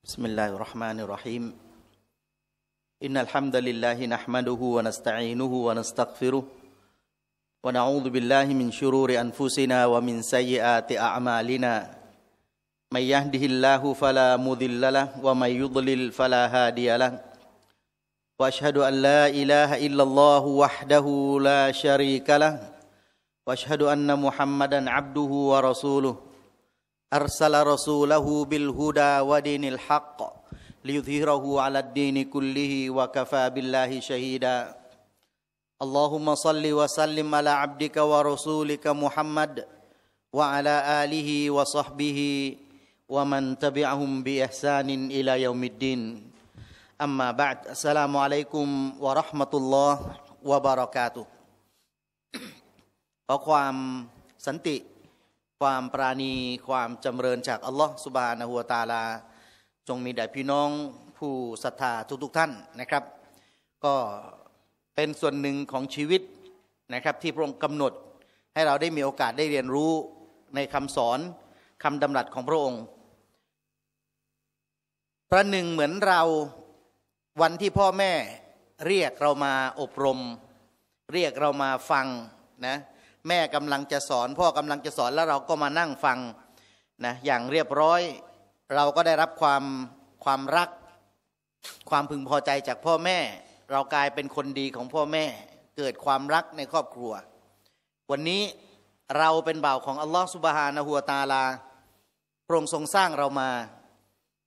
بسم الله الرحمن الرحيم إن الحمد لله نحمده ونستعينه ونستغفره ونعوذ بالله من شرور أنفسنا ومن سيئات أعمالنا من يهده الله فلا مذل له ومن يضلل فلا هادي له واشهد ان لا اله الا الله وحده لا شريك له واشهد ان محمدا عبده ورسوله أرسل رسوله بالهدى ودين الحق ليظهره على الدين كله وكفى بالله شهيدا اللهم صل وسلم على عبدك ورسولك محمد وعلى آله وصحبه ومن تبعهم بإحسان إلى يوم الدين أما بعد السلام عليكم ورحمة الله وبركاته ขอความสันติความปราณี ความจำเริญจากอัลลอฮฺสุบานะัวตาลา จงมีแด่พี่น้องผู้ศรัทธาทุกๆท่านนะครับ ก็เป็นส่วนหนึ่งของชีวิตนะครับที่พระองค์กำหนดให้เราได้มีโอกาสได้เรียนรู้ในคำสอนคำดำรัสของพระองค์ ประหนึ่งเหมือนเราวันที่พ่อแม่เรียกเรามาอบรม เรียกเรามาฟังนะแม่กำลังจะสอน พ่อกำลังจะสอนแล้วเราก็มานั่งฟังนะอย่างเรียบร้อย เราก็ได้รับความ ความรัก ความพึงพอใจจากพ่อแม่เรากลายเป็นคนดีของพ่อแม่เกิดความรักในครอบครัว วันนี้เราเป็นบ่าวของอัลลอฮฺสุบฮานะฮัวตาลาพระองค์ทรงสร้างเรามา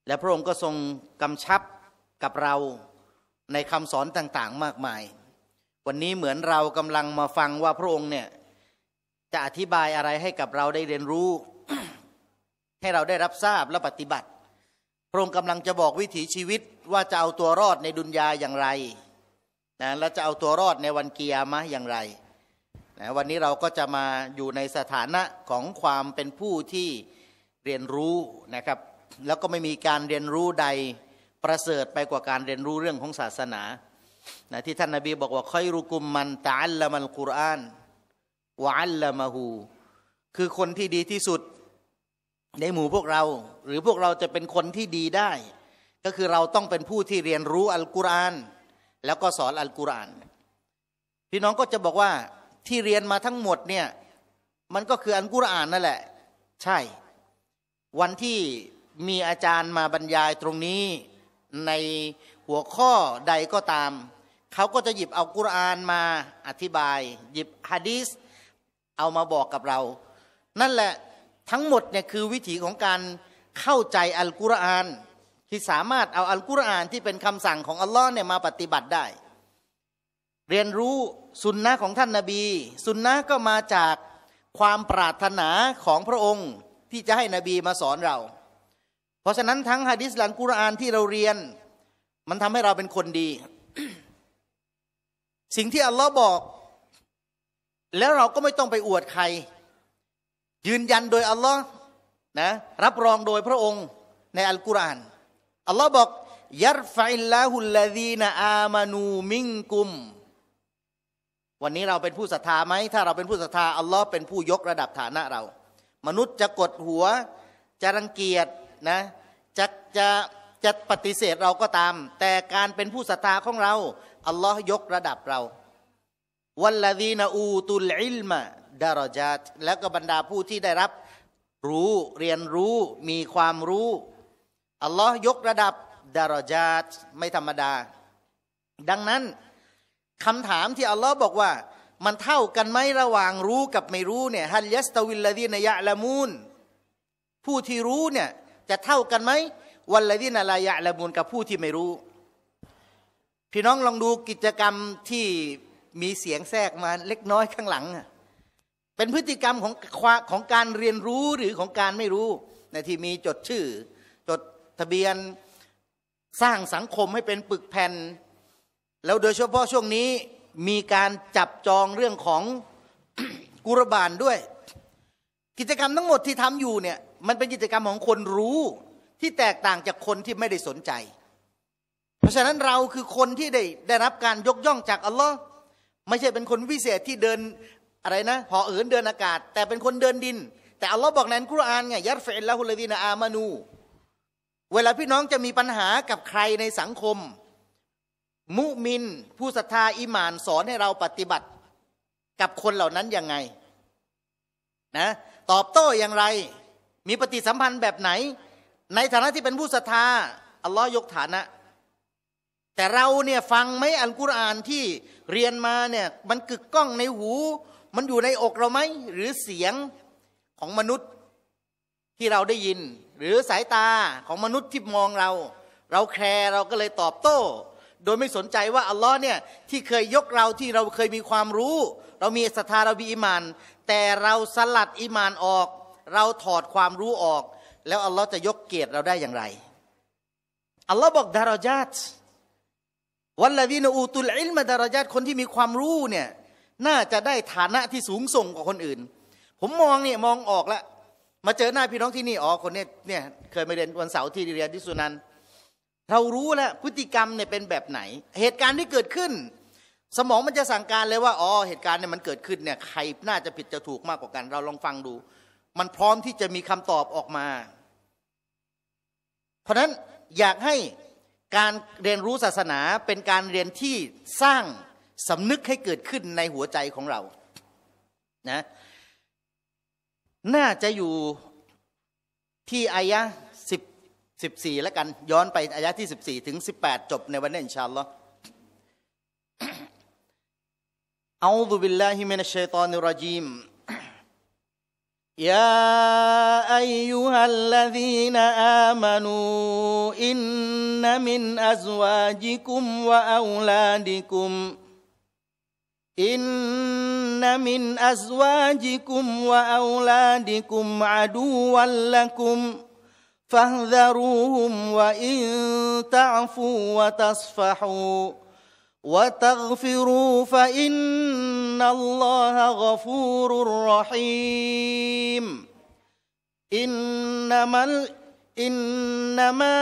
และพระองค์ก็ทรงกำชับกับเราในคำสอนต่างๆมากมาย วันนี้เหมือนเรากำลังมาฟังว่าพระองค์เนี่ยจะอธิบายอะไรให้กับเราได้เรียนรู้ให้เราได้รับทราบและปฏิบัติพระองค์กำลังจะบอกวิถีชีวิตว่าจะเอาตัวรอดในดุนยาอย่างไรนะและจะเอาตัวรอดในวันเกียร์มะอย่างไรนะวันนี้เราก็จะมาอยู่ในสถานะของความเป็นผู้ที่เรียนรู้นะครับ แล้วก็ไม่มีการเรียนรู้ใดประเสริฐไปกว่าการเรียนรู้เรื่องของศาสนานะที่ท่านนาบีบอกว่าค่อยรุกุมมันตาลละมันกุรอานวะลมะมาหูคือคนที่ดีที่สุดในหมู่พวกเรา หรือพวกเราจะเป็นคนที่ดีได้ ก็คือเราต้องเป็นผู้ที่เรียนรู้อัลกุรอานแล้วก็สอนอัลกุรอานพี่น้องก็จะบอกว่าที่เรียนมาทั้งหมดเนี่ยมันก็คืออัลกุรอานนั่นแหละ ใช่ วันที่มีอาจารย์มาบรรยายตรงนี้ในหัวข้อใดก็ตามเขาก็จะหยิบเอากุรอานมาอธิบาย หยิบฮะดีษเอามาบอกกับเรา นั่นแหละทั้งหมดเนี่ยคือวิถีของการเข้าใจอัลกุรอานที่สามารถเอาอัลกุรอานที่เป็นคำสั่งของอัลลอฮ์เนี่ยมาปฏิบัติได้ เรียนรู้สุนนะของท่านนาบี สุนนะก็มาจากความปรารถนาของพระองค์ที่จะให้นบีมาสอนเรา เพราะฉะนั้นทั้งฮะดิษหลังกุรอานที่เราเรียน มันทำให้เราเป็นคนดี สิ่งที่อัลลอฮ์บอกแล้วเราก็ไม่ต้องไปอวดใคร ยืนยันโดยอัลลอฮ์นะรับรองโดยพระองค์ในอัลกุรอานอัลลอฮ์บอก ยัรฟัยลาหุลลาดีนอามานูมิงกุม วันนี้เราเป็นผู้ศรัทธาไหม ถ้าเราเป็นผู้ศรัทธาอัลลอฮ์เป็นผู้ยกระดับฐานะเรา มนุษย์จะกดหัวจะรังเกียจนะจะจะจะปฏิเสธเราก็ตาม แต่การเป็นผู้ศรัทธาของเราอัลลอฮ์ยกระดับเราวัลลดีนอูตุลอิลมะดารจัดแล้วก็บรรดาผู้ที่ได้รับ รู้เรียนรู้มีความรู้อัลลอฮ์ยกระดับดารจัดไม่ธรรมดา ดังนั้นคำถามที่อัลลอฮ์บอกว่า มันเท่ากันไหมระหว่างรู้กับไม่รู้เนี่ยฮัลยัสตวิลลดีนยะละมูนผู้ที่รู้เนี่ย จะเท่ากันไหมวันละดีนลายะละมูนกับผู้ที่ไม่รู้ พี่น้องลองดูกิจกรรมที่มีเสียงแทรกมาเล็กน้อยข้างหลัง เป็นพฤติกรรมของของการเรียนรู้หรือของการไม่รู้ในที่มีจดชื่อ จดทะเบียนสร้างสังคมให้เป็นปึกแผ่นแล้วโดยเฉพาะช่วงนี้มีการจับจองเรื่องของกุรบาลด้วย กิจกรรมทั้งหมดที่ทำอยู่เนี่ยมันเป็นกิจกรรมของคนรู้ที่แตกต่างจากคนที่ไม่ได้สนใจ เพราะฉะนั้นเราคือคนที่ได้ได้รับการยกย่องจากอัลลอฮ์ไม่ใช่เป็นคนวิเศษที่เดินอะไรนะหอเอินเดินอากาศ แต่เป็นคนเดินดิน แต่อัลลอฮ์บอกในคุรานไงยัดเฟนละฮุลดีนอามานู เวลาพี่น้องจะมีปัญหากับใครในสังคม มุมิน ผู้ศรัทธาอิมาน สอนให้เราปฏิบัติกับคนเหล่านั้นยังไงนะตอบโต้อย่างไร มีปฏิสัมพันธ์แบบไหน ในฐานะที่เป็นผู้ศรัทธาอัลลอฮ์ยกฐานะแต่เราเนี่ยฟังไหมอัลกุรอานที่เรียนมาเนี่ยมันกึกก้องในหู มันอยู่ในอกเราไหมหรือเสียงของมนุษย์ที่เราได้ยิน หรือสายตาของมนุษย์ที่มองเรา เราแคร์เราก็เลยตอบโต้ โดยไม่สนใจว่าอัลลอฮ์เนี่ยที่เคยยกเราที่เราเคยมีความรู้ เรามีศรัทธาเรามีอิมาน แต่เราสลัดอิมานออก เราถอดความรู้ออก แล้วอัลลอฮ์จะยกเกียรติเราได้อย่างไรอัลลอฮ์บอกดารอญาตวัลลวีนอูตุลอิลมาดารยาตคนที่มีความรู้เนี่ย น่าจะได้ฐานะที่สูงส่งกว่าคนอื่น ผมมองเนี่ยมองออกแล้วมาเจอหน้าพี่น้องที่นี่อ๋อคนนี้เนี่ย เคยมาเรียนวันเสาร์ที่เรียนที่สุนันเรารู้แล้วพฤติกรรมเนี่ยเป็นแบบไหน เหตุการณ์ที่เกิดขึ้น สมองมันจะสั่งการเลยว่าอ๋อเหตุการณ์เนี่ยมันเกิดขึ้นเนี่ย ใครน่าจะผิดจะถูกมากกว่ากัน เราลองฟังดู มันพร้อมที่จะมีคำตอบออกมา เพราะฉะนั้นอยากให้การเรียนรู้ศาสนาเป็นการเรียนที่สร้างสำนึกให้เกิดขึ้นในหัวใจของเรา นะ น่าจะอยู่ที่อายะสิบสิบสี่แล้วกัน ย้อนไปอายะที่สิบสี่ถึงสิบแปดจบในวันนี้อินชาอัลลอฮ์ أعوذ بالله م ั الشيطان ا ل ر ج ีม يا ايها الذين امنوا ان من ازواجكم واولادكم ان من ازواجكم واولادكم عدوا لكم فاحذروهم وان تعفوا وتصفحوا وتغفروا فإن الله غفور رحيم إنما إنما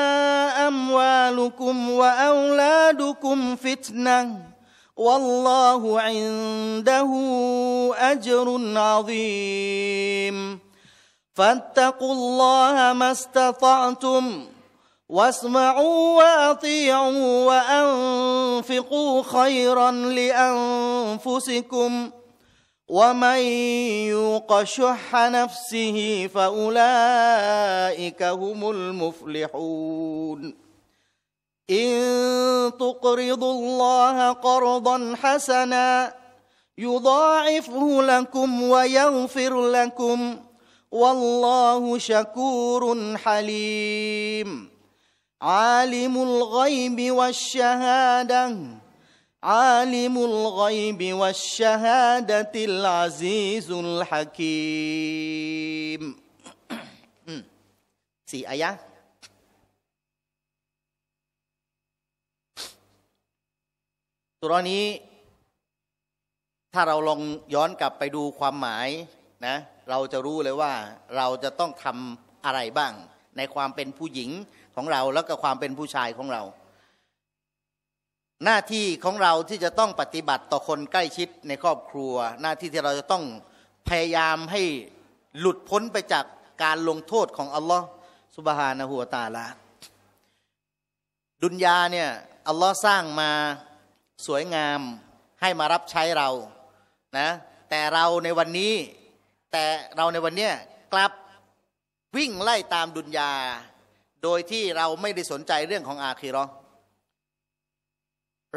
أموالكم وأولادكم فتنة والله عنده أجر عظيم فاتقوا الله ما استطعتم واسمعوا واطيعوا وانفقوا خيرا لانفسكم ومن يوق شح نفسه فاولئك هم المفلحون ان تقرضوا الله قرضا حسنا يضاعفه لكم ويغفر لكم والله شكور حليم عالم الغيب والشهادة عالم الغيب والشهادة العزيز الحكيم สี่อายะตุรนี้ ถ้าเราลองย้อนกลับไปดูความหมายนะเราจะรู้เลยว่า เราจะต้องทำอะไรบ้าง ในความเป็นผู้หญิงของเราแล้วก็ความเป็นผู้ชายของเรา หน้าที่ของเราที่จะต้องปฏิบัติต่อคนใกล้ชิดในครอบครัว หน้าที่ที่เราจะต้อง พยายามให้หลุดพ้นไปจากการลงโทษของอัลลอฮ์สุบฮานะหัวตาลาดุนยาเนี่ยอัลลอฮ์สร้างมาสวยงามให้มารับใช้เรานะแต่เราในวันนี้แต่เราในวันเนี้ยกลับวิ่งไล่ตามดุนยาโดยที่เราไม่ได้สนใจเรื่องของอาคีรอ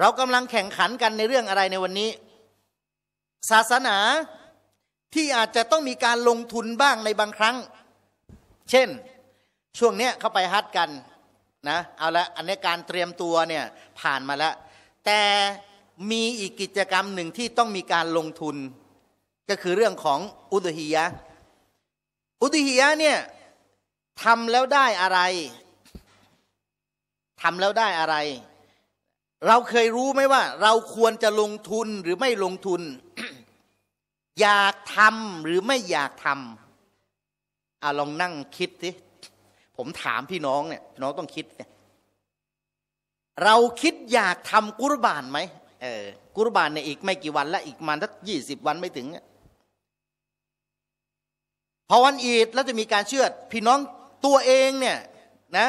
เรากำลังแข่งขันกันในเรื่องอะไรในวันนี้ ศาสนาที่อาจจะต้องมีการลงทุนบ้างในบางครั้ง เช่นช่วงเนี้ยเข้าไปฮัดกันนะเอาละอันนี้การเตรียมตัวเนี่ยผ่านมาแล้ว แต่มีอีกกิจกรรมหนึ่งที่ต้องมีการลงทุนก็คือเรื่องของอุดหฮียะอุดหฮียะเนี่ยทำแล้วได้อะไร ทำแล้วได้อะไร เราเคยรู้ไหมว่า เราควรจะลงทุนหรือไม่ลงทุน อยากทำหรือไม่อยากทำอ่ะลองนั่งคิดสิ ผมถามพี่น้องเนี่ยน้องต้องคิดเนี่ยเราคิดอยากทำกุรบานไหมเออ กุรบานเนี่ยอีกไม่กี่วันและ อีกมันสักยี่สิบวันไม่ถึงพอวันอีดแล้วจะมีการเชื่อด พี่น้องตัวเองเนี่ยนะ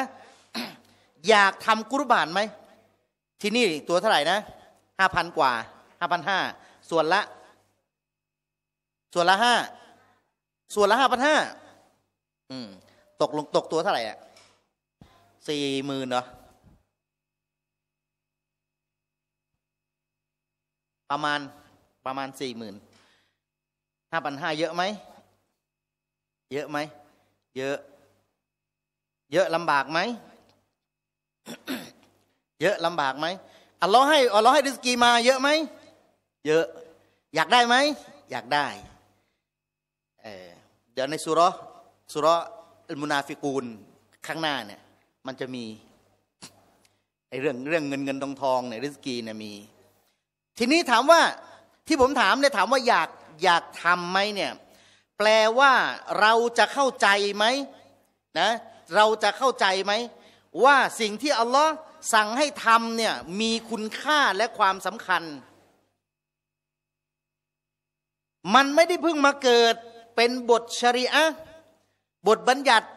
อยากทำกุรบานไหมที่นี่ตัวเท่าไหร่นะห้าพันกว่าห้าพันห้าส่วนละ ส่วนละห้าส่วนละห้าพันห้าอืมตกลงตกตัวเท่าไหร่อ่ะสี่หมื่นเหรอ ประมาณประมาณสี่หมื่นห้าพันห้าเยอะไหม เยอะไหม เยอะเยอะลำบากไหม เยอะลำบากไหมอัลลอฮ์ให้อัลลอฮ์ให้ดิสกีมาเยอะไหม เยอะ อยากได้ไหม อยากได้ เออเดี๋ยวในสุรสุรอัลมุนาฟิกูลข้างหน้าเนี่ย มันจะมีไอเรื่องเรื่องเงินเงินทองทองเนี่ยริสกีเนี่ยมี ทีนี้ถามว่า ที่ผมถามเนี่ยถามว่า อยากอยากทำไหมเนี่ย แปลว่าเราจะเข้าใจไหมนะเราจะเข้าใจไหม ว่าสิ่งที่อัลลอฮ์สั่งให้ทำเนี่ยมีคุณค่าและความสำคัญ มันไม่ได้เพิ่งมาเกิดเป็นบทชริอะบทบัญญัติ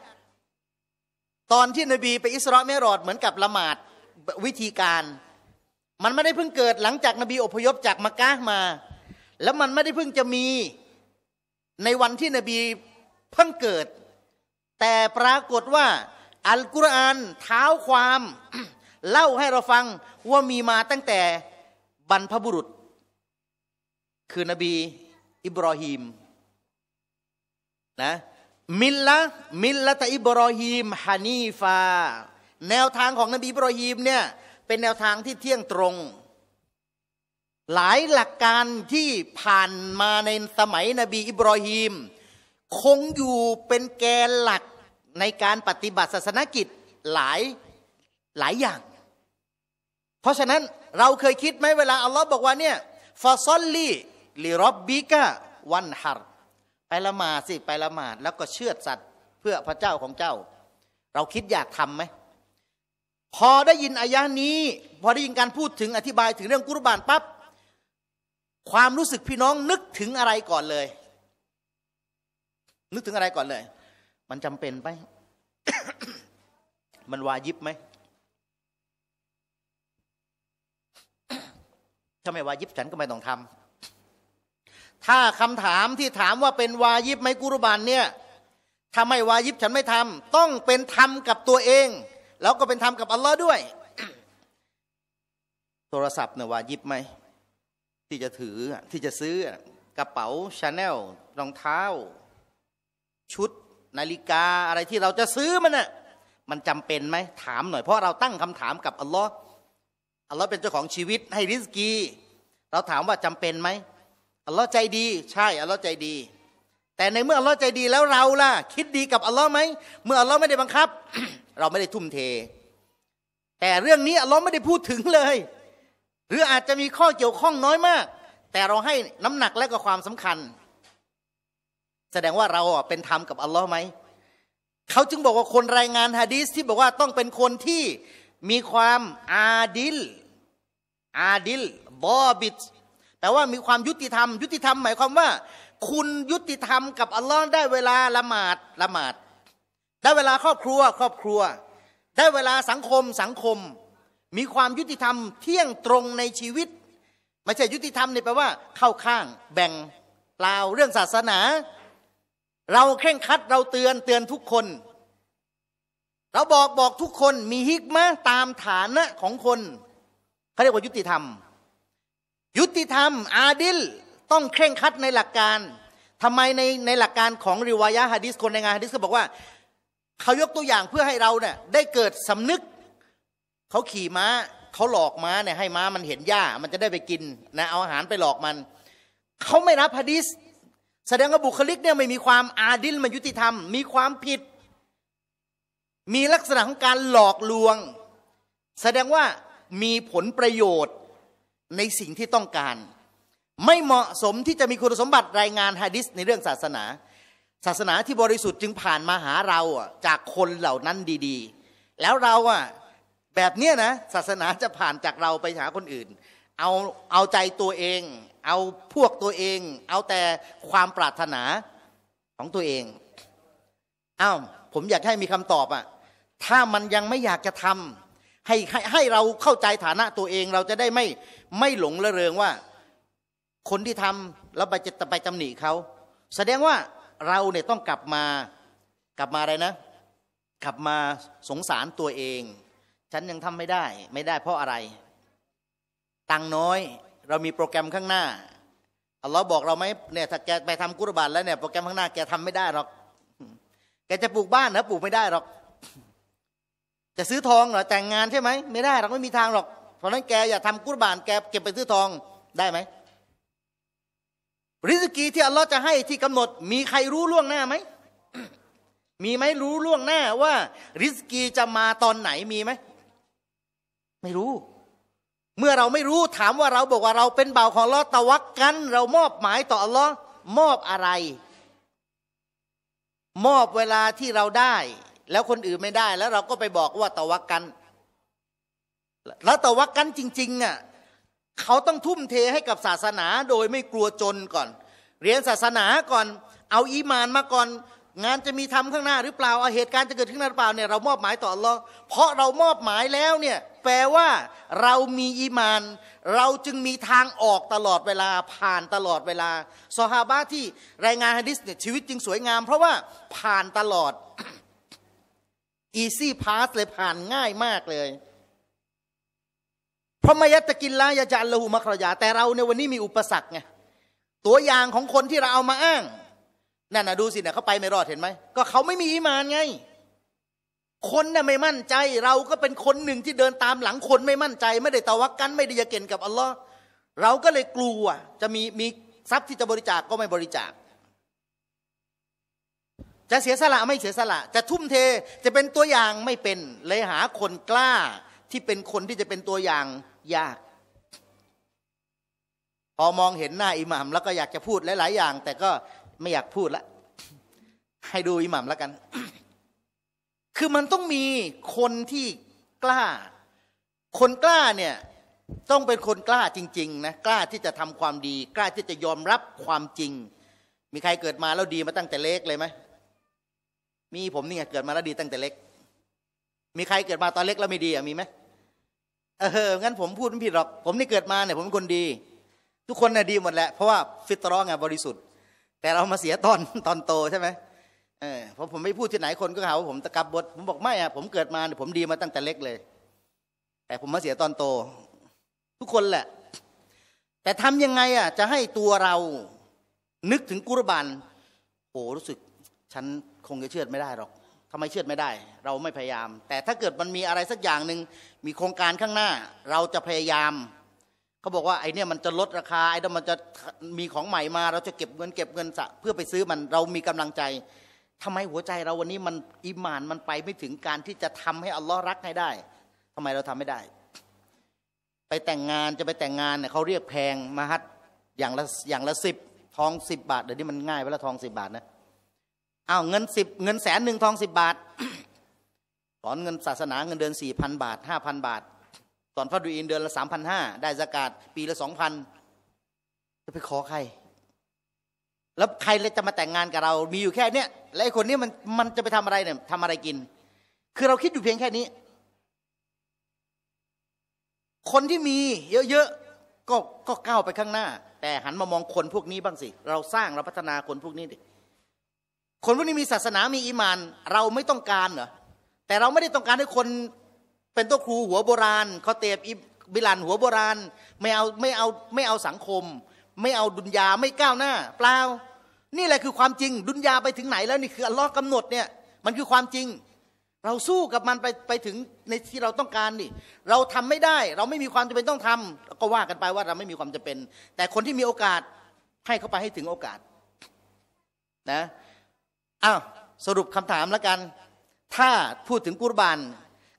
ตอนที่นบีไปอิสราเอลรอดเหมือนกับละหมาดวิธีการ มันไม่ได้เพิ่งเกิดหลังจากนบีอพยพจากมักกะมา แล้วมันไม่ได้เพิ่งจะมีในวันที่นบีเพิ่งเกิดแต่ปรากฏว่า อัลกุรอานเท้าความ เล่าให้เราฟังว่ามีมาตั้งแต่บรรพบุรุษ คือนบีอิบรอฮีมนะมิลละ มิลละตอิบรอฮีมฮานีฟา แนวทางของนบีอิบรอฮีมเนี่ยเป็นแนวทางที่เที่ยงตรง หลายหลักการที่ผ่านมาในสมัยนบีอิบรอฮีมคงอยู่เป็นแกนหลักในการปฏิบัติศาสนกิจหลายหลายอย่าง เพราะฉะนั้นเราเคยคิดไหมเวลา อัลลอฮ์บอกว่าเนี่ยฟาซอลลี่ลิรอบบิกะวันฮัรไปละหมาดสิ ไปละหมาดแล้วก็เชื่อสัตว์เพื่อพระเจ้าของเจ้า เราคิดอยากทำไหม พอได้ยินอายะนี้ พอได้ยินการพูดถึงอธิบายถึงเรื่องกุรบานปับ๊บ ความรู้สึกพี่น้องนึกถึงอะไรก่อนเลยนึกถึงอะไรก่อนเลย มันจำเป็นไหมมันวายิบไหม ถ้าไม่วายิบฉันก็ไม่ต้องทำ ถ้าคำถามที่ถามว่าเป็นวายิบไหมกุรบานเนี่ย ถ้าไม่วายิบฉันไม่ทำ ต้องเป็นธรรมกับตัวเอง แล้วก็เป็นธรรมกับอัลลอฮ์ด้วย โทรศัพท์เนี่ยวายิบไหม ที่จะถือที่จะซื้อ กระเป๋าชาแนลรองเท้าชุดนาฬิกาอะไรที่เราจะซื้อ มันน่ะมันจำเป็นไหมถามหน่อยเพราะเราตั้งคำถามกับอัลลอฮ์อัลลอฮ์เป็นเจ้าของชีวิตให้ริสกี เราถามว่าจำเป็นไหมอัลลอฮ์ใจดีใช่อัลลอฮ์ใจดี แต่ในเมื่ออัลลอฮ์ใจดีแล้วเราล่ะคิดดีกับอัลลอฮ์ไหมเมื่ออัลลอฮ์ไม่ได้บังคับ เราไม่ได้ทุ่มเท แต่เรื่องนี้อัลลอฮ์ไม่ได้พูดถึงเลย หรืออาจจะมีข้อเกี่ยวข้องน้อยมาก แต่เราให้น้ำหนักและก็ความสำคัญแสดงว่าเราเป็นธรรมกับอัลลอฮ์ไหม เขาจึงบอกว่าคนรายงานฮะดีสที่บอกว่าต้องเป็นคนที่มีความอาดิล อาดิลบอบิดแปลว่ามีความยุติธรรม ยุติธรรม หมายความว่าคุณยุติธรรมกับอัลลอฮ์ได้เวลาละหมาดละหมาด ได้เวลาครอบครัว ครอบครัว ได้เวลาสังคมสังคม มีความยุติธรรมเที่ยงตรงในชีวิต ไม่ใช่ยุติธรรมนี่แปลว่าเข้าข้างแบ่งเปล่าเรื่องศาสนาเราเคร่งคัดเราเตือนเตือนทุกคน เราบอกบอกทุกคนมีฮิกมะตามฐานะของคนเขาเรียกว่ายุติธรรม ยุติธรรม อาดิลต้องเคร่งคัดในหลักการทำไมในในหลักการของริวายะฮะดิษคนในงานฮะดิษก็บอกว่าเขายกตัวอย่างเพื่อให้เราเนี่ยได้เกิดสำนึก เขาขี่ม้าเขาหลอกม้าเนี่ยให้ม้ามันเห็นหญ้า มันจะได้ไปกินนะเอาอาหารไปหลอกมันเขาไม่รับฮะดิษแสดงว่าบุคลิกเนี่ยไม่มีความอาดิลมายุติธรรม มีความผิด มีลักษณะของการหลอกลวง แสดงว่ามีผลประโยชน์ในสิ่งที่ต้องการ ไม่เหมาะสมที่จะมีคุณสมบัติรายงานฮะดิษในเรื่องศาสนา ศาสนาที่บริสุทธิ์จึงผ่านมาหาเราจากคนเหล่านั้นดี ๆ แล้วเราอ่ะแบบเนี้ยนะศาสนาจะผ่านจากเราไปหาคนอื่น เอาเอาใจตัวเองเอาพวกตัวเอง เอาแต่ความปรารถนาของตัวเองอ้าวผมอยากให้มีคำตอบอะถ้ามันยังไม่อยากจะทำให้ให้ให้เราเข้าใจฐานะตัวเอง เราจะได้ไม่ไม่หลงระเริงว่า คนที่ทำแล้วไปจะไปตำหนิเขาแสดงว่าเราเนี่ยต้องกลับมา กลับมาอะไรนะ กลับมาสงสารตัวเอง ฉันยังทำไม่ได้ ไม่ได้เพราะอะไร ตังน้อยเรามีโปรแกรมข้างหน้าอัลลอฮ์บอกเราไหมเนี่ยถ้าแกไปทำกุรบานแล้วเนี่ย โปรแกรมข้างหน้าแกทำไม่ได้หรอกแกจะปลูกบ้านนะปลูกไม่ได้หรอก จะซื้อทองเหรอแต่งงานใช่ไหม ไม่ได้เราไม่มีทางหรอกเพราะนั้นแก อย่าทำกุรบานแกเก็บไปซื้อทองได้ไหมริสกีที่อัลลอฮ์จะให้ที่กำหนดมีใครรู้ล่วงหน้าไหม มีไหมรู้ล่วงหน้าว่าริสกีจะมาตอนไหนมีไหมไม่รู้เมื่อเราไม่รู้ถามว่าเราบอกว่าเราเป็นบ่าวของลอตะวักกัน เรามอบหมาย ต่ออัลลอฮ์มอบอะไร มอบเวลาที่เราได้แล้วคนอื่นไม่ได้แล้วเราก็ไปบอกว่าตะวักกัน แล้วตะวักกันจริงๆอ่ะเขาต้องทุ่มเทให้กับศาสนาโดยไม่กลัวจนก่อนเรียนศาสนาก่อน เอาอีมานมาก่อนงานจะมีทำข้างหน้าหรือเปล่าเอาเหตุการณ์จะเกิดขึ้นหรือเปล่าเนี่ยเรามอบหมายต่ออัลลอฮ์เพราะเรามอบหมายแล้วเนี่ยแปลว่าเรามีอีมาน เราจึงมีทางออกตลอดเวลาผ่านตลอดเวลาซอฮาบะที่รายงานฮะดิษเนี่ยชีวิตจึงสวยงาม เพราะว่าผ่านตลอด อีซี่พาสเลยผ่านง่ายมากเลยเพราะมายตตกินลายาจันละหูมัครยาแต่เราในวันนี้มีอุปสรรคไงตัวอย่างของคนที่เราเอามาอ้างนั่นนะดูสิเนี่ยเขาไปไม่รอดเห็นไหมก็เขาไม่มีอิมานไง คนน่ะไม่มั่นใจ เราก็เป็นคนหนึ่งที่เดินตามหลังคนไม่มั่นใจ ไม่ได้ตะวักกัน ไม่ได้ยะเก่นกับอัลลอฮ์เราก็เลยกลัวจะมีมีทรัพย์ที่จะบริจาคก็ไม่บริจาค จะเสียสละไม่เสียสละ จะทุ่มเทจะเป็นตัวอย่างไม่เป็นเลยหาคนกล้าที่เป็นคนที่จะเป็นตัวอย่างยาก พอมองเห็นหน้าอิหมัมแล้วก็อยากจะพูดหลายๆอย่าง แต่ก็ไม่อยากพูดละ ให้ดูอิหมัมแล้วกัน คือมันต้องมีคนที่กล้า คนกล้าเนี่ย ต้องเป็นคนกล้าจริงๆ นะ กล้าที่จะทำความดี กล้าที่จะยอมรับความจริง มีใครเกิดมาแล้วดีมาตั้งแต่เล็กเลยไหมมีผมนี่ไงเกิดมาแล้วดีตั้งแต่เล็ก มีใครเกิดมาตอนเล็กแล้วไม่ดีอ่ะมีไหมเอองั้นผมพูดไม่ผิดหรอก ผมนี่เกิดมาเนี่ยผมเป็นคนดี ทุกคนน่ยดีหมดแหละ เพราะว่าฟิตรอไงบริสุทธิ์แต่เรามาเสียตอนตอนโต ใช่ไหมเออพอผมไม่พูดที่ไหนคนก็หาว่าผมตะกับบทผมบอกไม่อะผมเกิดมาผมดีมาตั้งแต่เล็กเลย แต่ผมมาเสียตอนโต ทุกคนแหละ แต่ทำยังไงอะจะให้ตัวเรานึกถึงกุรบานโอ้รู้สึกฉันคงจะเชื่อไม่ได้หรอกทำไมเชื่อไม่ได้ เราไม่พยายาม แต่ถ้าเกิดมันมีอะไรสักอย่างหนึ่งมีโครงการข้างหน้า เราจะพยายามเขาบอกว่าไอเนี่ยมันจะลดราคาไอ้มันจะมีของใหม่มาเราจะเก็บเงินเก็บเงินเพื่อไปซื้อมันเรามีกำลังใจ ทำไมหัวใจเราวันนี้มันอิมานมันไปไม่ถึงการที่จะทำให้อัลลอฮ์รักให้ได้ ทำไมเราทำไม่ได้ ไปแต่งงานจะไปแต่งงานเนี่ยเขาเรียกแพงมาฮัดอย่างละอย่างละสิบทองสิบบาทเดี๋ยวนี้มันง่ายไปละทองสิบบาทนะอ้าวเงินสิบ เงินแสนหนึ่งทองสิบบาทสอนเงินศาสนา เงินเดือนสี่พันบาทห้าพันบาทอนฟาดูอินเดือนละสามพันห้าได้สกาดปีละสองพันจะไปขอใคร แล้วใครจะมาแต่งงานกับเรา มีอยู่แค่เนี้ยและไอ้คนนี้มันมันจะไปทำอะไรเนี่ยทำอะไรกิน คือเราคิดอยู่เพียงแค่นี้ คนที่มี เยอะๆก็ก็ก้าวไปข้างหน้า แต่หันมามองคนพวกนี้บ้างสิ เราสร้างเราพัฒนาคนพวกนี้ดิคนพวกนี้มีศาสนามีอิมาน เราไม่ต้องการเหรอแต่เราไม่ได้ต้องการให้คนเป็นตัวครูหัวโบราณเขาเตบอิบิลันหัวโบราณไม่เอาไม่เอาไม่เอาสังคม ไม่เอาดุนยาไม่ก้าวหน้า เปล่า นี่แหละคือความจริงดุนยาไปถึงไหนแล้วนี่คืออัลลอฮ์กำหนดเนี่ยมันคือความจริง เราสู้กับมันไปไปถึงในที่เราต้องการนี่เราทำไม่ได้ เราไม่มีความจำเป็นต้องทำ ก็ว่ากันไปว่าเราไม่มีความจำเป็น แต่คนที่มีโอกาสให้เข้าไปให้ถึงโอกาสนะอ้าวสรุปคำถามแล้วกันถ้าพูดถึงกุรบาน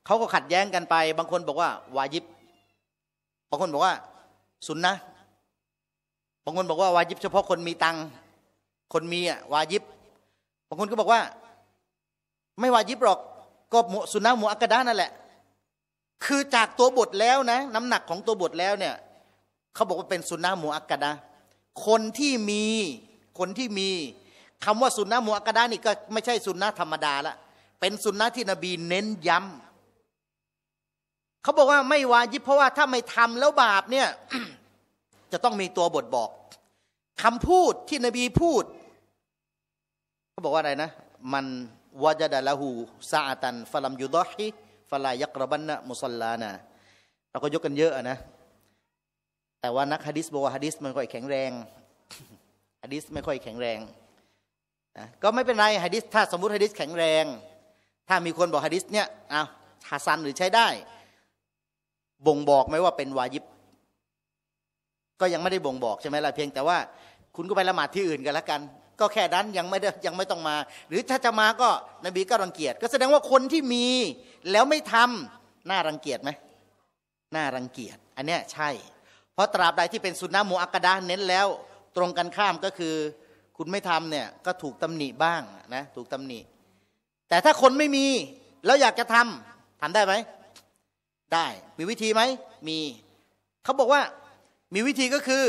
เขาก็ขัดแย้งกันไป บางคนบอกว่าวายิบ บางคนบอกว่าสุนนะบางคนบอกว่าวายิบ เฉพาะคนมีตัง คนมีอ่ะวายิบ บางคนก็บอกว่า ไม่วายิบหรอก ก็มสุนนะหมูอักดานั่นแหละ คือจากตัวบทแล้วนะ น้ำหนักของตัวบทแล้วเนี่ย เขาบอกว่าเป็นสุนนะหมูอักดาคนที่มี คนที่มี คำว่าสุนนะหมูอักดานี่ก็ไม่ใช่สุนนะธรรมดาละ เป็นสุนนะที่นบีเน้นย้ำเขาบอกว่าไม่วาจิบเพราะว่าถ้าไม่ทำแล้วบาปเนี่ย จะต้องมีตัวบทบอกคำพูดที่นบีพูดเขาบอกว่าอะไรนะ มันวาจดาละหูซาตันฟลัมยุดอฮิฟลายักรบันนะมุสลานะเราก็ยกกันเยอะนะแต่ว่านักฮะดิษบอกว่าฮะดิษมันค่อยแข็งแรงฮะดิษไม่ค่อยแข็งแรงนะก็ไม่เป็นไรฮะดิษถ้าสมมติฮะดิษแข็งแรง ถ้ามีคนบอกฮะดิษเนี่ยเอาฮาซันหรือใช้ได้บ่งบอกไหมว่าเป็นวายิบ ก็ยังไม่ได้บ่งบอกใช่ไหมล่ะเพียงแต่ว่า คุณก็ไปละหมาดที่อื่นกันละกัน ก็แค่นั้นยังไม่ได้ยังไม่ต้องมา หรือถ้าจะมาก็นบีก็รังเกียจ ก็แสดงว่าคนที่มีแล้วไม่ทำน่ารังเกียจไหมน่ารังเกียจ อันเนี้ยใช่ เพราะตราบใดที่เป็นสุนนะโมอักดาเน้นแล้ว ตรงกันข้ามก็คือ คุณไม่ทำเนี่ย ก็ถูกตำหนิบ้างนะ ถูกตำหนิแต่ถ้าคนไม่มี แล้วอยากจะทำทำได้ไหมได้มีวิธีไหม มีเขาบอกว่ามีวิธีก็คือ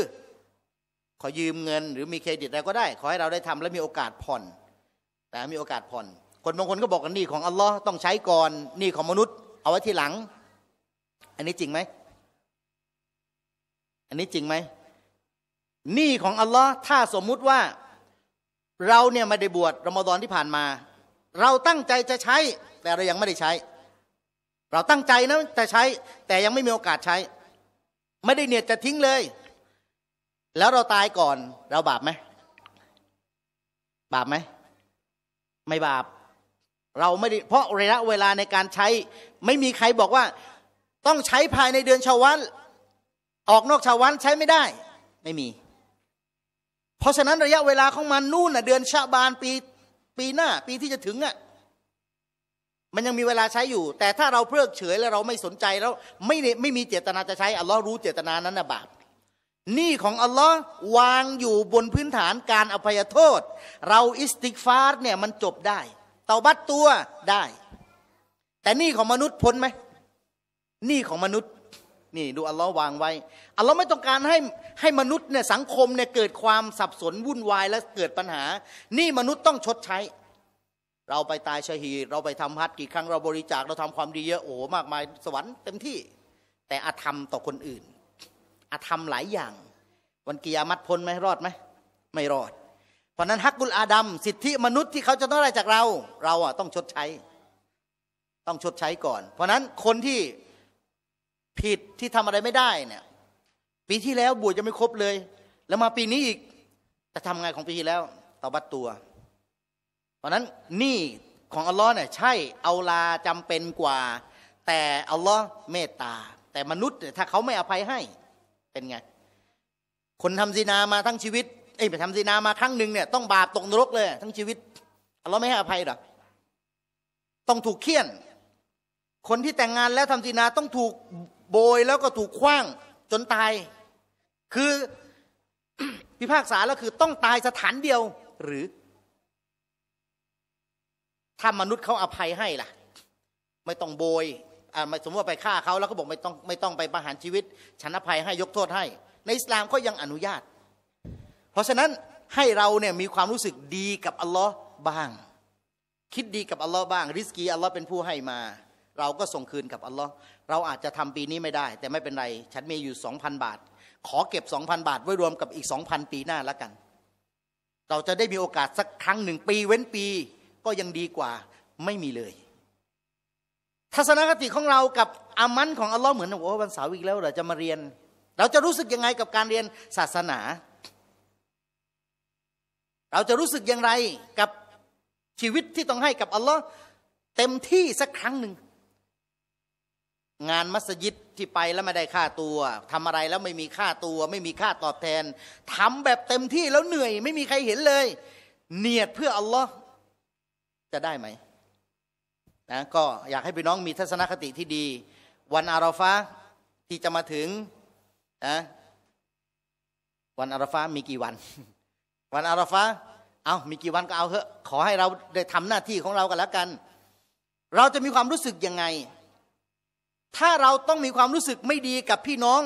ขอยืมเงินหรือมีเครดิตอะไรก็ได้ ขอให้เราได้ทำและมีโอกาสผ่อน แต่มีโอกาสผ่อนคนบางคนก็บอกกันนี่ของอัลลอฮ์ต้องใช้ก่อนนี่ของมนุษย์ เอาไว้ทีหลัง อันนี้จริงไหม อันนี้จริงไหมหนี้ของอัลลอฮ์ถ้าสมมุติว่า เราเนี่ยไม่ได้บวชรอมฎอนที่ผ่านมา เราตั้งใจจะใช้แต่เรายังไม่ได้ใช้เราตั้งใจนะแต่ใช้ แต่ยังไม่มีโอกาสใช้ ไม่ได้เนี่ยจะทิ้งเลย แล้วเราตายก่อน เราบาปไหม บาปไหม ไม่บาป เราไม่ได้ เพราะระยะเวลาในการใช้ไม่มีใครบอกว่า ต้องใช้ภายในเดือนชาวัน ออกนอกชาวันใช้ไม่ได้ไม่มี เพราะฉะนั้นระยะเวลาของมันนู่นน่ะเดือนชาบานปีปีหน้าปีที่จะถึงอ่ะมันยังมีเวลาใช้อยู่แต่ถ้าเราเพลิกเฉยแล้วเราไม่สนใจแล้วไม่ไม่มีเจตนาจะใช้อัลลอฮ์รู้เจตนานั้นนะบาปนี่ของอัลลอฮ์วางอยู่บนพื้นฐานการอภัยโทษ เราอิสติกฟาร์เนี่ยมันจบได้เตาบัตตัวได้ แต่นี่ของมนุษย์พ้นไหมนี่ของมนุษย์ นี่ดูอัลลอฮ์วางไว้อัลลอฮ์ไม่ต้องการให้ให้มนุษย์เนี่ยสังคมเนี่ยเกิดความสับสนวุ่นวายและเกิดปัญหานี่มนุษย์ต้องชดใช้เราไปตายชหีเราไปทำพัดกี่ครั้ง เราบริจาคเราทำความดีเยอะ โอ้โหมากมายสวรรค์ เต็มที่ แต่อธรรมต่อคนอื่นอธรรมหลายอย่าง วันกียามัดพ้นไหมรอดไหมไม่รอด เพราะนั้นฮักกุลอาดัมสิทธิมนุษย์ที่เขาจะต้องได้จากเรา เราอ่ะต้องชดใช้ ต้องชดใช้ก่อน เพราะนั้นคนที่ผิดที่ทำอะไรไม่ได้เนี่ยปีที่แล้ว บวชจะไม่ครบเลย แล้วมาปีนี้อีกจะทำไงของปีที่แล้วตบัดตัวเพราะนั้นหนี้ของอัลลอฮ์เนี่ยใช่เอาลาจำเป็นกว่า แต่อัลลอฮ์เมตตา แต่มนุษย์ถ้าเขาไม่อภัยให้เป็นไงคนทำซีนามาทั้งชีวิตเอ้ยไปทำซีนามาครั้งหนึ่งเนี่ยต้องบาปตกนรกเลย ทั้งชีวิตอัลลอฮ์ไม่ให้อภัยหรอต้องถูกเคี่ยน คนที่แต่งงานแล้วทำซีนาต้องถูกโบยแล้วก็ถูกคว้างจนตาย คือพิพากษาแล้วคือต้องตายสถานเดียวหรือถ้ามนุษย์เขาอภัยให้ล่ะ ไม่ต้องโบย่สมมติว่าไปฆ่าเขาแล้วก็บอกไม่ต้องไม่ต้องไปประหารชีวิต ฉันอภัยให้ยกโทษให้ ในอิสลามก็ยังอนุญาต เพราะฉะนั้นให้เราเนี่ยมีความรู้สึกดีกับอัลลอฮ์บ้าง คิดดีกับอัลลอฮ์บ้าง ริสกีอัลลอฮ์เป็นผู้ให้มา เราก็ส่งคืนกับอัลลอฮ์เราอาจจะทำปีนี้ไม่ได้ แต่ไม่เป็นไร ฉันมีอยู่สองพันบาท ขอเก็บสองพันบาทไว้รวมกับอีกสองพันปีหน้าแล้วกัน เราจะได้มีโอกาสสักครั้งหนึ่งปีเว้นปีก็ยังดีกว่าไม่มีเลย ทัศนคติของเรา กับอามันของอัลลอฮ์เหมือนโอ้วันเสาร์อีกแล้ว เราจะมาเรียน เราจะรู้สึกยังไงกับการเรียนศาสนา เราจะรู้สึกอย่างไรกับชีวิตที่ต้องให้กับอัลลอฮ์เต็มที่สักครั้งหนึ่งงานมัสยิดที่ไปแล้วไม่ได้ค่าตัว ทำอะไรแล้วไม่มีค่าตัว ไม่มีค่าตอบแทน ทำแบบเต็มที่แล้วเหนื่อย ไม่มีใครเห็นเลยเนียดเพื่ออัลลอฮ์จะได้ไหมนะก็อยากให้พี่น้องมีทัศนคติที่ดี วันอาราฟาที่จะมาถึงนะวันอาราฟามีกี่วัน วันอาราฟาเอามีกี่วันก็เอาเถอะขอให้เราได้ทำหน้าที่ของเรากันแล้วกัน เราจะมีความรู้สึกยังไง ถ้าเราต้องมีความรู้สึกไม่ดีกับพี่น้อง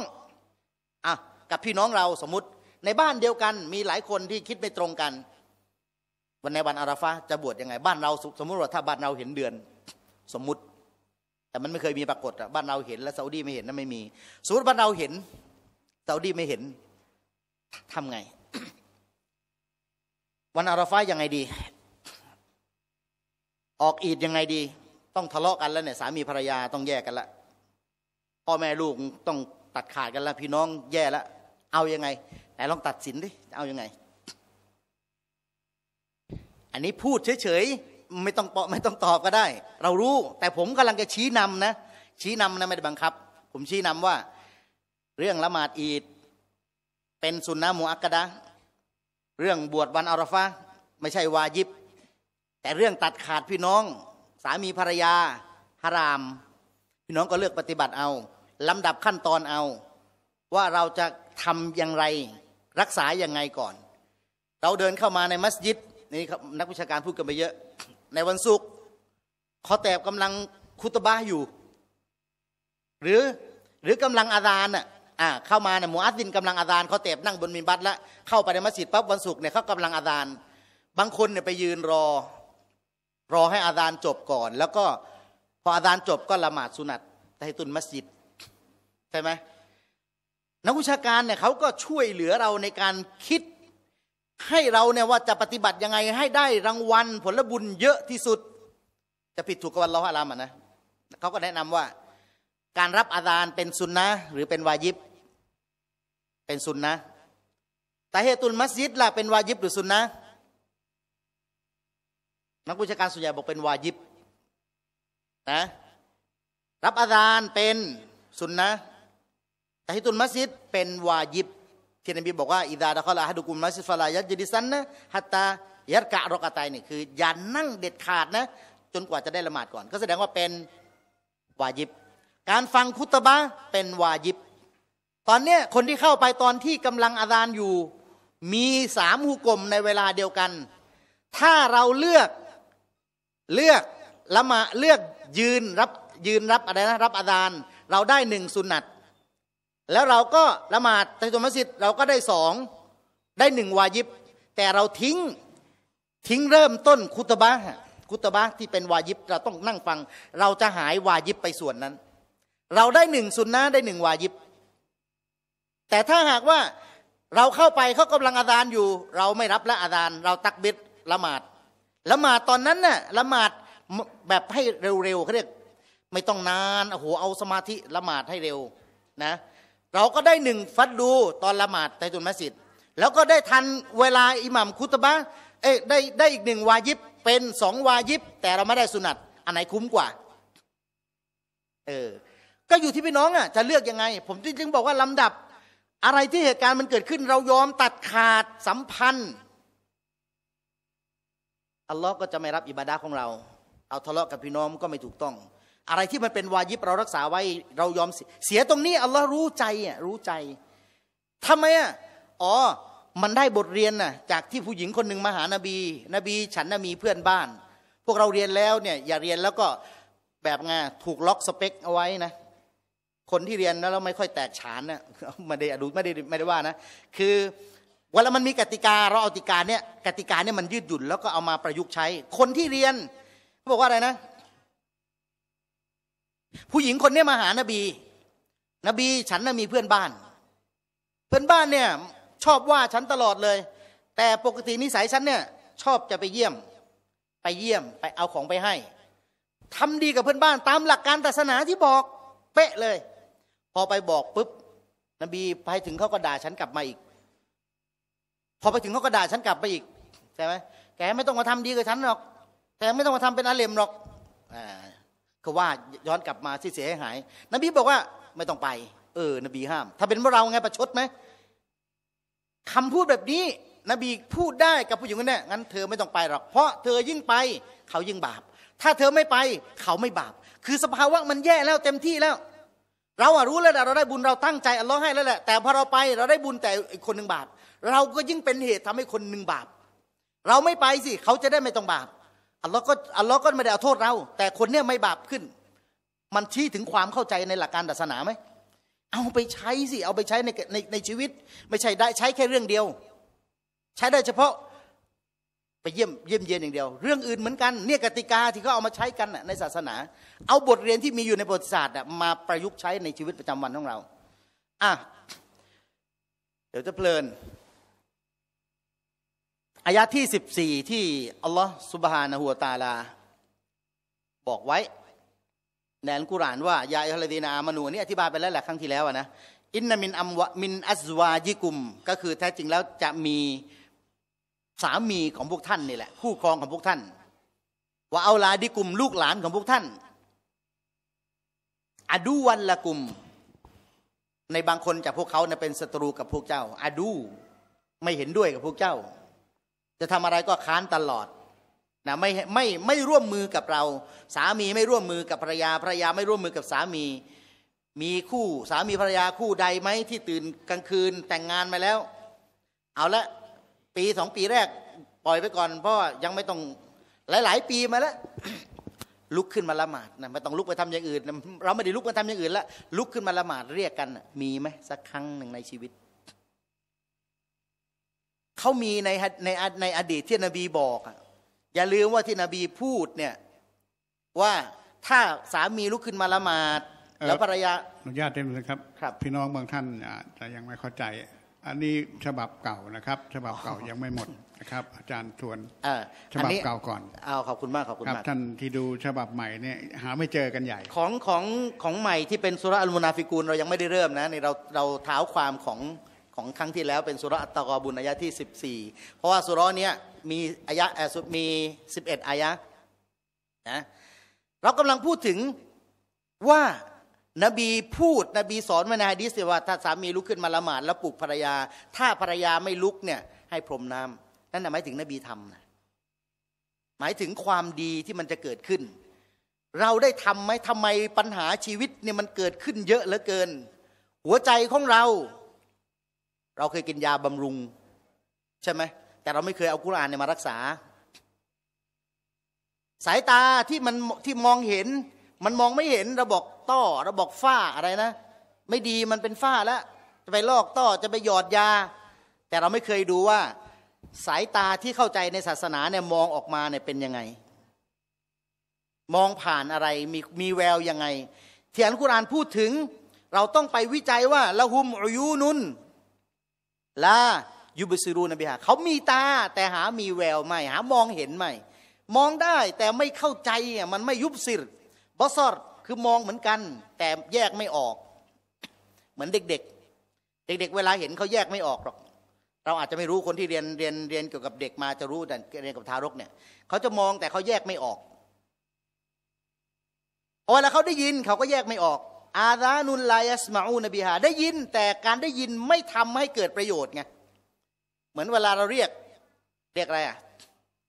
อ่ะกับพี่น้องเราสมมติในบ้านเดียวกันมีหลายคนที่คิดไม่ตรงกันวันในวันอาราฟาจะบวชยังไง บ้านเราสมมติว่า ถ้าบ้านเราเห็นเดือน สมมุติ แต่มันไม่เคยมีปรากฏบ้านเราเห็นและซาอุดีไม่เห็นนั่นไม่มีสมมติบ้านเราเห็นซาอุดีไม่เห็นทำไง วันอาราฟายังไงดี ออกอีดยังไงดี ต้องทะเลาะกันแล้ว เนี่ยสามีภรรยาต้องแยกกันละพ่อแม่ลูกต้องตัดขาดกันละพี่น้องแย่ละเอายังไงไหนลองตัดสินดิเอายังไงอันนี้พูดเฉยๆไม่ต้องปไม่ต้องตอบก็ได้ เรารู้แต่ผมกำลังจะชี้นำนะ ชี้นำนะไม่ได้บังคับ ผมชี้นำว่าเรื่องละหมาดอีด เป็นสุนนะมูอักกะดะเรื่องบวชวันอัลฟาไม่ใช่วาญิบ แต่เรื่องตัดขาดพี่น้อง สามีภรรยาฮาราม พี่น้องก็เลือกปฏิบัติเอาลำดับขั้นตอนเอาว่าเราจะทำอย่างไรรักษาอย่างไงก่อน เราเดินเข้ามาในมัสยิดนี่นักวิชาการพูดกันไปเยอะในวันศุกร์ขอแตบกำลังคุตบ้าอยู่ หรือหรือกำลังอาดานอ่ะอ่าเข้ามาเนี่ยมูอัดดินกำลังอาดานเขาแตบนั่งบนมินบัตแล้วเข้าไปในมัสยิดปั๊บวันศุกร์เนี่ยเขากำลังอาดานบางคนเนี่ยไปยืนรอ รอให้อาดานจบก่อน แล้วก็พออาดานจบก็ละหมาดสุนัตไตตุนมัสยิดใช่ไหมนักวิชาการเนี่ยเขาก็ช่วยเหลือเราในการคิดให้เราเนี่ยว่าจะปฏิบัติยังไงให้ได้รางวัล ผลบุญเยอะที่สุด จะผิดถูกกับวันเราฮะรามอ่ะนะเขาก็แนะนำว่า การรับอาจารย์เป็นซุนนะหรือเป็นวายิบ เป็นซุนนะแต่เหตุลมัสยิดล่ะเป็นวายิบหรือซุนนะนักวิชาการส่วนใหญ่บอกเป็นวายิบนะรับอาจารย์เป็นซุนนะแต่ฮตุลมัสยิดเป็นวายิบที่นบีบอกว่าอิดาดะคอลาฮะดุกุมมัสยิดฟาลายัดยิดิซันนะฮัตตายัดกะรอกะตายนี่คืออย่านั่งเด็ดขาดนะจนกว่าจะได้ละหมาดก่อน ก็แสดงว่าเป็นวาญิบ การฟังคุตบะเป็นวาญิบ ตอนเนี้ยคนที่เข้าไปตอนที่กำลังอาดานอยู่มีสามหุกลมในเวลาเดียวกัน ถ้าเราเลือกเลือกละมาเลือกยืนรับยืนรับอะไรนะรับอาดานเราได้หนึ่งสุนัตแล้วเราก็ละหมาดตะฮิตุมัสยิดเราก็ได้สองได้หนึ่งวายิบ แต่เราทิ้งทิ้งเริ่มต้นคุตบะคุตบะที่เป็นวายิบเราต้องนั่งฟัง เราจะหายวายิบไปส่วนนั้น เราได้หนึ่งสุนนะได้หนึ่งวายิบ แต่ถ้าหากว่าเราเข้าไปเขากำลังอาดานอยู่ เราไม่รับละอาดาน เราตักบิดละหมาดละหมาดตอนนั้นน่ะละหมาดแบบให้เร็วๆเขาเรียกไม่ต้องนานโอ้โหเอาสมาธิละหมาดให้เร็วนะเราก็ได้หนึ่งฟัดดูตอนละหมาดไตตุนมัสยิดแล้วก็ได้ทันเวลา อิหมัมคุตบะเอ้ได้ได้อีกหนึ่งวายิบเป็นสองวายิบ แต่เราไม่ได้สุนัตอันไหนคุ้มกว่าเออก็อยู่ที่พี่น้องอ่ะจะเลือกยังไง ผมจึงบอกว่าลำดับ อะไรที่เหตุการณ์มันเกิดขึ้น เรายอมตัดขาดสัมพันธ์ อัลลอฮ์ก็จะไม่รับอิบาดาของเรา เอาทะเลาะกับพี่น้องก็ไม่ถูกต้องอะไรที่มันเป็นวายิบเรารักษาไว้เรายอมเสียตรงนี้อัลลอฮ์รู้ใจอ่ะรู้ใจทำไมอ่ะอ๋อ มันได้บทเรียนน่ะจากที่ผู้หญิงคนหนึ่งมาหานบี นบีฉันน่ะมีเพื่อนบ้าน พวกเราเรียนแล้วเนี่ยอย่าเรียนแล้วก็แบบงาถูกล็อกสเปค เอาไว้นะคนที่เรียนแล้วไม่ค่อยแตกฉานน่ะไม่ได้ดูไม่ได้ไม่ได้ว่านะ คือเวลามันมีกติกาเราเอาติกาเนี่ยกติกาเนี่ยมันยืดหยุ่นแล้วก็เอามาประยุกต์ใช้ คนที่เรียนเขาบอกว่าอะไรนะผู้หญิงคนนี้มาหานบี นบีฉันน่ะมีเพื่อนบ้าน เพื่อนบ้านเนี่ยชอบว่าฉันตลอดเลย แต่ปกตินิสัยฉันเนี่ย ชอบจะไปเยี่ยม ไปเยี่ยมไปเอาของไปให้ ทำดีกับเพื่อนบ้าน ตามหลักการศาสนาที่บอก เป๊ะเลย พอไปบอกปุ๊บ นบีไปถึงเขาก็ด่าฉันกลับมาอีก พอไปถึงเขาก็ด่าฉันกลับไปอีก ใช่ไหมแกไม่ต้องมาทำดีกับฉันหรอกแกไม่ต้องมาทำเป็นอาเลมหรอกอ่าเขาว่าย้อนกลับมาที่เสียหาย นบีบอกว่า ไม่ต้องไป เออ นบีห้าม ถ้าเป็นพวกเราไงประชดไหมคำพูดแบบนี้ นบีพูดได้กับผู้หญิงคนนี้งั้นเธอไม่ต้องไปหรอก เพราะเธอยิ่งไปเขายิ่งบาป ถ้าเธอไม่ไป เขาไม่บาป คือสภาวะมันแย่แล้วเต็มที่แล้ว เราอะรู้แล้วเราได้บุญเราตั้งใจอัลลอฮ์ให้แล้วแหละ แต่ พอเราไป เราได้บุญแต่อีกคนหนึ่งบาป เราก็ยิ่งเป็นเหตุทำให้คนหนึ่งบาป เราไม่ไปสิเขาจะได้ไม่ต้องบาปอัลลอฮ์ก็อัลลอฮ์ก็ไม่ได้เอาโทษเรา แต่คนเนี้ยไม่บาปขึ้น มันชี้ถึงความเข้าใจในหลักการศาสนาไหมเอาไปใช้สิเอาไปใช้ในในในชีวิตไม่ใช่ได้ใช้แค่เรื่องเดียว ใช้ได้เฉพาะไปเยี่ยมเยี่ยมเยียนอย่างเดียว เรื่องอื่นเหมือนกันเนี่ยกติกาที่เขาเอามาใช้กันในศาสนา เอาบทเรียนที่มีอยู่ในประวัติศาสตร์มาประยุกต์ใช้ในชีวิตประจำวันของเรา อ่ะเดี๋ยวจะเพลินอายะที่สิบสี่ที่อัลลอฮ์สุบฮานะหัวตาลา บอกไว้ในอัลกุรอานว่า ยาอัลลดีนามานูนี่อธิบายไปแล้วแหละครั้งที่แล้วนะอินนามินอัมวะมินอัซวาญิกุม ก็คือ แท้จริงแล้ว จะมีสามีของพวกท่านนี่แหละคู่ครองของพวกท่าน ว่าเอาลาดิกุมลูกหลานของพวกท่าน อดูวันละกุม ในบางคนจากพวกเขาเป็นศัตรูกับพวกเจ้า อดูไม่เห็นด้วยกับพวกเจ้าจะทำอะไรก็ค้านตลอดนะไม่ไม่ไม่ร่วมมือกับเรา สามีไม่ร่วมมือกับภรรยาภรรยาไม่ร่วมมือกับสามีมีคู่สามีภรรยาคู่ใดไหมที่ตื่นกลางคืนแต่งงานมาแล้ว เอาละปีสองปีแรกปล่อยไปก่อน เพราะยังไม่ต้อง หลายหลายปีมาแล้วลุกขึ้นมาละหมาดนะไม่ต้องลุกไปทำอย่างอื่น เราไม่ได้ลุกมาทำอย่างอื่นแล้วลุกขึ้นมาละหมาดเรียกกัน มีไหมสักครั้งหนึ่งในชีวิตเขามีในในในอดีตที่นบีบอกอย่าลืมว่าที่นบีพูดเนี่ย ว่าถ้าสามีลุกขึ้นมาละหมาด แล้วภรรยาอนุญาตได้ไหมครับครับ พี่น้องบางท่านอาจจะยังไม่เข้าใจ อันนี้ฉบับเก่านะครับ ฉบับเก่ายังไม่หมดนะครับ อาจารย์ทวนฉบับเก่าก่อน เอาขอบคุณมากขอบคุณมากท่านที่ดูฉบับใหม่เนี่ยหาไม่เจอกันใหญ่ ของของของใหม่ที่เป็นสุรอัลมุนาฟิกูลเรายังไม่ได้เริ่มนะในเราเราเท้าความของของครั้งที่แล้วเป็นสุรอัตตกอบุญอายะที่ 14 เพราะว่าสุรอเนี้ยมีอายะมี 11อายะนะเรากำลังพูดถึงว่านบีพูด นบีสอนมาในฮะดีิว่าถ้าสามีลุกขึ้นมาละหมาดแล้วปลุกภรรยา ถ้าภรรยาไม่ลุกเนี่ย ให้พรมน้ำนั่นหมายถึงนบีทำนะหมายถึงความดีที่มันจะเกิดขึ้น เราได้ทำไหมทำไมปัญหาชีวิตเนี่ยมันเกิดขึ้นเยอะเหลือเกิน หัวใจของเราเราเคยกินยาบำรุง ใช่ไหมแต่เราไม่เคยเอากุรานเนี่ยมารักษา สายตาที่มันที่มองเห็น มันมองไม่เห็นเราบอกต้อเราบอกฝ้าอะไรนะ ไม่ดีมันเป็นฝ้าแล้ว จะไปลอกต้อจะไปหยอดยาแต่เราไม่เคยดูว่า สายตาที่เข้าใจในศาสนาเนี่ยมองออกมาเนี่ยเป็นยังไง มองผ่านอะไรมีมีแววยังไงที่อันกุรานพูดถึง เราต้องไปวิจัยว่าละหุมอายุนุนลายูบซิรูนบีหาเขามีตาแต่หามีแววไม่ หามองเห็นไม่ มองได้แต่ไม่เข้าใจมันไม่ยุบซิรบอสอดคือมองเหมือนกัน แต่แยกไม่ออก เหมือนเด็กๆเด็กๆเวลาเห็นเขาแยกไม่ออกหรอกเราอาจจะไม่รู้คนที่เรียนเรียนเรียนเกี่ยวกับเด็กมาจะรู้แต่เรียนกับทารกเนี่ยเขาจะมองแต่เขาแยกไม่ออกเวลาเขาได้ยินเขาก็แยกไม่ออกอาดานุลลายสมาอูนบิฮาได้ยินแต่การได้ยินไม่ทำให้เกิดประโยชน์ไงเหมือนเวลาเราเรียก เรียกอะไรอ่ะ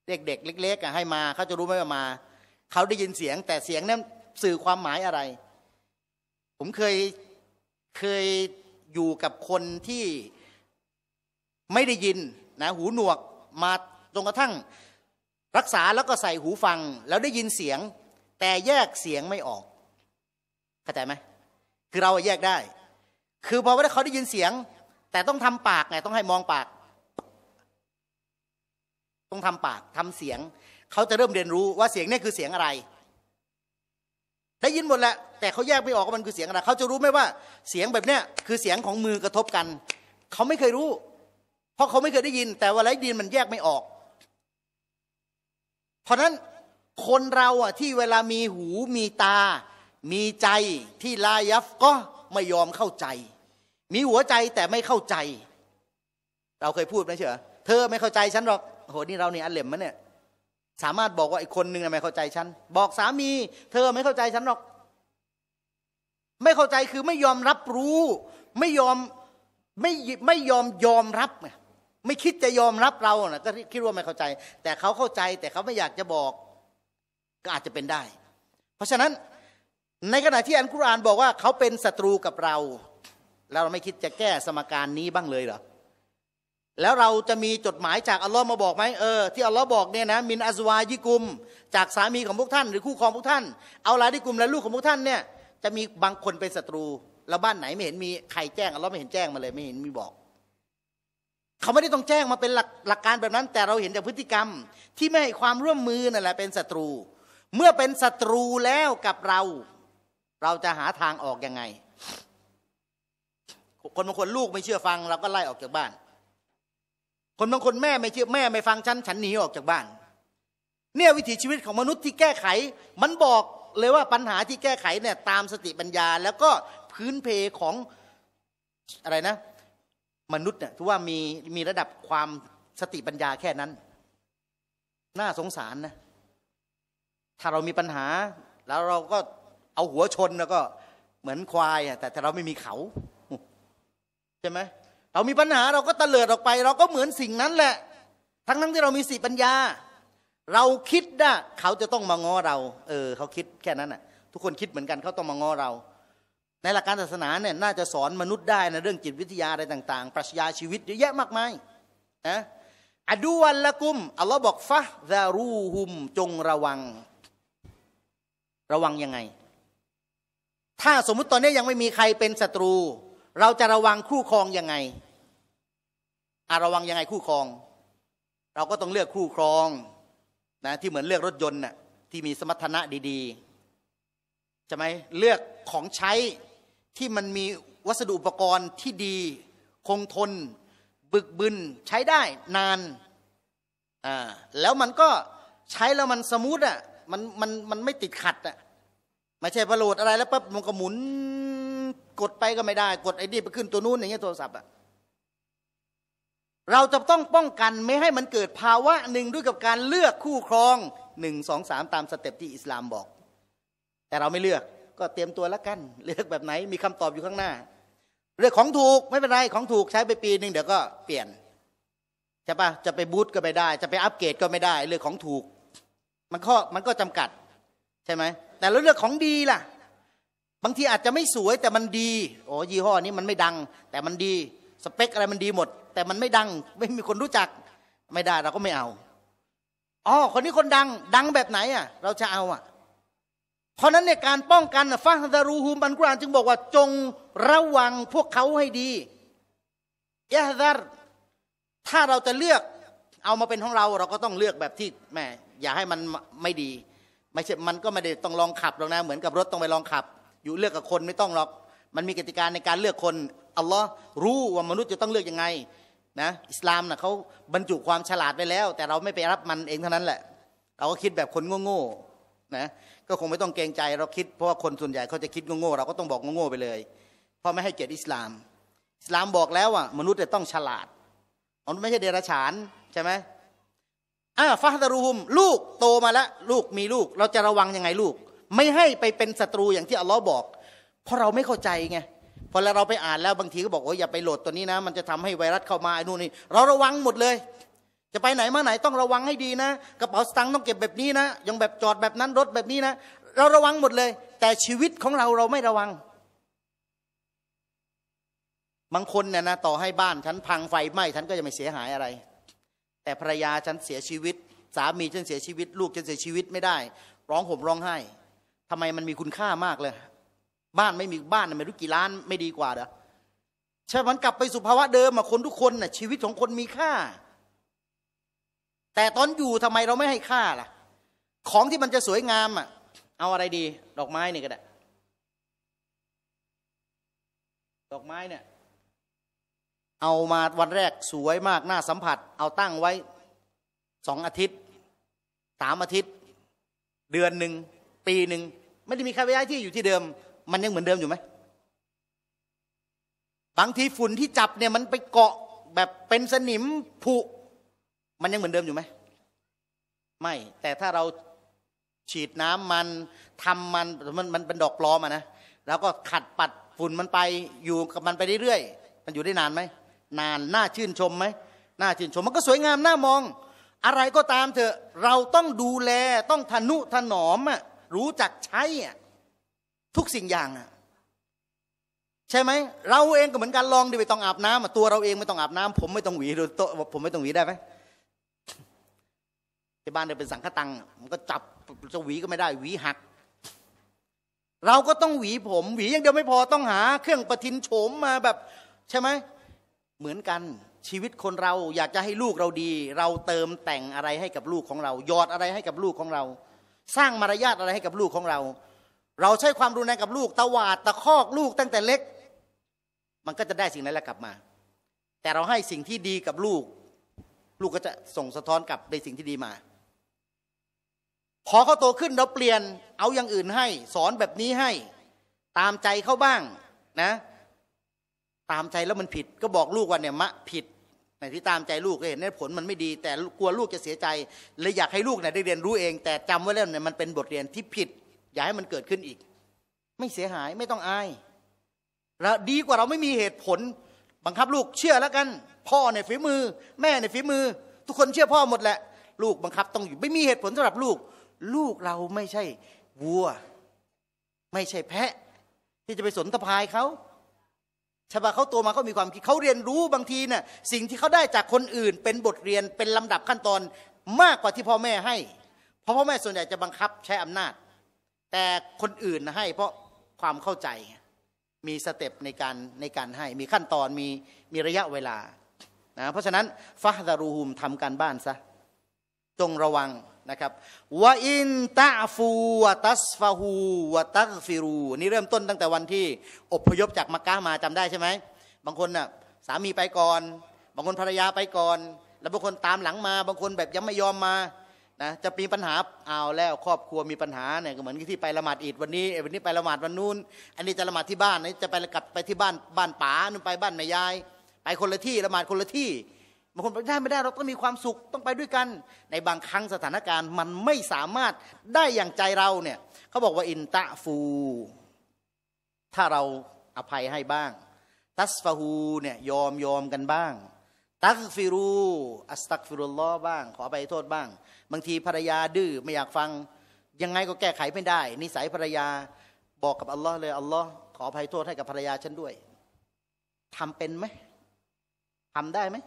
เด็กๆเล็ก ๆ อ่ะให้มาเขาจะรู้ไหมว่ามาเขาได้ยินเสียงแต่เสียงนั้น สื่อความหมายอะไร ผมเคยเคยอยู่กับคนที่ไม่ได้ยินนะ หูหนวกมาจนกระทั่ง รักษาแล้วก็ใส่หูฟัง แล้วได้ยินเสียง แต่แยกเสียงไม่ออกเข้าใจไหมคือเราแยกได้ คือพอว่าเขาได้ยินเสียง แต่ต้องทำปากไงต้องให้มองปาก ต้องทำปากทำเสียง เขาจะเริ่มเรียนรู้ว่าเสียงนี่คือเสียงอะไรได้ยินหมดแหละแต่เขาแยกไม่ออกว่ามันคือเสียงอะไรเขาจะรู้ไหมว่าเสียงแบบเนี้ยคือเสียงของมือกระทบกัน เขาไม่เคยรู้ เพราะเขาไม่เคยได้ยิน แต่ว่าไรดินมันแยกไม่ออก เพราะนั้นคนเราอ่ะที่เวลามีหูมีตามีใจที่ลายัฟก็ไม่ยอมเข้าใจ มีหัวใจแต่ไม่เข้าใจ เราเคยพูดไหมเชื่อเธอไม่เข้าใจฉันหรอก โหนี่เราเนี่ยอันเหลมมะเนี่ย สามารถบอกว่าไอ้คนหนึ่งทำไม่เข้าใจฉัน บอกสามี เธอไม่เข้าใจฉันหรอก ไม่เข้าใจคือไม่ยอมรับรู้ ไม่ยอมไม่ไม่ยอมยอมรับ ไม่คิดจะยอมรับเรานะก็คิดว่าไม่เข้าใจ แต่เขาเข้าใจ แต่เขาไม่อยากจะบอกก็อาจจะเป็นได้ เพราะฉะนั้นในขณะที่อันกุรานบอกว่าเขาเป็นศัตรูกับเรา แล้วเราไม่คิดจะแก้สมการนี้บ้างเลยเหรอแล้วเราจะมีจดหมายจากอัลลอฮ์มาบอกไหมเออที่อัลลอฮ์บอกเนี่ยนะมินอัซวายิกุม จากสามีของพวกท่านหรือคู่ครองพวกท่านเอาลาดิกุมและลูกของพวกท่านเนี่ยจะมีบางคนเป็นศัตรู แล้วบ้านไหนไม่เห็นมีใครแจ้งอัลลอฮ์ไม่เห็นแจ้งมาเลย ไม่เห็นมีบอก เขาไม่ได้ต้องแจ้งมาเป็นหลักหลักการแบบนั้น แต่เราเห็นจากพฤติกรรม ที่ไม่ให้ความร่วมมือนั่นแหละเป็นศัตรู เมื่อเป็นศัตรูแล้วกับเราเราจะหาทางออกยังไง คนบางคนลูกไม่เชื่อฟังเรา ก็ไล่ออกจากบ้าน คนบางคนแม่ไม่เชื่อแม่ไม่ฟังฉันฉันหนีออกจากบ้าน เนี่ยวิถีชีวิตของมนุษย์ที่แก้ไข มันบอกเลยว่าปัญหาที่แก้ไขเนี่ย ตามสติปัญญาแล้วก็พื้นเพของอะไรนะ มนุษย์เนี่ยถือว่ามีมีระดับความสติปัญญาแค่นั้น น่าสงสารนะถ้าเรามีปัญหาแล้วเราก็เอาหัวชนแล้วก็เหมือนควายอ่ะแต่เราไม่มีเขา ใช่ไหมเรามีปัญหาเราก็ตะเลิดออกไป เราก็เหมือนสิ่งนั้นแหละ ทั้งทั้งที่เรามีสีปัญญา เราคิดนะเขาจะต้องมาง้อเราเออ เขาคิดแค่นั้นอ่ะทุกคนคิดเหมือนกันเขาต้องมาง้อเรา ในหลักการศาสนาเนี่ยน่าจะสอนมนุษย์ได้นะเรื่องจิตวิทยาอะไรต่างๆปรัชญาชีวิตเยอะแยะมากมายนะอดูวันละกุมอัลลอฮ์บอกฟะซารูฮุมจงระวัง ระวังยังไงถ้าสมมุติตอนนี้ยังไม่มีใครเป็นศัตรู เราจะระวังคู่ครองยังไงอะระวังยังไงคู่ครอง เราก็ต้องเลือกคู่ครองนะที่เหมือนเลือกรถยนต์น่ะที่มีสมรรถนะดีๆใช่ไหมเลือกของใช้ที่มันมีวัสดุอุปกรณ์ที่ดี คงทน บึกบึนใช้ได้นานอ่าแล้วมันก็ใช้แล้วมันสมูทอ่ะมันมันมันไม่ติดขัดอ่ะไม่ใช่ประโหลดอะไรแล้วปั๊บมันก็หมุน กดไปก็ไม่ได้กดไอ้นี่ไปขึ้นตัวนู้นอย่างเงี้ยโทรศัพท์อะเราจะต้องป้องกันไม่ให้มันเกิดภาวะหนึ่งด้วยกับการเลือกคู่ครองหนึ่งสองสามตามสเต็ปที่อิสลามบอก แต่เราไม่เลือกก็เตรียมตัวแล้วกัน เลือกแบบไหน มีคำตอบอยู่ข้างหน้าเรื่องของถูกไม่เป็นไร ของถูกใช้ไปปีหนึ่งเดี๋ยวก็เปลี่ยนใช่ปะจะไปบูตก็ไม่ได้ จะไปอัปเกรดก็ไม่ได้เรื่องของถูก มันก็มันก็จำกัด ใช่ไหมแต่เราเลือกของดีล่ะ บางทีอาจจะไม่สวยแต่มันดีโอ้ยี่ห้อนี้มันไม่ดัง แต่มันดีสเปคอะไรมันดีหมด แต่มันไม่ดังไม่มีคนรู้จักไม่ได้เราก็ไม่เอาอ๋อคนนี้คนดังดังแบบไหนอ่ะเราจะเอาอ่ะ เพราะนั้นในการป้องกันฟาซัดารูฮูมบันกุรานจึงบอกว่า จงระวังพวกเขาให้ดี ยะฮดารถ้าเราจะเลือกเอามาเป็นของเรา เราก็ต้องเลือกแบบที่แม่อย่าให้มันไม่ดีไม่ใช่ มันก็ไม่ได้ต้องลองขับหรอกนะ เหมือนกับรถต้องไปลองขับ อยู่เลือกกับคนไม่ต้องหรอก มันมีกติกาในการเลือกคน อัลลอฮ์รู้ว่ามนุษย์จะต้องเลือกยังไง นะ อิสลามนะเขาบรรจุความฉลาดไว้แล้ว แต่เราไม่ไปรับมันเองเท่านั้นแหละ เราก็คิดแบบคนโง่ๆนะ ก็คงไม่ต้องเกรงใจเราคิด เพราะว่าคนส่วนใหญ่เขาจะคิดโง่ๆเราก็ต้องบอกโง่ๆไปเลย เพราะไม่ให้เกียรติอิสลาม อิสลามบอกแล้วว่ามนุษย์จะต้องฉลาดมันไม่ใช่เดรัจฉานใช่ไหมอาฟาดารูฮุมลูกโตมาแล้วลูกมีลูก เราจะระวังยังไงลูก ไม่ให้ไปเป็นศัตรูอย่างที่อัลลอฮ์บอก เพราะเราไม่เข้าใจไงพอเราไปอ่านแล้วบางทีก็บอกโอ้ยอย่าไปโหลดตัวนี้นะมันจะทำให้ไวรัสเข้ามาไอ้นู่นนี่เราระวังหมดเลย จะไปไหนมาไหน ต้องระวังให้ดีนะกระเป๋าสตางค์ต้องเก็บแบบนี้นะยังแบบจอดแบบนั้นรถแบบนี้นะเราระวังหมดเลย แต่ชีวิตของเราเราไม่ระวัง บางคนเนี่ยนะ ต่อให้บ้านฉันพังไฟไหม้ฉันก็จะไม่เสียหายอะไรแต่ภรรยาฉันเสียชีวิต สามีฉันเสียชีวิต ลูกฉันเสียชีวิตไม่ได้ ร้องห่มร้องไห้ ทำไมมันมีคุณค่ามากเลย บ้านไม่มีบ้านไม่รู้กี่ล้านไม่ดีกว่าเด้อใช่มันกลับไปสู่ภาวะเดิมอะคนทุกคนน่ะชีวิตของคนมีค่า แต่ตอนอยู่ทำไมเราไม่ให้ค่าล่ะ ของที่มันจะสวยงามอะเอาอะไรดี ดอกไม้นี่ก็ได้ดอกไม้เนี่ยเอามาวันแรกสวยมากน่าสัมผัส เอาตั้งไว้สองอาทิตย์สามอาทิตย์ เดือนหนึ่งปีหนึ่ง ไม่ได้มีใครไปย้ายที่อยู่ที่เดิม มันยังเหมือนเดิมอยู่ไหมบางทีฝุ่นที่จับเนี่ยมันไปเกาะแบบเป็นสนิมผุมันยังเหมือนเดิมอยู่ไหม ไม่แต่ถ้าเราฉีดน้ำมันทำมันมันมันเป็นดอกปลอมอะนะแล้วก็ขัดปัดฝุ่นมันไปอยู่กับมันไปเรื่อยๆมันอยู่ได้นานไหมนานน่าชื่นชมไหมน่าชื่นชม มันก็สวยงามน่ามอง อะไรก็ตามเถอะเราต้องดูแลต้องทนุถนอมอ่ะรู้จักใช้อ่ะทุกสิ่งอย่างอ่ะใช่ไหม เราเองก็เหมือนกันลองดิไปต้องอาบน้ำตัวเราเองไม่ต้องอาบน้ำ ผมไม่ต้องหวีดูโตผมไม่ต้องหวีได้ไหมที่บ้านเนี่ยเป็นสังฆตังมันก็จับจะหวีก็ไม่ได้หวีหัก เราก็ต้องหวีผม หวีอย่างเดียวไม่พอต้องหาเครื่องประทินโฉมมาแบบ ใช่ไหมเหมือนกันชีวิตคนเราอยากจะให้ลูกเราดี เราเติมแต่งอะไรให้กับลูกของเราหยอดอะไรให้กับลูกของเรา สร้างมารยาทอะไรให้กับลูกของเรา เราใช้ความรุนแรงกับลูกตวาดตะคอกลูกตั้งแต่เล็ก มันก็จะได้สิ่งนั้นแหละกลับมา แต่เราให้สิ่งที่ดีกับลูก ลูกก็จะส่งสะท้อนกลับในสิ่งที่ดีมา พอเขาโตขึ้นเราเปลี่ยน เอาอย่างอื่นให้ สอนแบบนี้ให้ตามใจเขาบ้างนะตามใจแล้วมันผิดก็บอกลูกว่าเนี่ย มะผิดในที่ตามใจลูกเห็นผลมันไม่ดี แต่กลัวลูกจะเสียใจเลยอยากให้ลูกเนี่ยได้เรียนรู้เอง แต่จำไว้แล้วเนี่ยมันเป็นบทเรียนที่ผิด อย่าให้มันเกิดขึ้นอีก ไม่เสียหายไม่ต้องอายแล้วดีกว่าเราไม่มีเหตุผลบังคับลูกเชื่อแล้วกัน พ่อในฝีมือ แม่ในฝีมือ ทุกคนเชื่อพ่อหมดแหละ ลูกบังคับต้องอยู่ไม่มีเหตุผลสำหรับลูก ลูกเราไม่ใช่ วัวไม่ใช่แพะที่จะไปสนทพายเขาใช่ปะเขาโตมาเขามีความคิดเขาเรียนรู้บางทีเนะ่ยสิ่งที่เขาได้จากคนอื่นเป็นบทเรียนเป็นลำดับขั้นตอนมากกว่าที่พ่อแม่ให้ เพราะพ่อแม่ส่วนใหญ่จะบังคับใช้อำนาจ แต่คนอื่นให้เพราะความเข้าใจ มีสเต็ปในการในการให้มีขั้นตอนมีมีระยะเวลานะเพราะฉะนั้นฟาดารูฮุมทำการบ้านซะจงระวังนะครับวะอินตะฟูวะตัสฟาฮูวะตัสฟิรู นี่เริ่มต้นตั้งแต่วันที่อพยพจากมักกะมาจำได้ใช่ไหมบางคนน่ะสามีไปก่อน บางคนภรรยาไปก่อน แล้วบางคนตามหลังมาบางคนแบบยังไม่ยอมมานะจะมีปัญหาเอาแล้วครอบครัวมีปัญหาเนี่ยก็เหมือนที่ไปละหมาดอีดวันนี้วันนี้ไปละหมาดวันนู้นอันนี้จะละหมาดที่บ้านนี่จะไปกลับไปที่บ้านบ้านป๋านู่นไปบ้านแม่ยาย ไปคนละที่ละหมาดคนละที่บางคนไปได้ไม่ได้เราต้องมีความสุขต้องไปด้วยกัน ในบางครั้งสถานการณ์ มันไม่สามารถได้อย่างใจเราเนี่ยเขาบอกว่าอินตะฟู ถ้าเราอภัยให้บ้างทัสฟาฮูเนี่ยยอมยอมกันบ้าง ตักฟิรูอัสตักฟิรุลลอบ้าง ขอไปโทษบ้าง บางทีภรรยาดื้อไม่อยากฟังยังไงก็แก้ไขไม่ได้ นิสัยภรรยา บอกกับ อัลลอฮ์เลยอัลลอฮ์ขออภัยโทษให้กับภรรยาฉันด้วย ทำเป็นไหมทำได้ไหม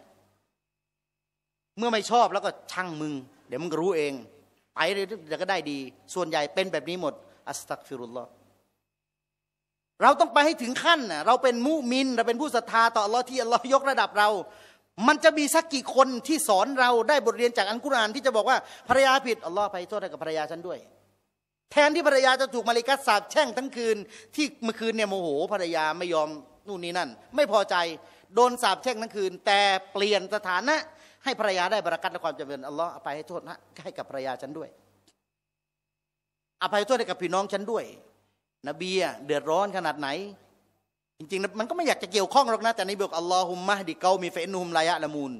เมื่อไม่ชอบแล้วก็ช่างมึง เดี๋ยวมึงรู้เอง ไปเดี๋ยวก็ได้ดีส่วนใหญ่เป็นแบบนี้หมด อัสตักฟิรุลลอฮ์เราต้องไปให้ถึงขั้น เราเป็นมุมิน เราเป็นผู้ศรัทธาต่ออัลลอฮ์ที่อัลลอฮ์ยกระดับเรา มันจะมีสักกี่คนที่สอนเราได้บทเรียนจากอัลกุรอาน ที่จะบอกว่าภรรยาผิดอัลลอฮ์ไปโทษให้กับภรรยาฉันด้วย แทนที่ภรรยาจะถูกมาริกัสสาบแช่งทั้งคืนที่เมื่อคืนเนี่ยโมโหภรรยาไม่ยอมนู่นนี่นั่น ไม่พอใจโดนสาบแช่งทั้งคืน แต่เปลี่ยนสถานะให้ภรรยาได้บรากัตและความจำเริญอัลลอฮ์อภัยให้โทษนะให้กับภรรยาฉันด้วยอภัยโทษ ให้ กับพี่น้องฉันด้วยนบีเดือดร้อนขนาดไหน จริงๆมันก็ไม่อยากจะเกี่ยวข้องหรอกนะ แต่ในบบอกอัลลอฮุมมะดิเกามีเฟนุฮุมลายะละมูล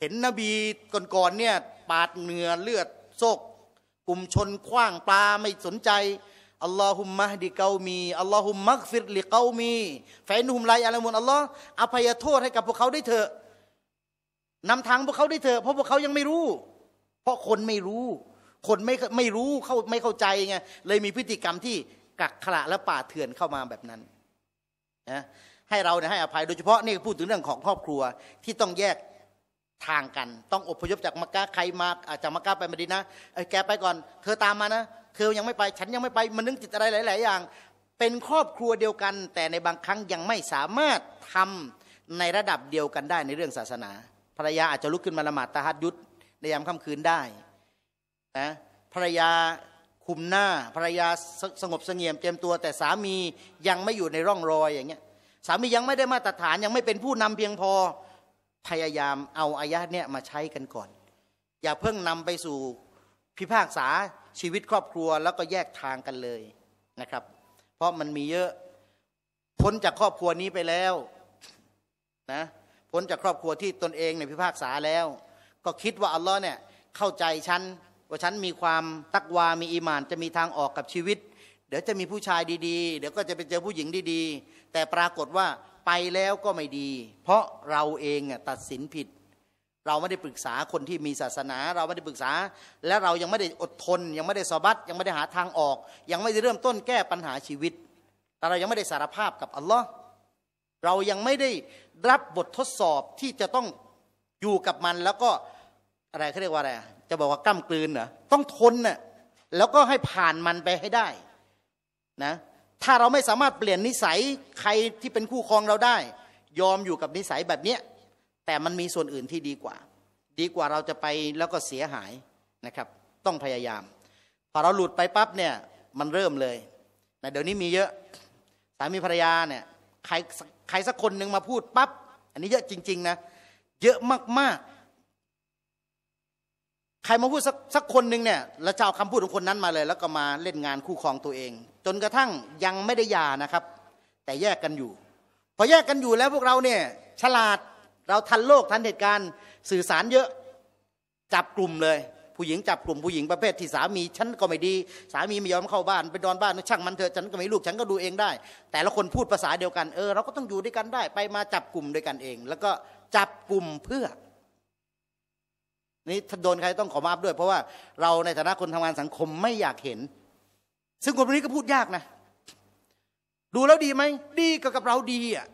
เห็นนบีก่อนๆเนี่ยปาดเหนือเลือดโซกกลุ่มชนคว้างปลาไม่สนใจอัลลอฮุมมะดิเกามีอัลลอฮุมมักฟิรลิเกามีแฟนุฮุมลาอะละมุนอัลลอฮ์อภัยโทษให้กับพวกเขาได้เถอะนำทางพวกเขาได้เถอะเพราะพวกเขายังไม่รู้ เพราะคนไม่รู้ คนไม่ไม่รู้เขาไม่เข้าใจไงเลยมีพฤติกรรมที่กักขระและป่าเถื่อนเข้ามาแบบนั้นนะให้เราเนี่ยให้อภัยโดยเฉพาะนี่พูดถึงเรื่องของครอบครัวที่ต้องแยกทางกัน ต้องอพยพจากมักกะใครมาจากมักกะไปมาดีนะไอ้แกไปก่อนเธอตามมานะ เธอยังไม่ไปฉันยังไม่ไปมันนึกจิตอะไรหลาย ๆ อย่าง เป็นครอบครัวเดียวกันแต่ในบางครั้งยังไม่สามารถทำในระดับเดียวกันได้ในเรื่องศาสนาภรรยาอาจจะลุกขึ้นมาละหมาดตาฮัดยุดในยามค่ำคืนได้นะภรรยาคุมหน้า ภรรยาสงบเสงี่ยมเจียมตัว แต่สามียังไม่อยู่ในร่องรอยอย่างเงี้ย สามียังไม่ได้มาตรฐานยังไม่เป็นผู้นำเพียงพอพยายามเอาอายะเนี่ยมาใช้กันก่อน อย่าเพิ่งนำไปสู่พิพากษาชีวิตครอบครัว แล้วก็แยกทางกันเลยนะครับ เพราะมันมีเยอะพ้นจากครอบครัวนี้ไปแล้ว นะพ้นจากครอบครัวที่ตนเองในพิพากษาแล้ว ก็คิดว่าอัลลอฮ์เนี่ยเข้าใจฉัน ว่าฉันมีความตักวามีอีมานจะมีทางออกกับชีวิต เดี๋ยวจะมีผู้ชายดีๆ เดี๋ยวก็จะไปเจอผู้หญิงดีๆ แต่ปรากฏว่าไปแล้วก็ไม่ดี เพราะเราเองตัดสินผิด เราไม่ได้ปรึกษาคนที่มีศาสนา เราไม่ได้ปรึกษา และเรายังไม่ได้อดทน ยังไม่ได้สบัดยังไม่ได้หาทางออก ยังไม่ได้เริ่มต้นแก้ปัญหาชีวิตแต่เรายังไม่ได้สารภาพกับอัลลอฮ์เรายังไม่ได้รับบททดสอบที่จะต้องอยู่กับมันแล้วก็อะไรเขาเรียกว่าอะไรจะบอกว่ากล้ำกลืนเหรอต้องทนน่ะแล้วก็ให้ผ่านมันไปให้ได้นะถ้าเราไม่สามารถเปลี่ยนนิสัยใครที่เป็นคู่ครองเราได้ ยอมอยู่กับนิสัยแบบเนี้ยแต่มันมีส่วนอื่นที่ดีกว่า ดีกว่าเราจะไปแล้วก็เสียหายนะครับต้องพยายามพอเราหลุดไปปั๊บเนี่ยมันเริ่มเลยนะเดี๋ยวนี้มีเยอะสามีภรรยาเนี่ยใครใครสักคนหนึ่งมาพูดปับ๊บ อันนี้เยอะจริงๆนะ เยอะมากๆ ใครมาพูดสักสักคนหนึ่งเนี่ย แล้วจะเอาคำพูดของคนนั้นมาเลย แล้วก็มาเล่นงานคู่ครองตัวเอง จนกระทั่งยังไม่ได้ยานะครับ แต่แยกกันอยู่ พอแยกกันอยู่แล้วพวกเราเนี่ย ฉลาด เราทันโลกทันเหตุการณ์ สื่อสารเยอะ จับกลุ่มเลยผู้หญิงจับกลุ่มผู้หญิงประเภทที่สามี ฉันก็ไม่ดี สามีไม่ยอมเข้าบ้านไปนอนบ้าน ช่างมันเถอะ ฉันก็ไม่ลูก ฉันก็ดูเองได้ แต่ละคนพูดภาษาเดียวกัน เออเราก็ต้องอยู่ด้วยกันได้ ไปมาจับกลุ่มด้วยกันเอง แล้วก็จับกลุ่มเพื่อ นี่โดนใครต้องขอมาอัพด้วย เพราะว่าเราในฐานะคนทำงานสังคมไม่อยากเห็น ซึ่งคนนี้ก็พูดยากนะ ดูแล้วดีไหมดีกับกับเราดีอ่ะ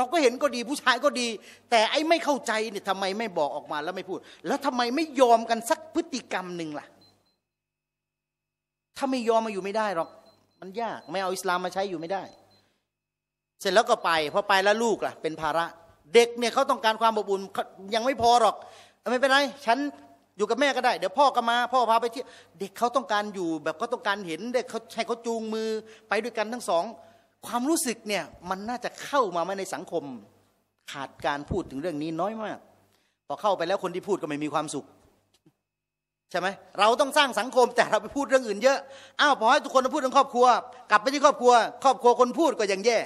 เราก็เห็นก็ดีผู้ชายก็ดี แต่ไอ้ไม่เข้าใจเนี่ยทำไมไม่บอกออกมาแล้วไม่พูด แล้วทำไมไม่ยอมกันสักพฤติกรรมหนึ่งล่ะ ถ้าไม่ยอมมาอยู่ไม่ได้หรอก มันยากไม่เอาอิสลามมาใช้อยู่ไม่ได้ เสร็จแล้วก็ไป พอไปแล้วลูกล่ะเป็นภาระ เด็กเนี่ยเขาต้องการความอบอุ่นยังไม่พอหรอก ไม่เป็นไร ฉันอยู่กับแม่ก็ได้ เดี๋ยวพ่อก็มาพ่อพาไปที่เด็กเขาต้องการอยู่แบบเขาต้องการเห็นเด็กเขาให้เขาจูงมือไปด้วยกันทั้งสองความรู้สึกเนี่ยมันน่าจะเข้ามาไหมในสังคม ขาดการพูดถึงเรื่องนี้น้อยมากพอเข้าไปแล้วคนที่พูดก็ไม่มีความสุข ใช่ไหม เราต้องสร้างสังคม แต่เราไปพูดเรื่องอื่นเยอะอ้าวพอให้ทุกคนมาพูดเรื่องครอบครัวกลับไปที่ครอบครัวครอบครัวคนพูดก็ยังแย่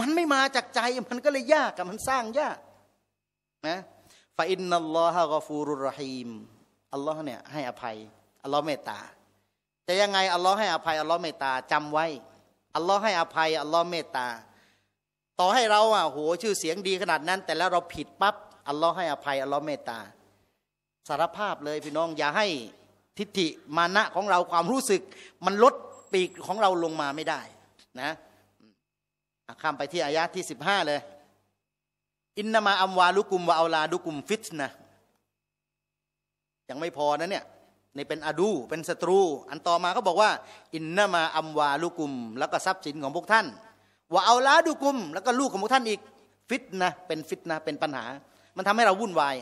มันไม่มาจากใจ มันก็เลยยากกับมันสร้างยากนะฟาอินนัลลอฮะกอฟูรุรฮีมอัลลอฮ์เนี่ยให้อภัยอัลลอฮ์เมตตาจะยังไงอัลลอฮ์ให้อภัยอัลลอฮ์เมตตาจำไว้อัลลอฮ์ให้อภัย อัลลอฮ์เมตตา ต่อให้เราอ่ะโหชื่อเสียงดีขนาดนั้น แต่แล้วเราผิดปั๊บอัลลอฮ์ให้อภัยอัลลอฮ์เมตตาสารภาพเลยพี่น้องอย่าให้ทิฏฐิมานะของเราความรู้สึกมันลดปีกของเราลงมาไม่ได้นะข้ามไปที่อายะที่สิบห้าเลยอินนามาอัมวาลุกุมวาอัลลาดุกุมฟิตนะยังไม่พอนะเนี่ยนี่เป็นอดูเป็นศัตรู อันต่อมาก็บอกว่า อินนามาอัมวาลูกุม แล้วก็ทรัพย์สินของพวกท่านว่าเอาลาดูกุม แล้วก็ลูกของพวกท่านอีกฟิตนะเป็นฟิตนะเป็นปัญหา มันทำให้เราวุ่นวาย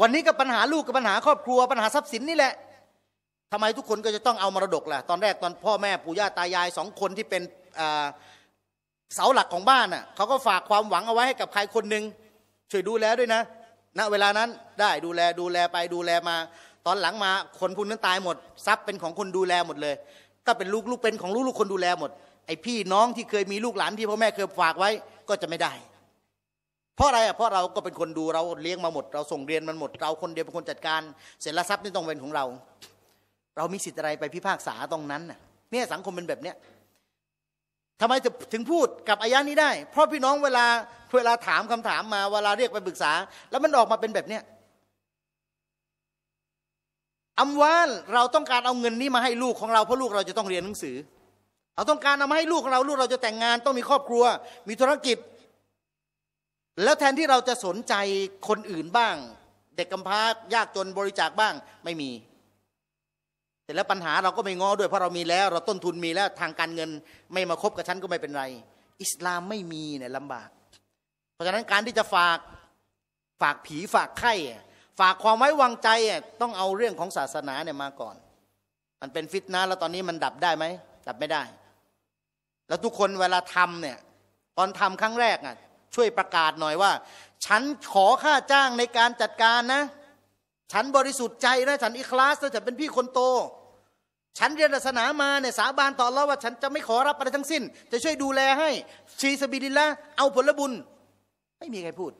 วันนี้ก็ปัญหาลูกกับปัญหา ครอบครัว ปัญหาทรัพย์สินนี่แหละ ทำไมทุกคนก็จะต้องเอามรดกล่ะตอนแรกตอนพ่อแม่ปู่ย่าตายายสองคนที่เป็นเสาหลักของบ้านน่ะเขาก็ฝากความหวังเอาไว้ให้กับใครคนหนึ่งช่วยดูแลด้วยนะณนะเวลานั้นได้ดูแลดูแลไปดูแลมาตอนหลังมาคนพูณนั้นตายหมด ทรัพย์เป็นของคนดูแลหมดเลยก็เป็นลูกลูกเป็นของลูกลูกคนดูแลหมด ไอพี่น้องที่เคยมีลูกหลานที่พ่อแม่เคยฝากไว้ก็จะไม่ได้ เพราะอะไรอ่ะเพราะเราก็เป็นคนดูเราเลี้ยงมาหมดเราส่งเรียนมันหมด เราคนเดียวเป็นคนจัดการเสร็จแล้วทรัพย์นี่ต้องเป็นของเรา เรามีสิทธิ์อะไรไปพิพากษาตรงนั้นน่ะเนี่ยสังคมเป็นแบบเนี้ยทำไมถึงพูดกับอายะนี้ได้ เพราะพี่น้องเวลาเวลาถามคำถามมาเวลาเรียกไปปรึกษา แล้วมันออกมาเป็นแบบเนี้ยอำวานเราต้องการเอาเงินนี้มาให้ลูกของเราเพราะลูกเราจะต้องเรียนหนังสือ เราต้องการเอามาให้ลูกของเราลูกเราจะแต่งงานต้องมีครอบครัว มีธุรกิจ แล้วแทนที่เราจะสนใจคนอื่นบ้าง เด็กกำพร้ายากจนบริจาคบ้างไม่มีเสร็จแล้วปัญหาเราก็ไม่ง้อด้วยเพราะเรามีแล้ว เราต้นทุนมีแล้วทางการเงิน ไม่มาคบกับฉันก็ไม่เป็นไร อิสลามไม่มีเนี่ยลำบาก เพราะฉะนั้นการที่จะฝากฝากผีฝากไข่ฝากความไว้วางใจต้องเอาเรื่องของศาสนาเนี่ยมาก่อน มันเป็นฟิตนะแล้วตอนนี้มันดับได้ไหมดับไม่ได้ แล้วทุกคนเวลาทำเนี่ยตอนทำครั้งแรกอ่ะช่วยประกาศหน่อยว่า ฉันขอค่าจ้างในการจัดการนะ ฉันบริสุทธิ์ใจนะฉันอิคลาสนะฉันเป็นพี่คนโต ฉันเรียนศาสนามาเนี่ยสาบานต่อแล้วว่าฉันจะไม่ขอรับอะไรทั้งสิ้นจะช่วยดูแลให้ชีสบิดิละเอาผลบุญไม่มีใครพูด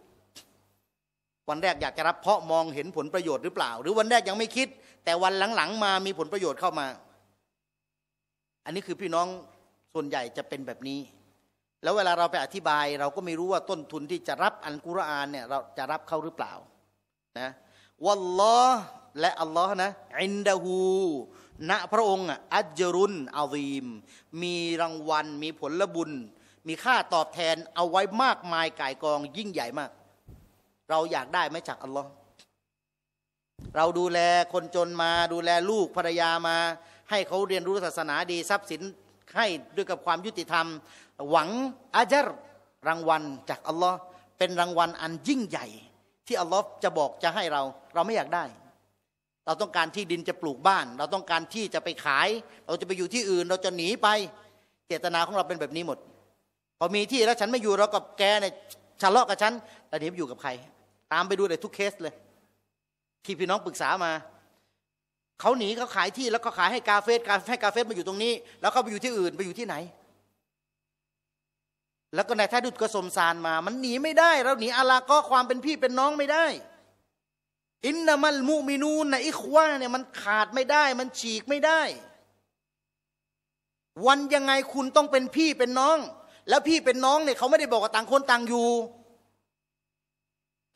วันแรกอยากจะรับเพราะมองเห็นผลประโยชน์หรือเปล่า หรือวันแรกยังไม่คิด แต่วันหลังๆ มามีผลประโยชน์เข้ามา อันนี้คือพี่น้องส่วนใหญ่จะเป็นแบบนี้ แล้วเวลาเราไปอธิบาย เราก็ไม่รู้ว่าต้นทุนที่จะรับอันกุรอานเนี่ยเราจะรับเข้าหรือเปล่านะวัลลอฮ์และอัลลอฮ์นะอินดะหูณพระองค์อัจรุนอาวีม มีรางวัล มีผลบุญ มีค่าตอบแทนเอาไว้มากมายก่ายกอง ยิ่งใหญ่มากเราอยากได้ไหมจากอัลลอฮ์เราดูแลคนจนมา ดูแลลูกภรรยามา ให้เขาเรียนรู้ศาสนาดี ทรัพย์สินให้ด้วยกับความยุติธรรม หวังอาจารรางวัล จากอัลลอฮ์เป็นรางวัลอันยิ่งใหญ่ ที่อัลลอฮ์จะบอกจะให้เรา เราไม่อยากได้ เราต้องการที่ดินจะปลูกบ้าน เราต้องการที่จะไปขาย เราจะไปอยู่ที่อื่นเราจะหนีไปเจตนาของเราเป็นแบบนี้หมด พอมีที่แล้วฉันไม่อยู่เรากับแกเนี่ยฉันเลาะกับฉันแล้วเดียวอยู่กับใครตามไปดูเลยทุกเคสเลย ที่พี่น้องปรึกษามา เขาหนีเขาขายที่แล้วก็ขายให้กาเฟสกาให้กาเฟสมาอยู่ตรงนี้ แล้วเขาไปอยู่ที่อื่นไปอยู่ที่ไหน แล้วก็นายท้าดุดกะสมสารมา มันหนีไม่ได้เราหนีอาลาก็ความเป็นพี่เป็นน้องไม่ได้ อินนามัลมูมินูนนอิควาเนี่ย มันขาดไม่ได้ มันฉีกไม่ได้ วันยังไงคุณต้องเป็นพี่เป็นน้อง แล้วพี่เป็นน้องเนี่ยเขาไม่ได้บอกว่าต่างคนต่างอยู่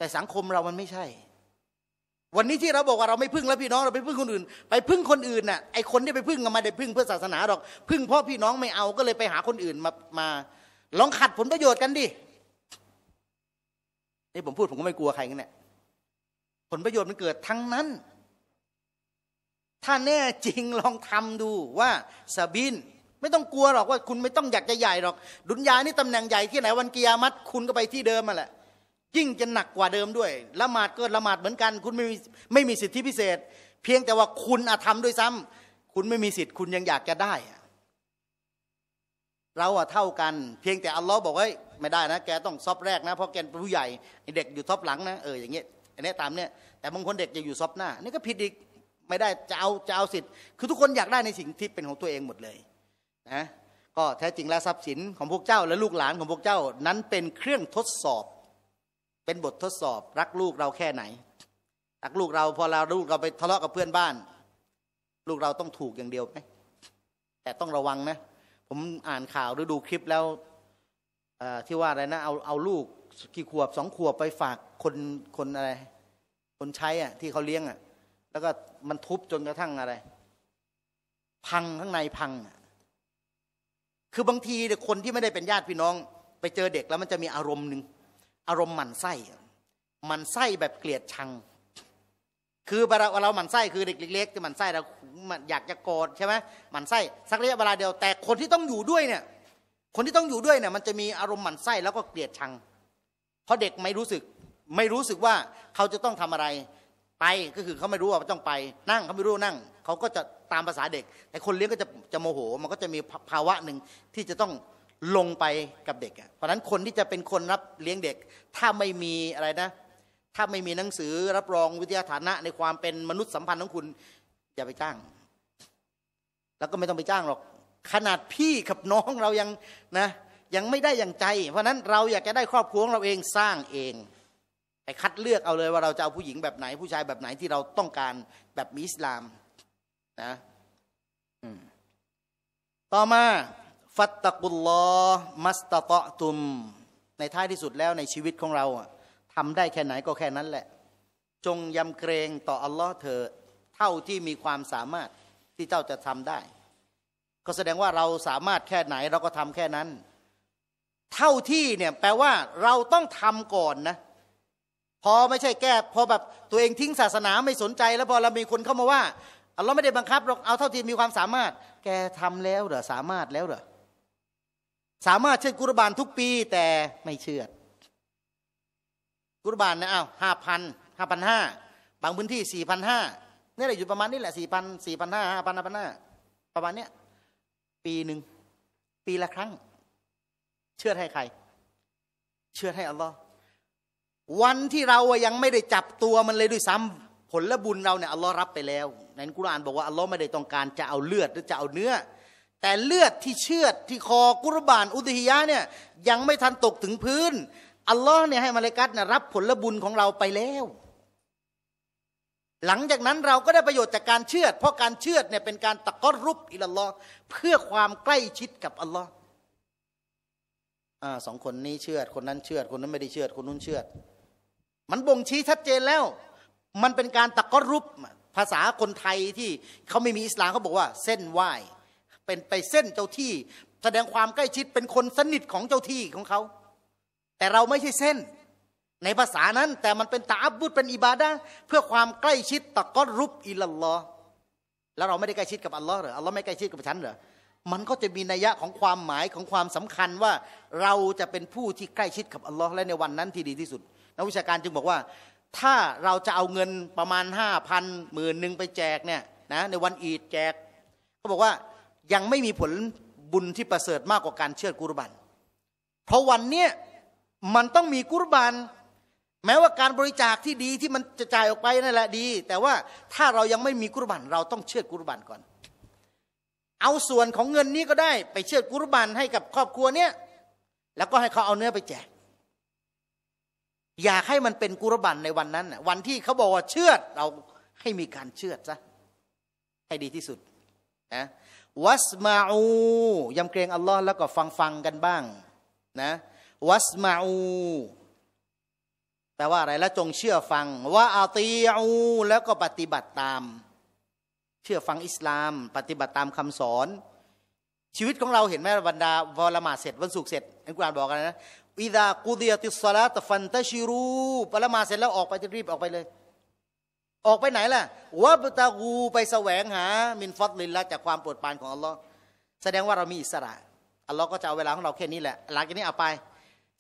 แต่สังคมเรามันไม่ใช่ วันนี้ที่เราบอกว่า เราไม่พึ่งแล้วพี่น้องเราไปพึ่งคนอื่น ไปพึ่งคนอื่นน่ะ ไอคนที่ไปพึ่งกมาได้พึ่งเพื่อศาสนาหรอก พึ่งเพราะพี่น้องไม่เอาก็เลยไปหาคนอื่นมา มาลองขัดผลประโยชน์กันดินี่ผมพูดผมก็ไม่กลัวใครกันเนี่ยผลประโยชน์มันเกิดทั้งนั้น ถ้าแน่จริงลองทำดูว่าสบินไม่ต้องกลัวหรอกว่าคุณไม่ต้องอยากจะใหญ่หรอกดุนยานี่ตำแหน่งใหญ่ที่ไหน วันกิยามัตคุณก็ไปที่เดิมมาแหละยิ่งจะหนักกว่าเดิมด้วย ละหมาดก็ละหมาดเหมือนกัน คุณไม่มีไม่มีสิทธิพิเศษ เพียงแต่ว่าคุณอาธรรมด้วยซ้ำ คุณไม่มีสิทธิ์ คุณยังอยากจะได้ เราอะเท่ากัน เพียงแต่อัลลอฮ์บอกว่าไม่ได้นะ แกต้องซอบแรกนะ เพราะแกเป็นผู้ใหญ่ เด็กอยู่ซอบหลังนะ เอออย่างเงี้ย อันนี้ตามเนี่ย แต่บางคนเด็กจะอยู่ซอบหน้า นี่ก็ผิดอีก ไม่ได้จะเอาจะเอาสิทธิ์คือทุกคนอยากได้ในสิ่งที่เป็นของตัวเองหมดเลย นะ ก็แท้จริงแล้วทรัพย์สินของพวกเจ้า และลูกหลานของพวกเจ้า นั้นเป็นเครื่องทดสอบเป็นบททดสอบ รักลูกเราแค่ไหน รักลูกเราพอเราลูกเราไปทะเลาะกับเพื่อนบ้าน ลูกเราต้องถูกอย่างเดียวไหมแต่ต้องระวังนะผมอ่านข่าวหรือดูคลิปแล้วที่ว่าอะไรนะเอาเอาลูกกี่ขวบสองขวบไปฝากคนคนอะไร คนใช้อ่ะ ที่เขาเลี้ยงอ่ะ แล้วก็มันทุบจนกระทั่งอะไร พังข้างในพังคือบางทีคนที่ไม่ได้เป็นญาติพี่น้อง ไปเจอเด็กแล้วมันจะมีอารมณ์หนึ่งอารมณ์หมันไส้หมันไส้แบบเกลียดชัง คือเราเราหมันไส้คือเด็กเล็กๆที่หมันไส้เราอยากจะโกรธใช่ไหมหมันไส้สักระยะเวลาเดียวแต่คนที่ต้องอยู่ด้วยเนี่ย คนที่ต้องอยู่ด้วยเนี่ยมันจะมีอารมณ์หมันไส้แล้วก็เกลียดชัง เพราะเด็กไม่รู้สึก ไม่รู้สึกว่าเขาจะต้องทำอะไรไปก็คือเขาไม่รู้ว่าต้องไปนั่งเขาไม่รู้นั่ง เขาก็จะตามภาษาเด็ก แต่คนเลี้ยงก็จะจะโมโห มันก็จะมีภาวะหนึ่งที่จะต้องลงไปกับเด็กเพราะนั้นคนที่จะเป็นคนรับเลี้ยงเด็ก ถ้าไม่มีอะไรนะ ถ้าไม่มีหนังสือรับรองวิทยาฐานะในความเป็นมนุษย์สัมพันธ์ของคุณ อย่าไปจ้าง แล้วก็ไม่ต้องไปจ้างหรอกขนาดพี่กับน้องเรายังนะ ยังไม่ได้อย่างใจ เพราะนั้นเราอยากจะได้ครอบครัวของเราเองสร้างเองไปคัดเลือกเอาเลยว่าเราจะเอาผู้หญิงแบบไหนผู้ชายแบบไหนที่เราต้องการแบบมิสลาม นะต่อมาฟัตตะกุลลอมัสตะตะตุม ในท้ายที่สุดแล้วในชีวิตของเราทำได้แค่ไหนก็แค่นั้นแหละ จงยำเกรงต่ออัลลอฮ์เถิดเท่าที่มีความสามารถที่เจ้าจะทำได้ ก็แสดงว่าเราสามารถแค่ไหน เราก็ทำแค่นั้น เท่าที่เนี่ยแปลว่าเราต้องทำก่อนนะ พอไม่ใช่แก้พอแบบตัวเองทิ้งศาสนาไม่สนใจ แล้วพอเรามีคนเข้ามาว่าเราไม่ได้บังคับ เราเอาเท่าที่มีความสามารถ แกทำแล้วเหรอสามารถแล้วเหรอสามารถเชิดกุรบานทุกปีแต่ไม่เชือดกุรบานนะอ้าวห้าพันห้าพันห้าบางพื้นที่สี่พันห้านี่แหละอยู่ประมาณนี้แหละสี่พันสี่พันห้าห้าพันห้าพันห้าประมาณเนี้ยปีหนึ่งปีละครั้ง เชื่อให้ใคร เชื่อให้อัลลอฮ์วันที่เรายังไม่ได้จับตัวมันเลยด้วยซ้ำ ผลและบุญเราเนี่ยอัลลอฮ์รับไปแล้ว ใน กุราน บอกว่าอัลลอฮ์ไม่ได้ต้องการจะเอาเลือดหรือจะเอาเนื้อแต่เลือดที่เชือดที่คอกุรบานอุตหิยะเนี่ย ยังไม่ทันตกถึงพื้น อัลลอฮ์เนี่ยให้มาเลกัตนะรับผลบุญของเราไปแล้ว หลังจากนั้นเราก็ได้ประโยชน์จากการเชือด เพราะการเชือดเนี่ยเป็นการตะกอรุปอิลลอ์เพื่อความใกล้ชิดกับอัลลอฮ์สองคนนี้เชือด คนนั้นเชือด คนนั้นไม่ได้เชือด คนนู้นเชือด มันบ่งชี้ชัดเจนแล้ว มันเป็นการตะกอรุปภาษาคนไทยที่เขาไม่มีอิสลามเขาบอกว่า เส้นไหวเป็นไปเส้นเจ้าที่แสดงความใกล้ชิดเป็นคนสนิทของเจ้าที่ของเขา แต่เราไม่ใช่เส้น ในภาษานั้นแต่มันเป็นตาอับบุตเป็นอิบาดะเพื่อความใกล้ชิดตะกอรุบอิลลอแล้วเราไม่ได้ใกล้ชิดกับอัลลอฮ์หรออัลลอฮ์ไม่ใกล้ชิดกับฉันเหรอมันก็จะมีนัยยะของความหมายของความสำคัญว่า เราจะเป็นผู้ที่ใกล้ชิดกับอัลลอฮ์และในวันนั้นที่ดีที่สุดนักวิชาการจึงบอกว่า ถ้าเราจะเอาเงินประมาณห้าพันหมื่นหนึ่งไปแจกเนี่ยนะในวันอีดแจกเขาบอกว่ายังไม่มีผลบุญที่ประเสริฐมากกว่าการเชื่อกุรบัน เพราะวันเนี้ยมันต้องมีกุรบัน แม้ว่าการบริจาคที่ดีที่มันจะจ่ายออกไปนั่นแหละดี แต่ว่าถ้าเรายังไม่มีกุรบันเราต้องเชื่อกุรบันก่อน เอาส่วนของเงินนี้ก็ได้ไปเชื่อกุรบันให้กับครอบครัวเนี้ย แล้วก็ให้เขาเอาเนื้อไปแจก อยากให้มันเป็นกุรบันในวันนั้นวันที่เขาบอกว่าเชื่อเราให้มีการเชื่อซะ ให้ดีที่สุดนะวัสมาอูยำเกรงอัลลอฮ์แล้วก็ฟังฟังกันบ้าง นะ วัสมาอูแปลว่าอะไร แล้วจงเชื่อฟังว่าอาตีอูแล้วก็ปฏิบัติตาม เชื่อฟัง อิสลาม ปฏิบัติตามคำสอน ชีวิตของเราเห็นไหมบรรดาวอลมาเสร็จวันศุกร์เสร็จอันกุรานบอกกันนะอิดากูเดียติสลาตฟันตะชิรูปละมาเสร็จแล้วออกไปจะรีบออกไปเลยออกไปไหนล่ะวะบตากูไปแสวงหามินฟอดลินละจากความโปรดปานของอัลลอฮ์แสดงว่าเรามีอิสระอัลลอฮ์ก็จะเอาเวลาของเราแค่นี้แหละหลังจากนี้เอาไป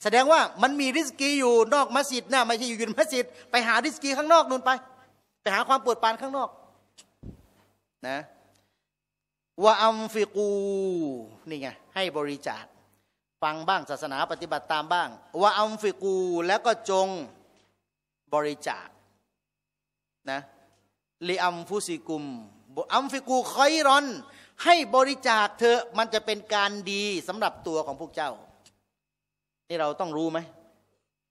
แสดงว่ามันมีริสกีอยู่นอกมัสยิดนะไม่ใช่อยู่ในมัสยิดไปหาริสกีข้างนอกนู่นไปไปหาความโปรดปานข้างนอกนะวะอัมฟิกูนี่ไงให้บริจาคฟังบ้างศาสนาปฏิบัติตามบ้างวะอัมฟิกู แล้วก็จงบริจาคนะลิอัมฟุสิกุมอัมฟิกูคอยรอน ให้บริจาคเธอมันจะเป็นการดีสำหรับตัวของพวกเจ้า นี่เราต้องรู้ไหม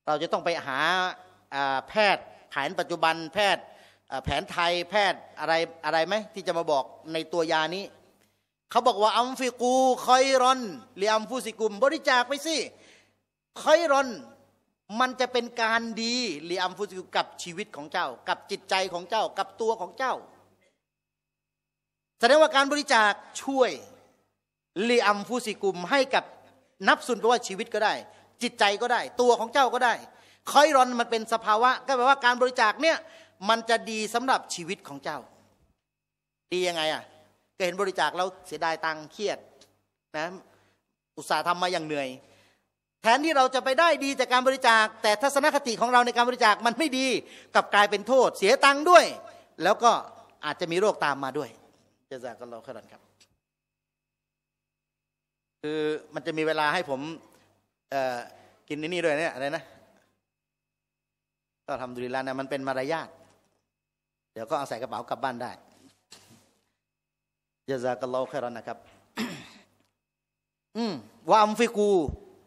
เราจะต้องไปหาแพทย์ แผนปัจจุบันแพทย์แผนไทยแพทย์อะไรอะไรไหมที่จะมาบอกในตัวยานี้ เขาบอกว่าอัมฟิกูคอยรอนลิอัมฟุสิกุม บริจาคไปสิคอยรอนมันจะเป็นการดีลีอัมฟุสิกุกับชีวิตของเจ้า กับจิตใจของเจ้ากับตัวของเจ้าแสดงว่าการบริจาคช่วยลีอัมฟูสิกุมให้กับนับสุนแปลว่าชีวิตก็ได้ จิตใจก็ได้ ตัวของเจ้าก็ได้ คอยรอนมันเป็นสภาวะ ก็แปลว่าการบริจาคเนี่ยมันจะดีสำหรับชีวิตของเจ้า ดียังไงอ่ะ ก็เห็นบริจาคแล้วเสียดายตังเครียดนะอุตส่าห์ทำมาอย่างเหนื่อยแทนที่เราจะไปได้ดีจากการบริจาค แต่ทัศนคติของเราในการบริจาคมันไม่ดี กับกลายเป็นโทษเสียตังค์ด้วย แล้วก็อาจจะมีโรคตามมาด้วยจะจากกันเราขนาดครับคือมันจะมีเวลาให้ผมกินนี่นี่ด้วยเนี่ยอะไรนะ ก็ทำดุริลานะ มันเป็นมารยาทเดี๋ยวก็เอาใส่กระเป๋ากลับบ้านได้จะจากกันเราขนาดนะครับ อืมว่าอัมฟิกู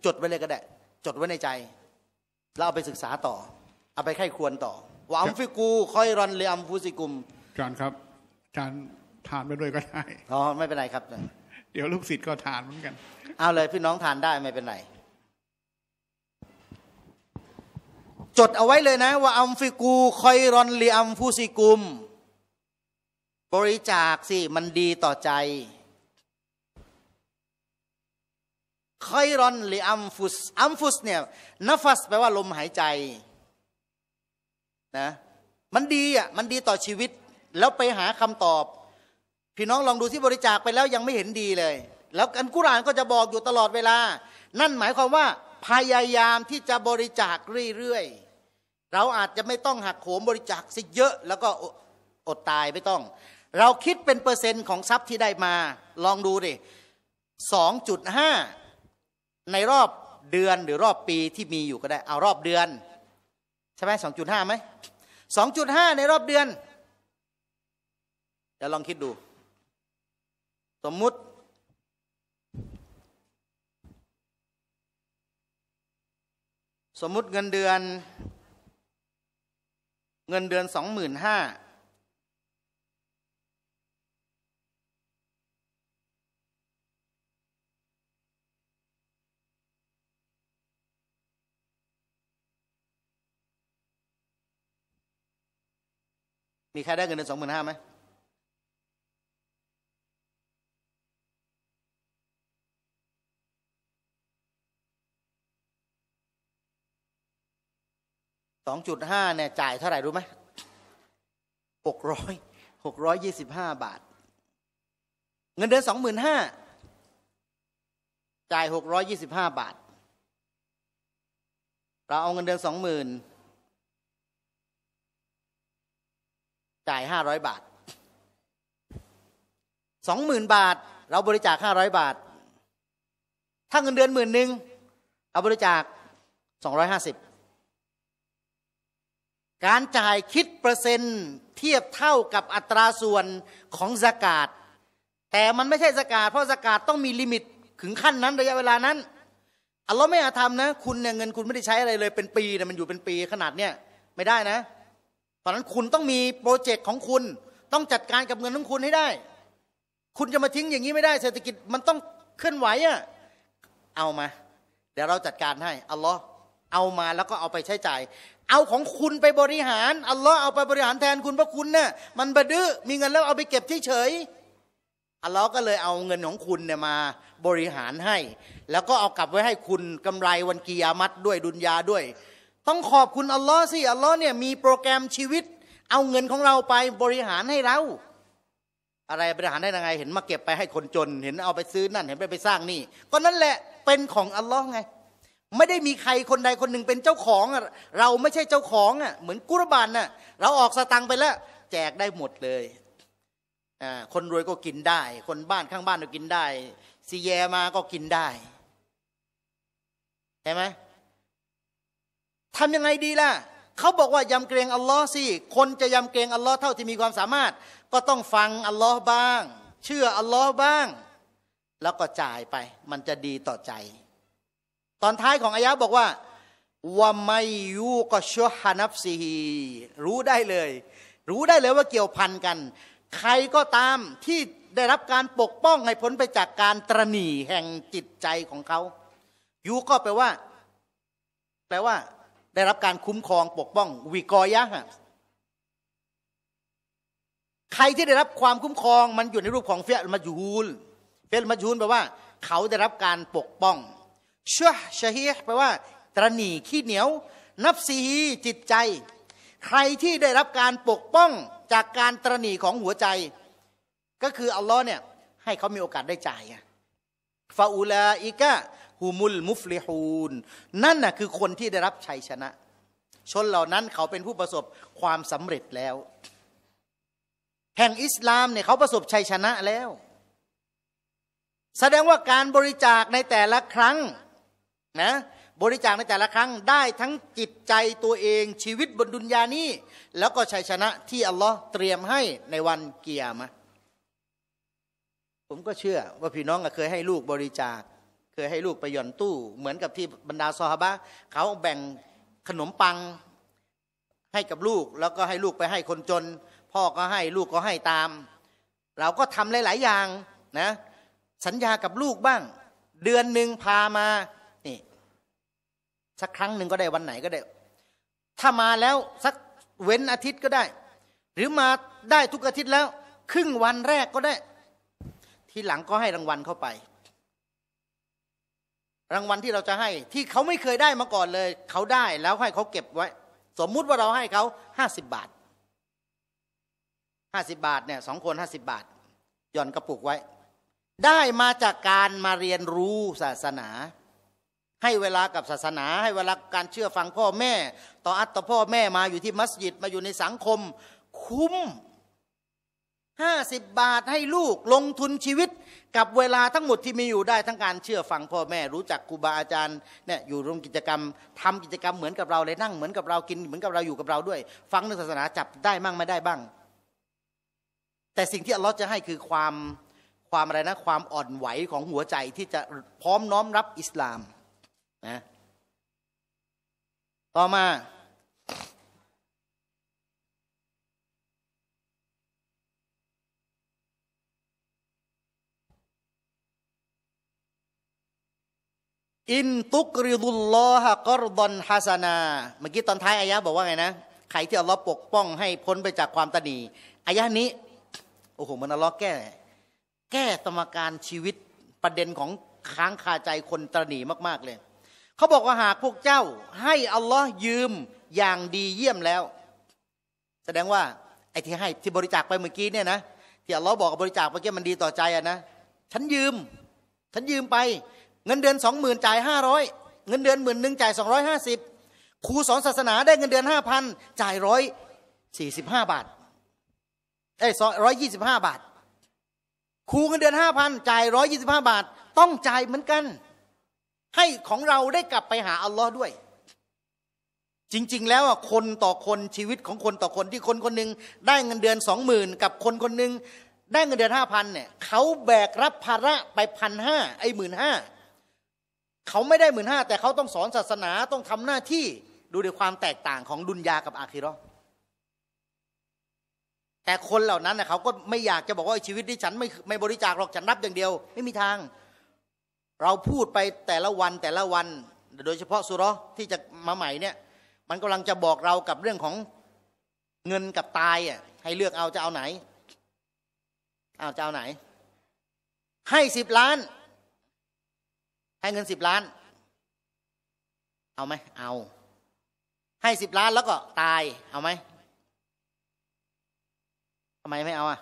จดไว้เลยก็ได้จดไว้ในใจ แล้วเอาไปศึกษาต่อ เอาไปไข้ควรต่อว่าอัมฟิกูคอยรอนเลอัมฟูซิกุมอาจารย์ครับอาจารย์ทานไปด้วยก็ได้ อ๋อไม่เป็นไรครับ เดี๋ยวลูกศิษย์ก็ทานเหมือนกัน เอาเลย พี่น้องทานได้ไม่เป็นไร จดเอาไว้เลยนะ ว่าอัมฟิกูคอยรอนเลอัมฟูซิกุม บริจาคสิ มันดีต่อใจคอยรอนหรืออัมฟุส อัมฟุสเนี่ยนัฟัสแปลว่าลมหายใจนะ มันดีอ่ะ มันดีต่อชีวิต แล้วไปหาคำตอบ พี่น้องลองดูที่บริจาคไปแล้วยังไม่เห็นดีเลย แล้วอันกุรานก็จะบอกอยู่ตลอดเวลา นั่นหมายความว่า พยายามที่จะบริจาคเรื่อยๆ เราอาจจะไม่ต้องหักโหมบริจาคสิเยอะแล้วก็อดตายไม่ต้อง เราคิดเป็นเปอร์เซ็นต์ของทรัพย์ที่ได้มา ลองดูดิสองจุดห้าในรอบเดือนหรือรอบปีที่มีอยู่ก็ได้ เอา รอบเดือน ใช่ไหมสองจุดห้าไหมสองจุดห้าในรอบเดือนเดี๋ยวลองคิดดู สมมุติ สมมุติเงินเดือน เงินเดือนสองหมื่นห้ามีใครได้เงินเดือนสองหมื่นห้าไหมสองจุดห้าเนี่ย จ่ายเท่าไหร่รู้ไหมหกร้อยหกร้อยยี่สิบห้าบาท เงินเดือนสองหมื่นห้าจ่ายหกร้อยยี่สิบห้าบาท เราเอาเงินเดือนสองหมื่นจ่ายห้าร้อยบาทสองหมื่นบาทเราบริจาคห้าร้อยบาท ถ้าเงินเดือนหมื่นหนึ่งเอาบริจาคสองร้อยห้าสิบการจ่ายคิดเปอร์เซ็นต์เทียบเท่ากับอัตราส่วนของสกาดแต่มันไม่ใช่สกาดเพราะสกาดต้องมีลิมิตถึงขั้นนั้นระยะเวลานั้นอัลลอฮ์ไม่อาธรรมนะ คุณเนี่ยเงินคุณไม่ได้ใช้อะไรเลยเป็นปีนะมันอยู่เป็นปีขนาดเนี้ยไม่ได้นะราะนั้นคุณต้องมีโปรเจกต์ของคุณต้องจัดการกับเงินของคุณให้ได้ คุณจะมาทิ้งอย่างนี้ไม่ได้เศรษฐกิจมันต้องเคลื่อนไหวอะเอามาเดี๋ยวเราจัดการให้อัลลอฮ์เอามาแล้วก็เอาไปใช้จ่าย เอาของคุณไปบริหารอัลลอฮ์เอาไปบริหารแทนคุณเพราะคุณเนี่ยมันบดื้อมีเงินแล้วเอาไปเก็บเฉยอัลลอฮ์ก็เลยเอาเงินของคุณเนี่ยมาบริหารให้ แล้วก็เอากลับไว้ให้คุณกำไรวันกียามัดด้วยดุนยาด้วยต้องขอบคุณ อัลลอฮ์สิ อัลลอฮ์เนี่ยมีโปรแกรมชีวิต เอาเงินของเราไปบริหารให้เรา อะไรบริหารได้ยังไง เห็นมาเก็บไปให้คนจน เห็นเอาไปซื้อนั่นเห็นไปไปสร้างนี่ ก็นั่นแหละเป็นของอัลลอฮ์ไง ไม่ได้มีใครคนใดคนหนึ่งเป็นเจ้าของเราไม่ใช่เจ้าของอ่ะเหมือนกุรบานน่ะเราออกสตังไปแล้ว แจกได้หมดเลยคนรวยก็กินได้ คนบ้านข้างบ้านก็กินได้ซีแยมาก็กินได้ใช่ไหมทำยังไงดีล่ะเขาบอกว่ายำเกรงอัลลอฮ์สิคนจะยำเกรงอัลลอฮ์เท่าที่มีความสามารถ ก็ต้องฟังอัลลอฮ์บ้าง เชื่ออัลลอฮ์บ้าง แล้วก็จ่ายไป มันจะดีต่อใจ ตอนท้ายของอายะบอกว่าว่าไม่ยูก็ชฮานับซีีรู้ได้เลย รู้ได้เลยว่าเกี่ยวพันกัน ใครก็ตามที่ได้รับการปกป้องให้พ้นไปจากการตรณีแห่งจิตใจของเขายูก็แปลว่า แปลว่าได้รับการคุ้มครอง ปกป้องวิกอยะใครที่ได้รับความคุ้มครองมันอยู่ในรูปของเฟลมาจูลเฟลมาจูลแปลว่า เขาได้รับการปกป้องเชื่อชฮีแปลว่าตรณีขี้เหนียว นับซีฮีจิตใจ ใครที่ได้รับการปกป้องจากการตรณีของหัวใจ ก็คืออัลลอฮ์เนี่ยให้เขามีโอกาสได้จ่ายฟาอูลาอิกะฮูมุล มุฟลิฮูน นั่นน่ะคือคนที่ได้รับชัยชนะ ชนเหล่านั้นเขาเป็นผู้ประสบความสำเร็จแล้ว แห่งอิสลามเนี่ยเขาประสบชัยชนะแล้ว แสดงว่าการบริจาคในแต่ละครั้งนะบริจาคในแต่ละครั้ง ได้ทั้งจิตใจตัวเองชีวิตบนดุนยานี้แล้วก็ชัยชนะที่อัลลอฮ์เตรียมให้ในวันเกียรมาผมก็เชื่อว่าพี่น้องเคยให้ลูกบริจาคเคยให้ลูกไปหย่อนตู้ เหมือนกับที่บรรดาซอฮาบะเขาแบ่งขนมปัง ให้กับลูกแล้วก็ให้ลูกไปให้คนจน พ่อก็ให้ลูกก็ให้ตาม เราก็ทำหลาย ๆ อย่างนะสัญญากับลูกบ้าง เดือนหนึ่งพามานี่สักครั้งหนึ่งก็ได้วันไหนก็ได้ถ้ามาแล้วสักเว้นอาทิตย์ก็ได้ หรือมาได้ทุกอาทิตย์แล้ว ครึ่งวันแรกก็ได้ ทีหลังก็ให้รางวัลเข้าไปรางวัลที่เราจะให้ที่เขาไม่เคยได้มาก่อนเลย เขาได้แล้วให้เขาเก็บไว้ สมมุติว่าเราให้เขาห้าสิบบาทห้าสิบาทเนี่ยสองคนห้าสิบาทหย่อนกระปุกไว้ ได้มาจากการมาเรียนรู้ศาสนา ให้เวลากับศาสนา ให้เวลาการเชื่อฟังพ่อแม่ ต่ออัตต่อพ่อแม่มาอยู่ที่มัสยิดมาอยู่ในสังคมคุ้มห้าสิบบาทให้ลูกลงทุนชีวิตกับเวลาทั้งหมดที่มีอยู่ได้ทั้งการเชื่อฟัง พ่อแม่ รู้จักครูบาอาจารย์เนี่ยอยู่ร่วมกิจกรรม ทำกิจกรรมเหมือนกับเราเลยนั่งเหมือนกับเรากินเหมือนกับเราอยู่กับเราด้วย ฟังเรื่องศาสนาจับได้มั่งไม่ได้บ้าง แต่สิ่งที่อัลลอฮ์จะให้คือความความอะไรนะความอ่อนไหวของหัวใจที่จะพร้อมน้อมรับอิสลามนะต่อมาอินตุกริดุลลอฮะกอรดอนฮาสนาเมื่อกี้ตอนท้ายอายะบอกว่าไงนะ ใครที่อัลลอฮ์ปกป้องให้พ้นไปจากความตนีอายะนี้โอ้โหมันอัลลอฮ์แก้ แก้สมการชีวิตประเด็นของค้างคาใจคนตนีมากๆเลย เขาบอกว่าหากพวกเจ้า ให้อัลลอฮ์ยืมอย่างดีเยี่ยมแล้ว แสดงว่าไอ้ที่ให้ที่บริจาคไปเมื่อกี้เนี่ยนะที่อัลลอฮ์บอกบริจาคไปเมื่อกี้มันดีต่อใจอะนะฉันยืมฉันยืมไปเงินเดือนสองหมื่นจ่ายห้าร้อยเงินเดือนหมื่นหนึ่งจ่ายสองร้อยห้าสิบครูสอนศาสนาได้เงินเดือนห้าพันจ่ายร้อยสี่สิบห้าบาทเอ้ร้อยยี่สิบห้าบาทครูเงินเดือนห้าพันจ่ายร้อยยี่สิบห้าบาท ต้องจ่ายเหมือนกัน ให้ของเราได้กลับไปหาอัลลอฮ์ด้วย จริงๆแล้วอ่ะคนต่อคนชีวิตของคนต่อคนที่คนคนหนึ่งได้เงินเดือนสองหมื่นกับคนคนหนึ่งได้เงินเดือนห้าพันเนี่ยเขาแบกรับภาระไปพันห้าไอหมื่นห้าเขาไม่ได้หมื่นห้าแต่เขาต้องสอนศาสนาต้องทำหน้าที่ดูในความแตกต่างของดุนยากับอาคิรอแต่คนเหล่านั้นนะเขาก็ไม่อยากจะบอกว่าชีวิตที่ฉันไม่ไม่บริจาคหรอกฉันรับอย่างเดียว ไม่มีทางเราพูดไปแต่ละวันแต่ละวัน โดยเฉพาะสุรที่จะมาใหม่เนี่ย มันกำลังจะบอกเรากับเรื่องของเงินกับตายอ่ะให้เลือกเอาจะเอาไหน เอาจะเอาไหน ให้สิบล้านให้เงินสิบล้าน เอาไหม เอา ให้สิบล้านแล้วก็ตาย เอาไหมทำไมไม่เอาอ่ะ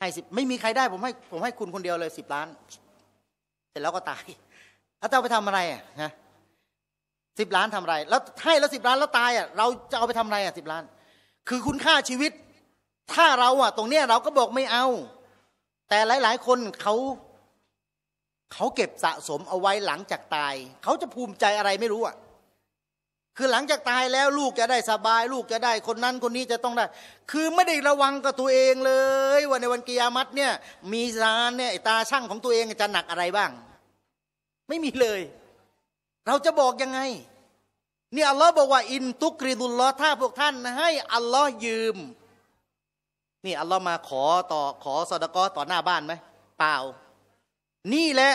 ให้สิบไม่มีใครได้ ผมให้ ผมให้คุณคนเดียวเลยสิบล้าน เสร็จแล้วก็ตาย แล้วจะเอาไปทำอะไรอ่ะนะสิบล้านทำอะไร แล้วให้แล้วสิบล้านแล้วตายอ่ะ เราจะเอาไปทำอะไรอ่ะสิบล้าน คือคุณค่าชีวิต ถ้าเราอ่ะ ตรงเนี้ยเราก็บอกไม่เอา แต่หลายๆ คนเขาเขาเก็บสะสมเอาไว้หลังจากตาย เขาจะภูมิใจอะไรไม่รู้อ่ะคือหลังจากตายแล้วลูกจะได้สบาย ลูกจะได้คนนั้นคนนี้จะต้องได้ คือไม่ได้ระวังกับตัวเองเลย ว่าในวันกิยามัตเนี่ย มีซานเนี่ยตาช่างของตัวเองจะหนักอะไรบ้าง ไม่มีเลย เราจะบอกยังไง นี่อัลลอฮ์บอกว่า อินตุกริดุลลอถ้าพวกท่านให้อัลลอฮ์ยืมนี่อัลลอฮ์มาขอต่อขอสอดกอต่อหน้าบ้านไหมเปล่านี่แหละ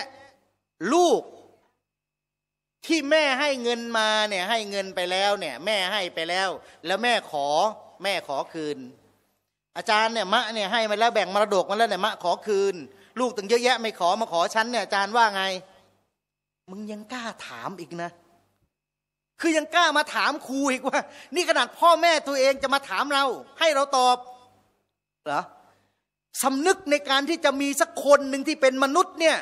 ลูกที่แม่ให้เงินมาเนี่ย ให้เงินไปแล้ว เนี่ย แม่ให้ไปแล้ว แล้วแม่ขอแม่ขอคืน อาจารย์เนี่ยมะเนี่ย ให้มาแล้วแบ่งมรดกมาแล้วเนี่ยมะขอคืน ลูกตั้งเยอะแยะไม่ขอมาขอฉันเนี่ยอาจารย์ว่าไงมึงยังกล้าถามอีกนะคือยังกล้ามาถามครูอีกว่า นี่ขนาดพ่อแม่ตัวเองจะมาถามเราให้เราตอบเหรอสำนึกในการที่จะมีสักคนหนึ่งที่เป็นมนุษย์เนี่ย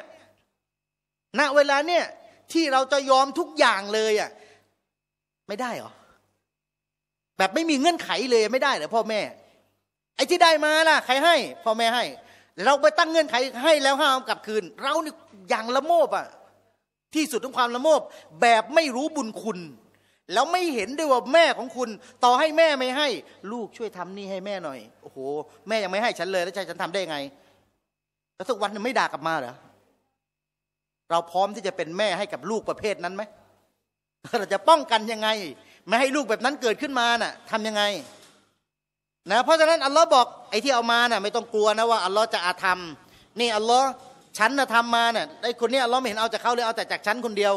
ณ เวลาเนี่ยที่เราจะยอมทุกอย่างเลยอ่ะไม่ได้หรอ แบบไม่มีเงื่อนไขเลยไม่ได้เหรอพ่อแม่ ไอ้ที่ได้มาล่ะใครให้พ่อแม่ให้ เราไปตั้งเงื่อนไขให้แล้วห้ามกลับคืน เราเนี่ยอย่างละโมบอ่ะที่สุดของความละโมบ แบบไม่รู้บุญคุณแล้วไม่เห็นด้วยว่าแม่ของคุณต่อให้แม่ไม่ให้ลูกช่วยทำนี่ให้แม่หน่อยโอ้โหแม่ยังไม่ให้ฉันเลยแล้วจฉันทำได้ไงแล้วสักวันนึงไม่ด่ากลับมาเหรอเราพร้อมที่จะเป็นแม่ให้กับลูกประเภทนั้นไหมเราจะป้องกันยังไง ไม่ให้ลูกแบบนั้นเกิดขึ้นมาน่ะทำยังไงนะเพราะฉะนั้นอัลลอฮ์บอกไอ้ที่เอามาน่ะไม่ต้องกลัวนะว่าอัลลอฮ์จะอาธรรม นี่อัลลอฮ์ฉันนะทำมาเนี่ยไอ้คนนี้อัลลอฮ์ไม่เห็นเอาจากเขาเลยเอาแต่จากฉันคนเดียว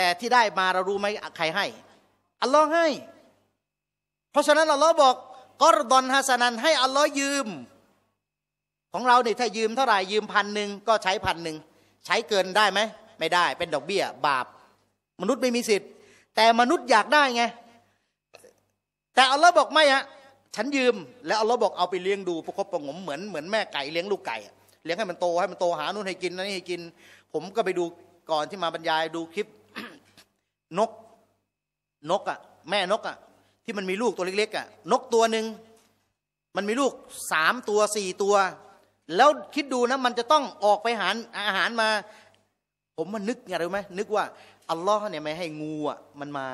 แต่ที่ได้มาเรารู้ไหมใครให้ อัลลอฮ์ให้ เพราะฉะนั้นอัลลอฮ์บอกกอรดอนฮาสนันให้อัลลอฮ์ยืม ของเราเนี่ยถ้ายืมเท่าไหร่ยืมพันหนึ่งก็ใช้พันหนึ่งใช้เกินได้ไหมไม่ได้เป็นดอกเบี้ย บาปมนุษย์ไม่มีสิทธิ์แต่มนุษย์อยากได้ไงแต่อัลลอฮ์บอกไม่ฮะฉันยืม แล้วอัลลอฮ์บอกเอาไปเลี้ยงดูประคบประงมเหมือนเหมือนแม่ไก่เลี้ยงลูกไก่ เลี้ยงให้มันโตให้ มันโตหานู่นให้กินนั่นให้กิน ผมก็ไปดูก่อนที่มาบรรยายดูคลิปนกนกอ่ะแม่นกอ่ะที่มันมีลูกตัวเล็กๆอ่ะนกตัวหนึ่ง มันมีลูกสามตัวสี่ตัว แล้วคิดดูนะมันจะต้องออกไปหาอาหารมา ผมมันนึกไงรู้ไหมนึกว่า อัลลอฮ์เนี่ยไม่ให้งูอ่ะมันมา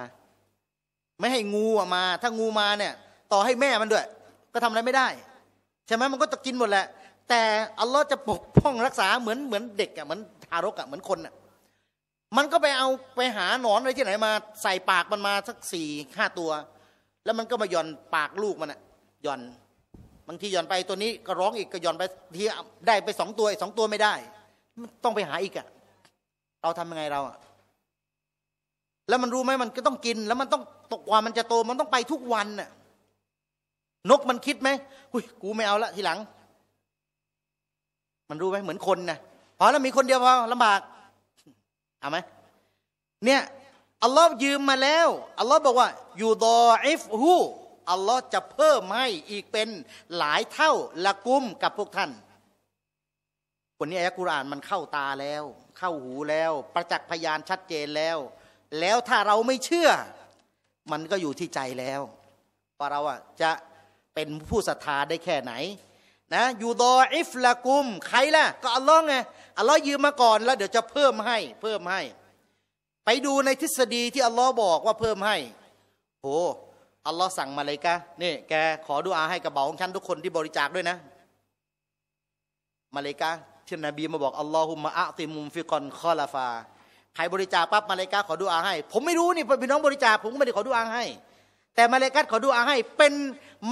ไม่ให้งูอ่ะมา ถ้างูมาเนี่ย ต่อให้แม่มันด้วย ก็ทำอะไรไม่ได้ใช่ไหมมันก็จะกินหมดแหละแต่อัลลอฮ์จะปกป้องรักษาเหมือนเหมือนเด็กอ่ะเหมือนทารกอ่ะเหมือนคนอ่ะมันก็ไปเอาไปหาหนอนอะไรที่ไหนมาใส่ปากมันมาสักสี่ห้าตัว แล้วมันก็มาหย่อนปากลูกมันอะหย่อนบางทีหย่อนไปตัวนี้ก็ร้องอีกก็หย่อนไปทีได้ไปสองตัวสองตัวไม่ได้ต้องไปหาอีกอะเราทำยังไงเราอะแล้วมันรู้ไหมมันก็ต้องกิน แล้วมันต้องตกว่ามันจะโต มันต้องไปทุกวันน่ะ นกมันคิดไหมอุ้ยกูไม่เอาละทีหลัง มันรู้ไหมเหมือนคนนะพอแล้วมีคนเดียวพอลำบากเอาไหมเนี่ยอัลลอฮ์ยืมมาแล้วอัลลอฮ์บอกว่าอยู่ดออิฟฮูอัลลอฮ์จะเพิ่มให้อีกเป็นหลายเท่าละกุม กับพวกท่านวันนี้อายะกุรอานมันเข้าตาแล้ว เข้าหูแล้ว ประจักษ์พยานชัดเจนแล้ว แล้วถ้าเราไม่เชื่อ มันก็อยู่ที่ใจแล้วว่าเราอ่ะจะเป็นผู้ศรัทธาได้แค่ไหน นะอยู่ดออิฟละกุมใครล่ะก็อัลลอฮ์ไงอัลลอฮ์ยืมมาก่อน แล้วเดี๋ยวจะเพิ่มให้ เพิ่มให้ ไปดูในทฤษฎีที่อัลลอฮ์บอกว่าเพิ่มให้โหอัลลอฮ์สั่งมาเลยกะนี่แกขอดูอาให้กระเป๋าของฉันทุกคนที่บริจาคด้วยนะมาเลยกะที่นบีมาบอกอัลลอฮุมะอะติมุมฟิกอนคอลาฟาใครบริจาคปั๊บมาเลกาขอดูอาให้ ผมไม่รู้นี่พี่น้องบริจาคผมก็ไม่ได้ ขอดูอาให้ แต่มาเลกัดขอดูอาให้ เป็น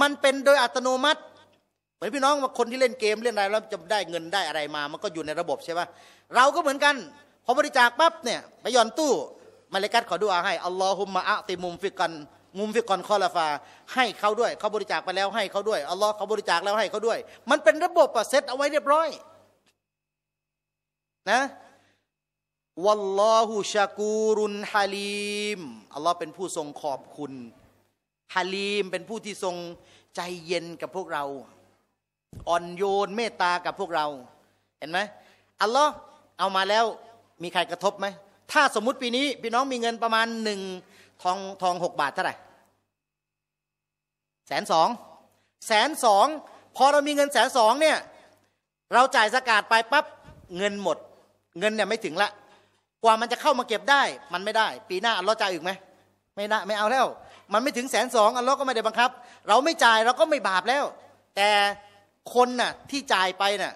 มันเป็นโดยอัตโนมัติมือนพี่น้องคนที่เล่นเกมเล่นอะไรแล้วจะได้เงินได้อะไรมา มันก็อยู่ในระบบใช่ไหมเราก็เหมือนกัน พอบริจาคปั๊บเนี่ย ไปย่อนตู้ มาเลกัดขอดูอาให้ อัลลอฮุมมา อะติมุมฟิกันมุมฟิกอนคอลาฟา ให้เขาด้วยเขาบริจาคไปแล้ว ให้เขาด้วยอัลลอฮ์เขาบริจาคแล้วให้เขาด้วย มันเป็นระบบอะเซตเอาไว้เรียบร้อย นะวัลลอฮุชากูรุนฮาลีมอัลลอฮ์เป็นผู้ทรงขอบคุณฮาลีมเป็นผู้ที่ทรงใจเย็นกับพวกเราอ่อนโยนเมตตากับพวกเราเห็นไหมอัลลอฮ์เอามาแล้วมีใครกระทบไหม ถ้าสมมุติปีนี้พี่น้องมีเงินประมาณหนึ่งทองทองหกบาท เท่าไหร่แสนสองแสนสองพอเรามีเงินแสนสองเนี่ย เราจ่ายสกาดไปปั๊บเงินหมดเงินเนี่ยไม่ถึงละ กว่ามันจะเข้ามาเก็บได้มันไม่ได้ ปีหน้าอัลลอฮ์จ่ายอีกไหม ไม่นะไม่เอาแล้ว มันไม่ถึงแสนสองอัลลอฮ์ก็ไม่ได้บังคับ เราไม่จ่ายเราก็ไม่บาปแล้ว แต่คนน่ะที่จ่ายไปน่ะ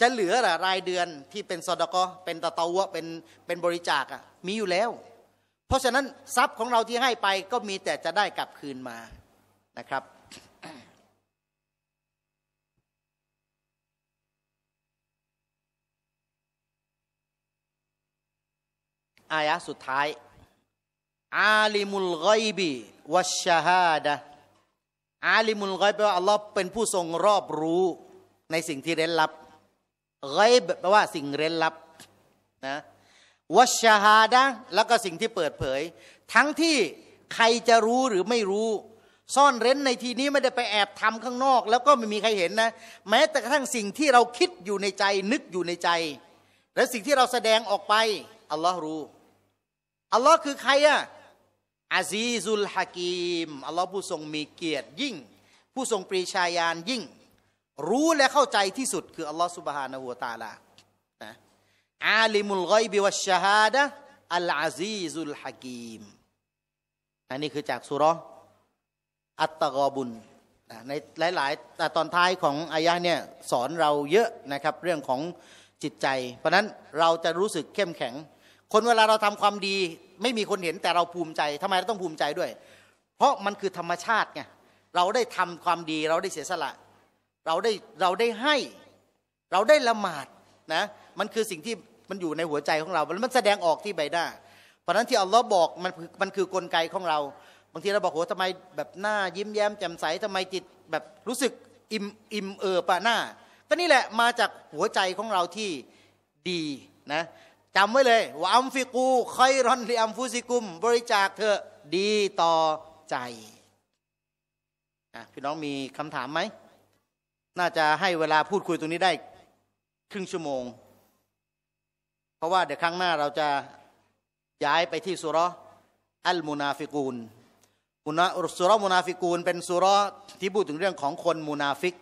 จะเหลือหรอรายเดือนที่เป็นสดกเป็นตะเตาวะเป็นเป็นบริจาคอะมีอยู่แล้ว เพราะฉะนั้น ทรัพย์ของเราที่ให้ไปก็มีแต่จะได้กลับคืนมานะครับ อายะสุดท้าย อาลิมุลไกบีวัชชาฮาดะอาลิมุลไกบแปลว่าอัลลอฮ์เป็นผู้ทรงรอบรู้ในสิ่งที่เร้นลับไกบแปลว่าสิ่งเร้นลับนะวัชฮาดะแล้วก็สิ่งที่เปิดเผย ทั้งที่ใครจะรู้หรือไม่รู้ ซ่อนเร้นในทีนี้ไม่ได้ไปแอบทำข้างนอก แล้วก็ไม่มีใครเห็นนะ แม้แต่กระทั่งสิ่งที่เราคิดอยู่ในใจนึกอยู่ในใจ และสิ่งที่เราแสดงออกไป อัลลอฮ์รู้ อัลลอฮ์คือใครอะ่ะอาซีซุลฮะกิมอัลลอฮ์ผู้ทรงมีเกียรติยิ่ง ผู้ทรงปรีชาญาณยิ่ง รู้และเข้าใจที่สุดคือ อัลลอฮ์สุบฮานาหัวตาลานะอาลิมุลไกบิวัชชฮาดะ อัลอาซีซุลฮะกิมอันนี้คือจากสุรอัตตะกอบุนในหลายๆแต่ตอนท้ายของอายะเนี่ยสอนเราเยอะนะครับเรื่องของจิตใจ เพราะนั้นเราจะรู้สึกเข้มแข็งคนเวลาเราทำความดีไม่มีคนเห็นแต่เราภูมิใจ ทำไมเราต้องภูมิใจด้วย เพราะมันคือธรรมชาติไงเราได้ทำความดี เราได้เสียสละ เราได้เราได้ให้ เราได้ละหมาดนะ มันคือสิ่งที่มันอยู่ในหัวใจของเรา มันแสดงออกที่ใบหน้าเพราะนั้นที่อัลลอฮ์บอกมันมันคือกลไกของเรา บางทีเราบอกโหทำไมแบบหน้ายิ้มแย้มแจ่มใสทำไมจิตแบบรู้สึกอิ่มอิ่มเอิบอะหน้าก็นี่แหละมาจากหัวใจของเราที่ดีนะจำไว้เลยว่าอัมฟิกูคอยรอนลิอัมฟูซิกุม บริจาคเถอะดีต่อใจพี่น้องมีคำถามไหม น่าจะให้เวลาพูดคุยตรงนี้ได้ ครึ่งชั่วโมง เพราะว่าเดี๋ยวครั้งหน้าเราจะย้ายไปที่สุรออัลมุนาฟิกูนมุนาสุรมุนาฟิกูน เป็นสุรอที่พูดถึงเรื่องของคนมุนาฟิก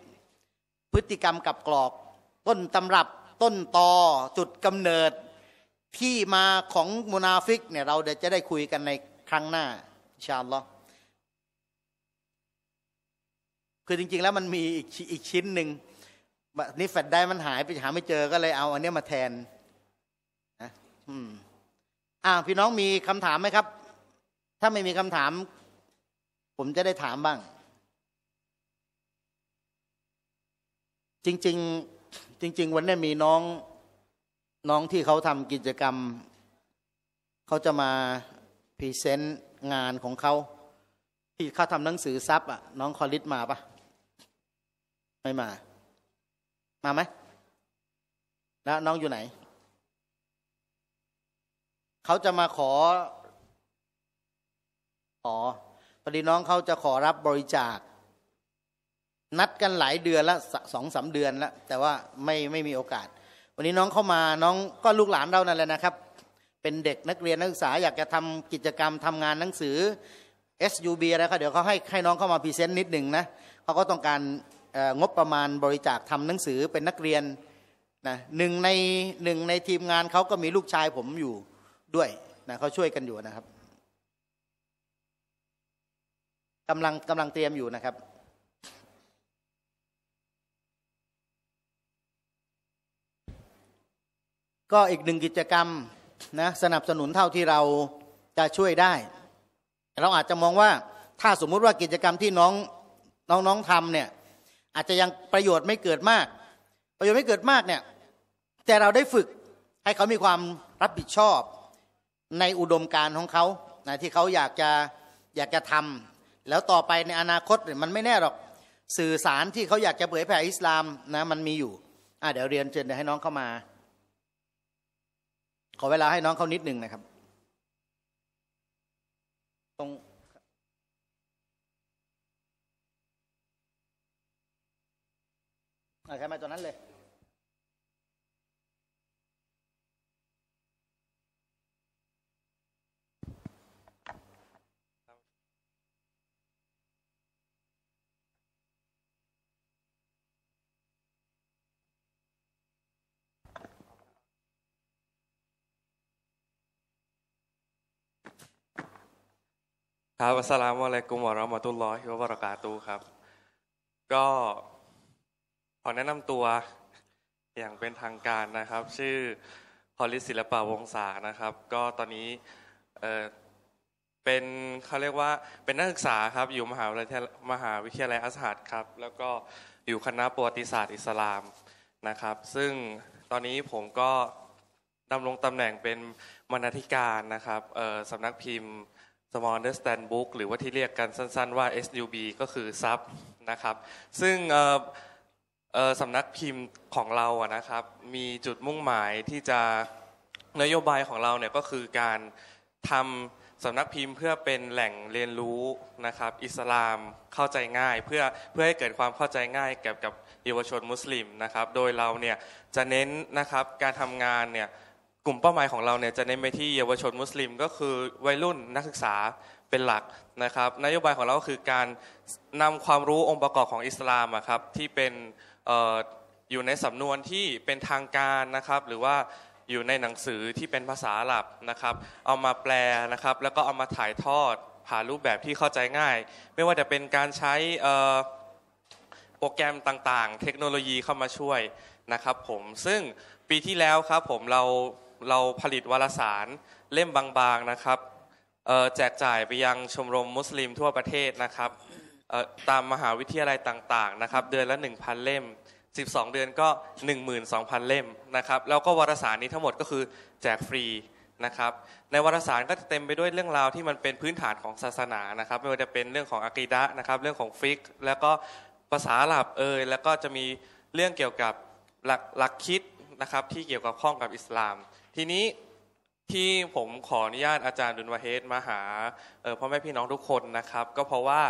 พฤติกรรมกับกรอก ต้นตำรับต้นตอจุดกำเนิดที่มาของมุนาฟิก เนี่ยเราเดี๋ยวจะได้คุยกันในครั้งหน้าชาลลอคือจริงๆ แล้วมันมีอีกอีกชิ้นหนึ่งนี่แฟดได้มันหายไปหาไม่เจอก็เลยเอาอันนี้มาแทนนะอืมอ่าพี่น้องมีคำถามไหมครับ ถ้าไม่มีคำถาม ผมจะได้ถามบ้าง จริง ๆ จริง ๆ วันนี้มีน้องน้องที่เขาทำกิจกรรม เขาจะมาพรีเซนต์งานของเขา ที่เขาทำหนังสือซับอ่ะน้องคอลิสมาปะไม่มา มาไหม แล้ว น้องอยู่ไหน เขาจะมาขอขอพอดีน้องเขาจะขอรับบริจาค นัดกันหลายเดือนละสองสาเดือนละแต่ว่าไม่ไม่มีโอกาสวันนี้น้องเข้ามาน้องก็ลูกหลานเรานั่นแหละนะครับเป็นเด็กนักเรียนนักศึกษาอยากจะทำกิจกรรมทำงานหนังสือ SUB อะไรเขาเดี๋ยวเขาให้ให้น้องเข้ามาพรีเซนต์นิดหนึ่งนะเขาก็ต้องการงบประมาณบริจาคทำหนังสือเป็นนักเรียนนะหนึ่งในหนึ่งในทีมงานเขาก็มีลูกชายผมอยู่ด้วยนะเขาช่วยกันอยู่นะครับกำลังกำลังเตรียมอยู่นะครับก็อีกหนึ่งกิจกรรมนะสนับสนุนเท่าที่เราจะช่วยได้ เราอาจจะมองว่าถ้าสมมุติว่ากิจกรรมที่น้องน้องน้องทำเนี่ยอาจจะยังประโยชน์ไม่เกิดมาก ประโยชน์ไม่เกิดมากเนี่ยแต่เราได้ฝึกให้เขามีความรับผิดชอบในอุดมการของเขานะที่เขาอยากจะอยากจะทำแล้วต่อไปในอนาคตมันไม่แน่หรอกสื่อสารที่เขาอยากจะเผยแผ่อิสลามนะมันมีอยู่อ่เดี๋ยวเรียนเชิญเดี๋ยวให้น้องเข้ามาขอเวลาให้น้องเขานิดหนึ่งนะครับ ตรงใช่ไหมตอนนั้นเลยครับอัสลามุอะลัยกุมวะเราะมะตุลลอฮิวะบะเราะกาตุครับก็ขอแนะนำตัวอย่างเป็นทางการนะครับ ชื่อพอลิศิลปะวงศานะครับ ก็ตอนนี้เออเป็นเขาเรียกว่าเป็นนักศึกษาครับอยู่มหาวิทยาลัยมหาวิทยาลัยอัสฮัดครับแล้วก็อยู่คณะประวัติศาสตร์อิสลามนะครับ ซึ่งตอนนี้ผมก็ดำรงตำแหน่งเป็นบรรณาธิการนะครับสำนักพิมพ์ Small Understand Book หรือว่าที่เรียกกันสั้นๆว่า SUB ก็คือซับนะครับซึ่งสำนักพิมพ์ของเราอะนะครับมีจุดมุ่งหมายที่จะนโยบายของเราเนี่ยก็คือการทำสำนักพิมพ์เพื่อเป็นแหล่งเรียนรู้นะครับ อิสลามเข้าใจง่ายเพื่อเพื่อให้เกิดความเข้าใจง่ายกับกับเยาวชนมุสลิมนะครับโดยเราเนี่ยจะเน้นนะครับการทำงานเนี่ยกลุ่มเป้าหมายของเราเนี่ยจะเน้นไปที่เยาวชนมุสลิม ก็คือวัยรุ่นนักศึกษาเป็นหลักนะครับ นโยบายของเราก็คือการนำความรู้องค์ประกอบของอิสลามครับที่เป็นอยู่ในสำนวนที่เป็นทางการนะครับ หรือว่าอยู่ในหนังสือที่เป็นภาษาหลับนะครับ เอามาแปลนะครับแล้วก็เอามาถ่ายทอดผ่านรูปแบบที่เข้าใจง่าย ไม่ว่าจะเป็นการใช้โปรแกรมต่างๆ เทคโนโลยีเข้ามาช่วยนะครับผมซึ่งปีที่แล้วครับผมเราเราผลิตวารสารเล่มบางๆนะครับแจกจ่ายไปยังชมรมมุสลิมทั่วประเทศนะครับตามมหาวิทยาลัยต่างๆนะครับเดือนละ1,000เล่ม12 เดือนก็ 12,000 เล่มนะครับแล้วก็วารสารนี้ทั้งหมดก็คือแจกฟรีนะครับในวารสารก็จะเต็มไปด้วยเรื่องราวที่มันเป็นพื้นฐานของศาสนานะครับ ไม่ว่าจะเป็นเรื่องของอะกีดะนะครับ เรื่องของฟิก แล้วก็ภาษาหลับเอ่ยแล้วก็จะมีเรื่องเกี่ยวกับหลักคิดนะครับที่เกี่ยวกับข้องกับอิสลามทีนี้ที่ผมขออนุญาตอาจารย์ดุลวเฮดมาหาพ่อแม่พี่น้องทุกคนนะครับก็เพราะว่า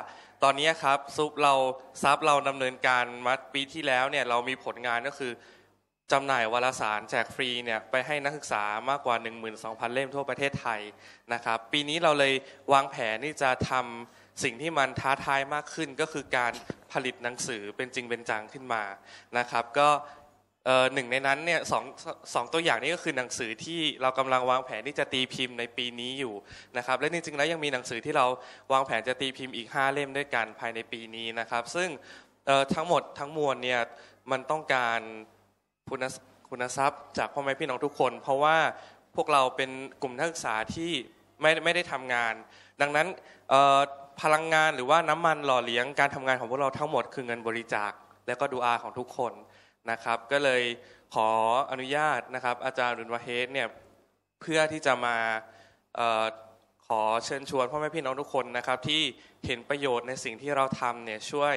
ตอนนี้ครับซุปเราซับเราดำเนินการมาปีที่แล้วเนี่ยเรามีผลงานก็คือจำหน่ายวารสารแจกฟรีเนี่ยไปให้นักศึกษามากกว่า12,000เล่มทั่วประเทศไทยนะครับ ปีนี้เราเลยวางแผนที่จะทำสิ่งที่มันท้าทายมากขึ้นก็คือการผลิตหนังสือเป็นจริงเป็นจังขึ้นมานะครับก็หนึ่งในนั้นเนี่ยสองสองตัวอย่างนี้ก็คือหนังสือที่เรากำลังวางแผนที่จะตีพิมพ์ในปีนี้อยู่นะครับและจริงๆแล้วยังมีหนังสือที่เราวางแผนจะตีพิมพ์อีก5เล่มด้วยกันภายในปีนี้นะครับซึ่งทั้งหมดทั้งมวลเนี่ยมันต้องการคุณคุณทรัพย์จากพ่อแม่พี่น้องทุกคน เพราะว่าพวกเราเป็นกลุ่มนักศึกษาที่ไม่ไม่ได้ทำงาน ดังนั้นพลังงานหรือว่าน้ำมันหล่อเลี้ยงการทำงานของพวกเราทั้งหมดคือเงินบริจาคและก็ดูอาของทุกคนนะครับก็เลยขออนุญาตนะครับอาจารย์รุนวะเฮสเนี่ยเพื่อที่จะมาขอเชิญชวนพ่อแม่พี่น้องทุกคนนะครับที่เห็นประโยชน์ในสิ่งที่เราทำเนี่ยช่วย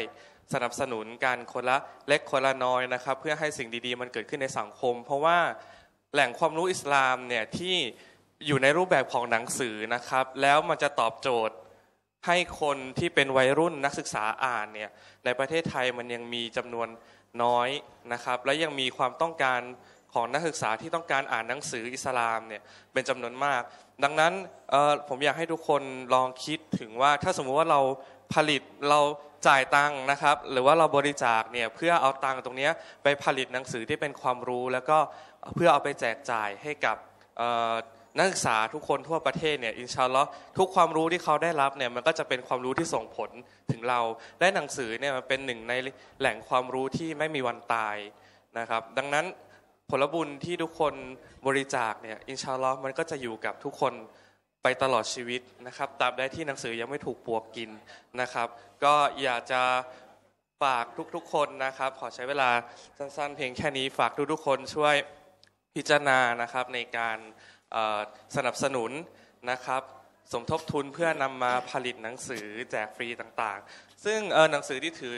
สนับสนุนการคนละเล็กคนละน้อยนะครับเพื่อให้สิ่งดีๆ มันเกิดขึ้นในสังคม เพราะว่าแหล่งความรู้อิสลามเนี่ยที่อยู่ในรูปแบบของหนังสือนะครับแล้วมันจะตอบโจทย์ให้คนที่เป็นวัยรุ่นนักศึกษาอ่านเนี่ยในประเทศไทยมันยังมีจำนวนน้อยนะครับ และยังมีความต้องการของนักศึกษาที่ต้องการอ่านหนังสืออิสลามเนี่ยเป็นจำนวนมาก ดังนั้นผมอยากให้ทุกคนลองคิดถึงว่าถ้าสมมุติว่าเราผลิตเราจ่ายตังค์นะครับ หรือว่าเราบริจาคเนี่ยเพื่อเอาตังค์ตรงนี้ไปผลิตหนังสือที่เป็นความรู้ แล้วก็เพื่อเอาไปแจกจ่ายให้กับนักศึกษาทุกคนทั่วประเทศเนี่ยอินชาลอทุกความรู้ที่เขาได้รับเนี่ยมันก็จะเป็นความรู้ที่ส่งผลถึงเราและหนังสือเนี่ยมันเป็นหนึ่งในแหล่งความรู้ที่ไม่มีวันตายนะครับดังนั้นผลบุญที่ทุกคนบริจาคเนี่ยอินชาลอมันก็จะอยู่กับทุกคนไปตลอดชีวิตนะครับตราบใดที่หนังสือยังไม่ถูกปวกกินนะครับ ก็อยากจะฝากทุกๆคนนะครับขอใช้เวลาสั้นๆเพียงแค่นี้ ฝากทุกๆคนช่วยพิจารณานะครับในการสนับสนุนนะครับสมทบทุนเพื่อนำมาผลิตหนังสือแจกฟรีต่างๆ ซึ่งหนังสือที่ถือ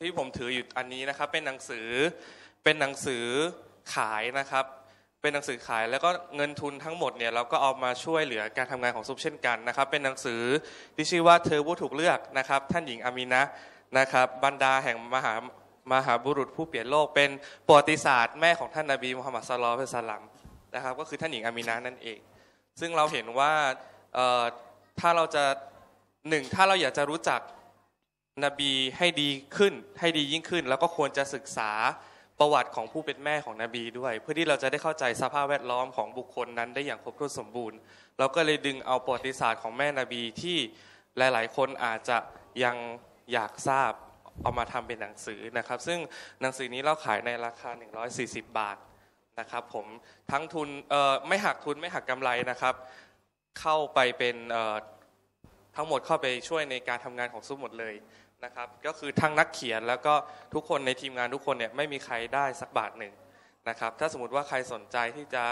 ที่ผมถืออยู่อันนี้นะครับเป็นหนังสือเป็นหนังสือขายนะครับเป็นหนังสือขายแล้วก็เงินทุนทั้งหมดเนี่ยเราก็เอามาช่วยเหลือการทำงานของซุปเช่นกันนะครับเป็นหนังสือที่ชื่อว่าเธอผู้ถูกเลือกนะครับท่านหญิงอามีนะนะครับบรรดาแห่งมหามหาบุรุษผู้เปลี่ยนโลก เป็นประวัติศาสตร์แม่ของท่านนาบีมุฮัมมัดสลอเพืัอสลัมนะครับก็คือท่านหญิงอามินานั่นเอง ซึ่งเราเห็นว่าถ้าเราจะหนึ่งถ้าเราอยากจะรู้จักนบีให้ดีขึ้นให้ดียิ่งขึ้น แล้วก็ควรจะศึกษาประวัติของผู้เป็นแม่ของนบีด้วย เพื่อที่เราจะได้เข้าใจสภาพแวดล้อมของบุคคลนั้นได้อย่างครบถ้วนสมบูรณ์เราก็เลยดึงเอาประวัติศาสตร์ของแม่นบีที่หลาย ๆ คนอาจจะยังอยากทราบเอามาทำเป็นหนังสือนะครับซึ่งหนังสือนี้เราขายในราคา 140 บาทนะครับผมทั้งทุนไม่หักทุนไม่หักกำไรนะครับ เข้าไปเป็นทั้งหมดเข้าไปช่วยในการทำงานของซุ้มหมดเลยนะครับก็คือทั้งนักเขียนแล้วก็ทุกคนในทีมงานทุกคนเนี่ยไม่มีใครได้สักบาทหนึ่งนะครับถ้าสมมติว่าใครสนใจที่จะ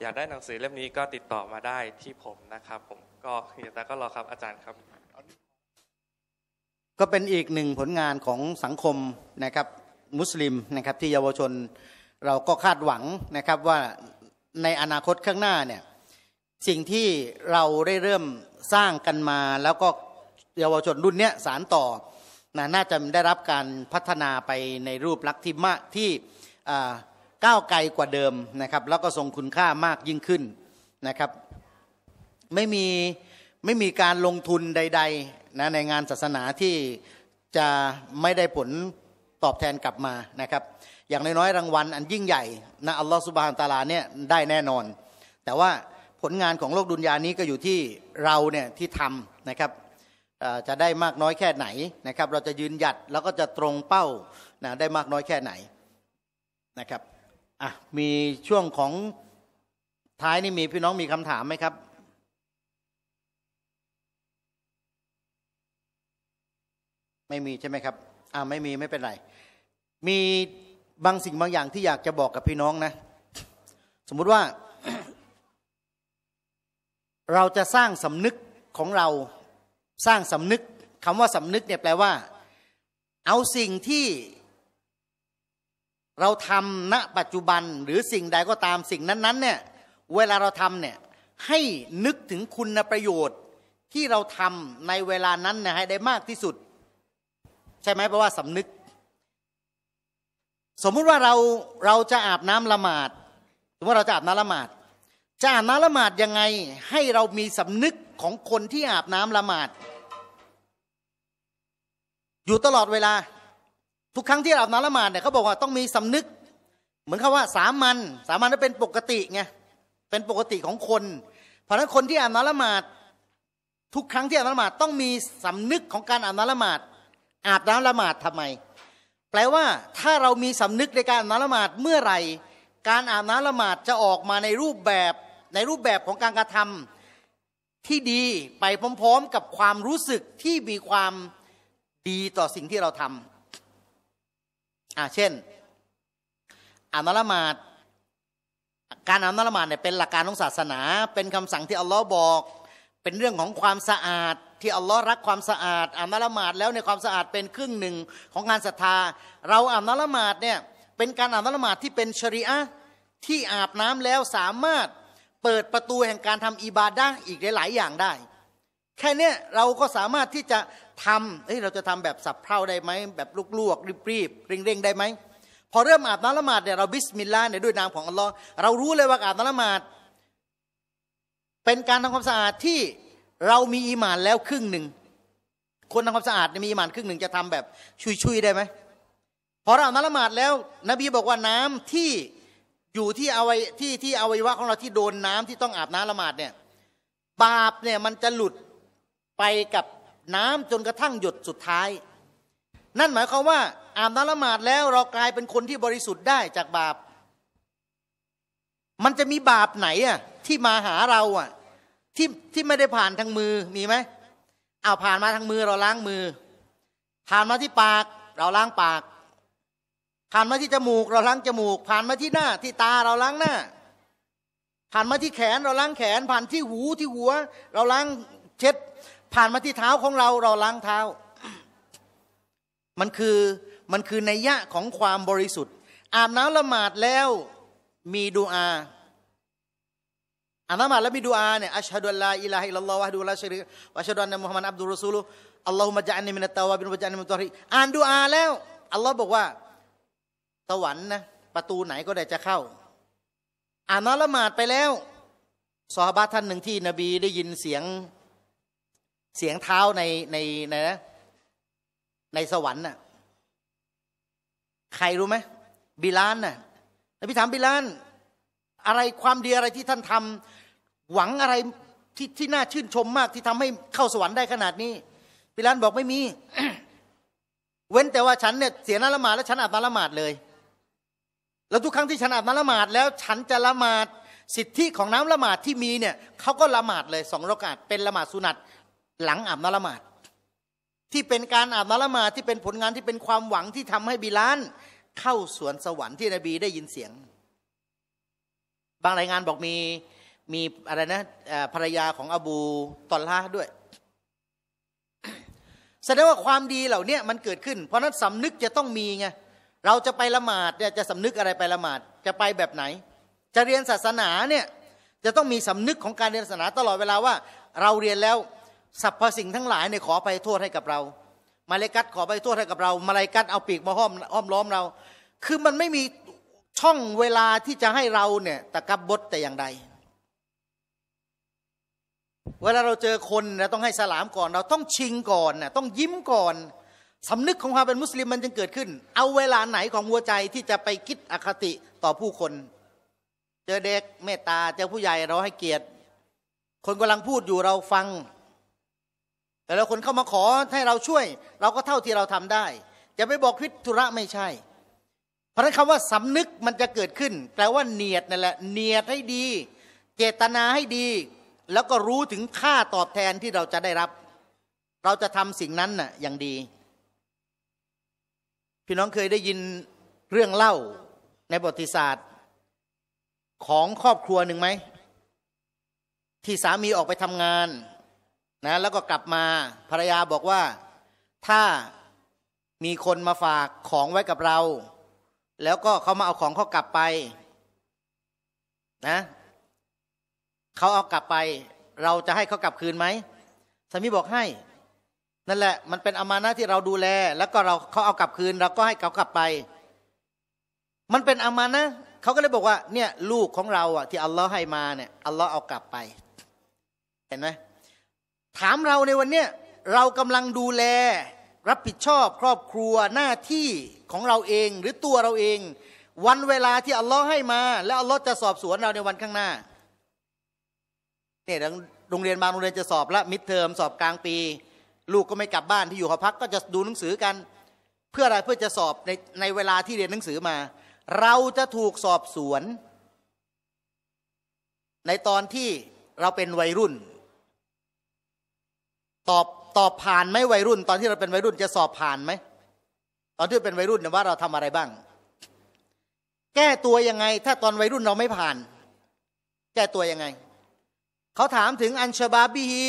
อยากได้หนังสือเล่มนี้ก็ติดต่อมาได้ที่ผมนะครับผมก็เฮียตาก็รอครับอาจารย์ครับ ก็เป็นอีกหนึ่งผลงานของสังคมนะครับมุสลิมนะครับที่เยาวชนเราก็คาดหวังนะครับว่าในอนาคตข้างหน้าเนี่ยสิ่งที่เราได้เริ่มสร้างกันมาแล้วก็เยาวชนรุ่นเนี้ยสารต่อนะน่าจะได้รับการพัฒนาไปในรูปลักษณ์ที่มากที่ก้าวไกลกว่าเดิมนะครับ แล้วก็ทรงคุณค่ามากยิ่งขึ้นนะครับ ไม่มีไม่มีการลงทุนใดๆนะในงานศาสนาที่จะไม่ได้ผลตอบแทนกลับมานะครับอย่างน้อยๆรางวัลอันยิ่งใหญ่นะอัลลอฮฺสุบฮานตาลาเนี่ยได้แน่นอน แต่ว่าผลงานของโลกดุนยานี้ก็อยู่ที่เราเนี่ยที่ทำนะครับจะได้มากน้อยแค่ไหนนะครับ เราจะยืนหยัดแล้วก็จะตรงเป้านะได้มากน้อยแค่ไหนนะครับอ่ะมีช่วงของท้ายนี่มีพี่น้องมีคำถามไหมครับ ไม่มีใช่ไหมครับอ่าไม่มีไม่เป็นไรมีบางสิ่งบางอย่างที่อยากจะบอกกับพี่น้องนะสมมุติว่า เราจะสร้างสำนึกของเราสร้างสำนึกคำว่าสำนึกเนี่ยแปลว่า เอาสิ่งที่เราทำณปัจจุบันหรือสิ่งใดก็ตามสิ่งนั้นๆเนี่ยเวลาเราทำเนี่ยให้นึกถึงคุณประโยชน์ที่เราทำในเวลานั้นนะให้ได้มากที่สุด ใช่ไหมเพราะว่าสำนึกสมมุติว่าเราเราจะอาบน้ำละหมาดสมมติเราจะอาบน้ำละหมาดจะอาบน้ำละหมาดยังไง ให้เรามีสำนึกของคนที่อาบน้ำละหมาดอยู่ตลอดเวลา ทุกครั้งที่อาบน้ำละหมาดเนี่ยเขาบอกว่าต้องมีสำนึก เหมือนคาว่าสามัญสามัญนั้นเป็นปกติไงเป็นปกติของคนเพราะะนั้นคนที่อาบน้ำละหมาดทุกครั้งที่อาบน้ำละหมาดต้องมีสำนึกของการอาบน้ำละหมาดอาบน้ำละหมาดทำไมแปลว่าถ้าเรามีสำนึกในการน้ำละหมาดเมื่อไหร่ การอาบน้ำละหมาดจะออกมาในรูปแบบ ในรูปแบบของการกระทำ ที่ดีไปพร้อมๆกับความรู้สึกที่มีความดีต่อสิ่งที่เราทำอ่าเช่นอาบน้ำละหมาดการอาบน้ำละหมาดเนี่ยเป็นหลักการของศาสนา เป็นคำสั่งที่อัลลอฮ์บอกเป็นเรื่องของความสะอาดที่อัลลอฮ์รักความสะอาดอ่านละหมาดแล้วในความสะอาดเป็นครึ่งหนึ่งของงานศรัทธา เราอ่านละหมาดเนี่ยเป็นการอ่านละหมาดที่เป็นชริอะที่อาบน้ำแล้วสามารถเปิดประตูแห่งการทำอิบาดะอีกหลายๆอย่างได้ แค่นี้เราก็สามารถที่จะทำเฮ้ยเราจะทำแบบสับเพ่าได้ไหมแบบลวกๆรีบๆเร่งๆได้ไหมพอเริ่มอาบน้ำละหมาดเนี่ยเราบิสมิลลาห์เนี่ยด้วยนามของอัลลอฮ์เรารู้เลยว่าอาบน้ำละหมาดเป็นการทำความสะอาดที่เรามีอีหมานแล้วครึ่งหนึ่งคนทำความสะอาดมีอีหมานครึ่งหนึ่งจะทำแบบชุยๆได้ไหมพอเรานละหมาดแล้ว นบีบอกว่าน้ำที่อยู่ที่อวัยที่ที่อวัยวะของเราที่โดนน้ำที่ต้องอาบน้ำละหมาดเนี่ย บาปเนี่ยมันจะหลุดไปกับน้ำจนกระทั่งหยดสุดท้าย นั่นหมายความว่าอาบน้ำละหมาดแล้วเรากลายเป็นคนที่บริสุทธิ์ได้จากบาป มันจะมีบาปไหนอ่ะที่มาหาเราอ่ะที่ที่ไม่ได้ผ่านทางมือ มีไหม เอาผ่านมาทางมือ เราล้างมือ ผ่านมาที่ปาก เราล้างปาก ผ่านมาที่จมูกเราล้างจมูก ผ่านมาที่หน้าที่ตาเราล้างหน้า ผ่านมาที่แขน เราล้างแขน ผ่านที่หูที่หัว เราล้างเช็ด ผ่านมาที่เท้าของเรา เราล้างเท้า มันคือมันคือในยะของความบริสุทธิ์อาบน้ำละหมาดแล้วมีดูอาอ่านั้นมาแล้วมีดูอาเนี่ยอัชฮะดุลลาอิลาฮิลลอฮ์วะดูลาชริกวะชะดุอันนมุฮัมมัดอับดุลรอซูลุอัลลอฮุมะจาอันนีมินัตตาวะบินวะจาอันนีมุตอริอ่านดูอาแล้ว อัลลอฮ์บอกว่าสวรรค์นะประตูไหนก็ได้จะเข้าอ่านละหมาดไปแล้วซอฮาบะท่านหนึ่งที่ นบีได้ยินเสียงเสียงเท้าในในในนะในสวรรค์น่ะใครรู้ไหมบิลานน่ะนบีถามบิลานอะไรความดีอะไรที่ท่านทำหวังอะไรที่ที่น่าชื่นชมมากที่ทำให้เข้าสวรรค์ได้ขนาดนี้ีิลานบอกไม่มี เว้นแต่ว่าฉันเนี่ยเสียนาละหมาดแล้วฉันอาบน้ำละหมาดเลย แล้วทุกครั้งที่ฉันอาบน้ำละหมาด แล้วฉันจะละหมาดสิทธิของน้ำละหมาดที่มีเนี่ยเขาก็ละหมาดเลยสองรอกาดเป็นละหมาดสุนัตหลังอาบน้ำละหมาดที่เป็นการอาบน้ำละหมาดที่เป็นผลงานที่เป็นความหวังที่ทำให้บิลาน เข้าสวนสวรรค์ที่นบีได้ยินเสียง บางรายงานบอกมีมีอะไรนะภรรยาของ อบูตอล่าด้วย แสดงว่าความดีเหล่านี้มันเกิดขึ้น เพราะนั้นสำนึกจะต้องมีไง เราจะไปละหมาดเนี่ยจะสำนึกอะไรไปละหมาด จะไปแบบไหน จะเรียนศาสนาเนี่ยจะต้องมีสำนึกของการเรียนศาสนา ตลอดเวลาว่าเราเรียนแล้วสรรพสิ่งทั้งหลายเนี่ยขอไปโทษให้กับเรา มาเลกัดขอไปโทษให้กับเรามาเลกัดเอาปีกมาห้อมอ้อมล้อมเรา คือมันไม่มีช่องเวลาที่จะให้เราเนี่ยตะกับบดแต่อย่างใดเวลาเราเจอคนเราต้องให้สลามก่อน เราต้องชิงก่อนน่ะต้องยิ้มก่อนสำนึกของความเป็นมุสลิมมันจึงเกิดขึ้น เอาเวลาไหนของหัวใจที่จะไปคิดอคติต่อผู้คน เจอเด็กเมตตาเจอผู้ใหญ่เราให้เกียรติ คนกำลังพูดอยู่เราฟัง แต่แล้วคนเข้ามาขอให้เราช่วย เราก็เท่าที่เราทำได้จะไปบอกพิธุระไม่ใช่ เพราะนั้นคำว่า สำนึกมันจะเกิดขึ้น แปลว่าเนียดนั่นแหละเนียดให้ดี เจตนาให้ดีแล้วก็รู้ถึงค่าตอบแทนที่เราจะได้รับ เราจะทำสิ่งนั้นน่ะ อย่างดี พี่น้องเคยได้ยินเรื่องเล่าในประวัติศาสตร์ ของครอบครัวหนึ่งไหม ที่สามีออกไปทำงานนะแล้วก็กลับมาภรรยาบอกว่า ถ้ามีคนมาฝากของไว้กับเรา แล้วก็เขามาเอาของเขากลับไป นะเขาเอากลับไปเราจะให้เขากลับคืนไหมสามีบอกให้ นั่นแหละมันเป็นอามานะที่เราดูแล แล้วก็เราเขาเอากลับคืน เราก็ให้เขากลับไป มันเป็นอามานะเขาก็เลยบอกว่าเนี่ยลูกของเราอ่ะที่อัลลอฮ์ให้มาเนี่ยอัลลอฮ์เอากลับไป เห็นไหมถามเราในวันเนี้ย เรากำลังดูแล รับผิดชอบครอบครัวหน้าที่ของเราเองหรือตัวเราเอง วันเวลาที่อัลลอฮ์ให้มา แล้วอัลลอฮ์จะสอบสวนเราในวันข้างหน้าเนี่ยโรงเรียนบางโรงเรียนจะสอบละมิดเทอมสอบกลางปี ลูกก็ไม่กลับบ้านที่อยู่หอพัก ก็จะดูหนังสือกัน เพื่ออะไรเพื่อจะสอบในในเวลาที่เรียนหนังสือมา เราจะถูกสอบสวน ในตอนที่เราเป็นวัยรุ่น ตอบตอบผ่านไหมวัยรุ่น ตอนที่เราเป็นวัยรุ่นจะสอบผ่านไหม ตอนที่เป็นวัยรุ่นเนี่ยว่าเราทำอะไรบ้าง แก้ตัวยังไง ถ้าตอนวัยรุ่นเราไม่ผ่าน แก้ตัวยังไงเขาถามถึงอันชบาบีฮี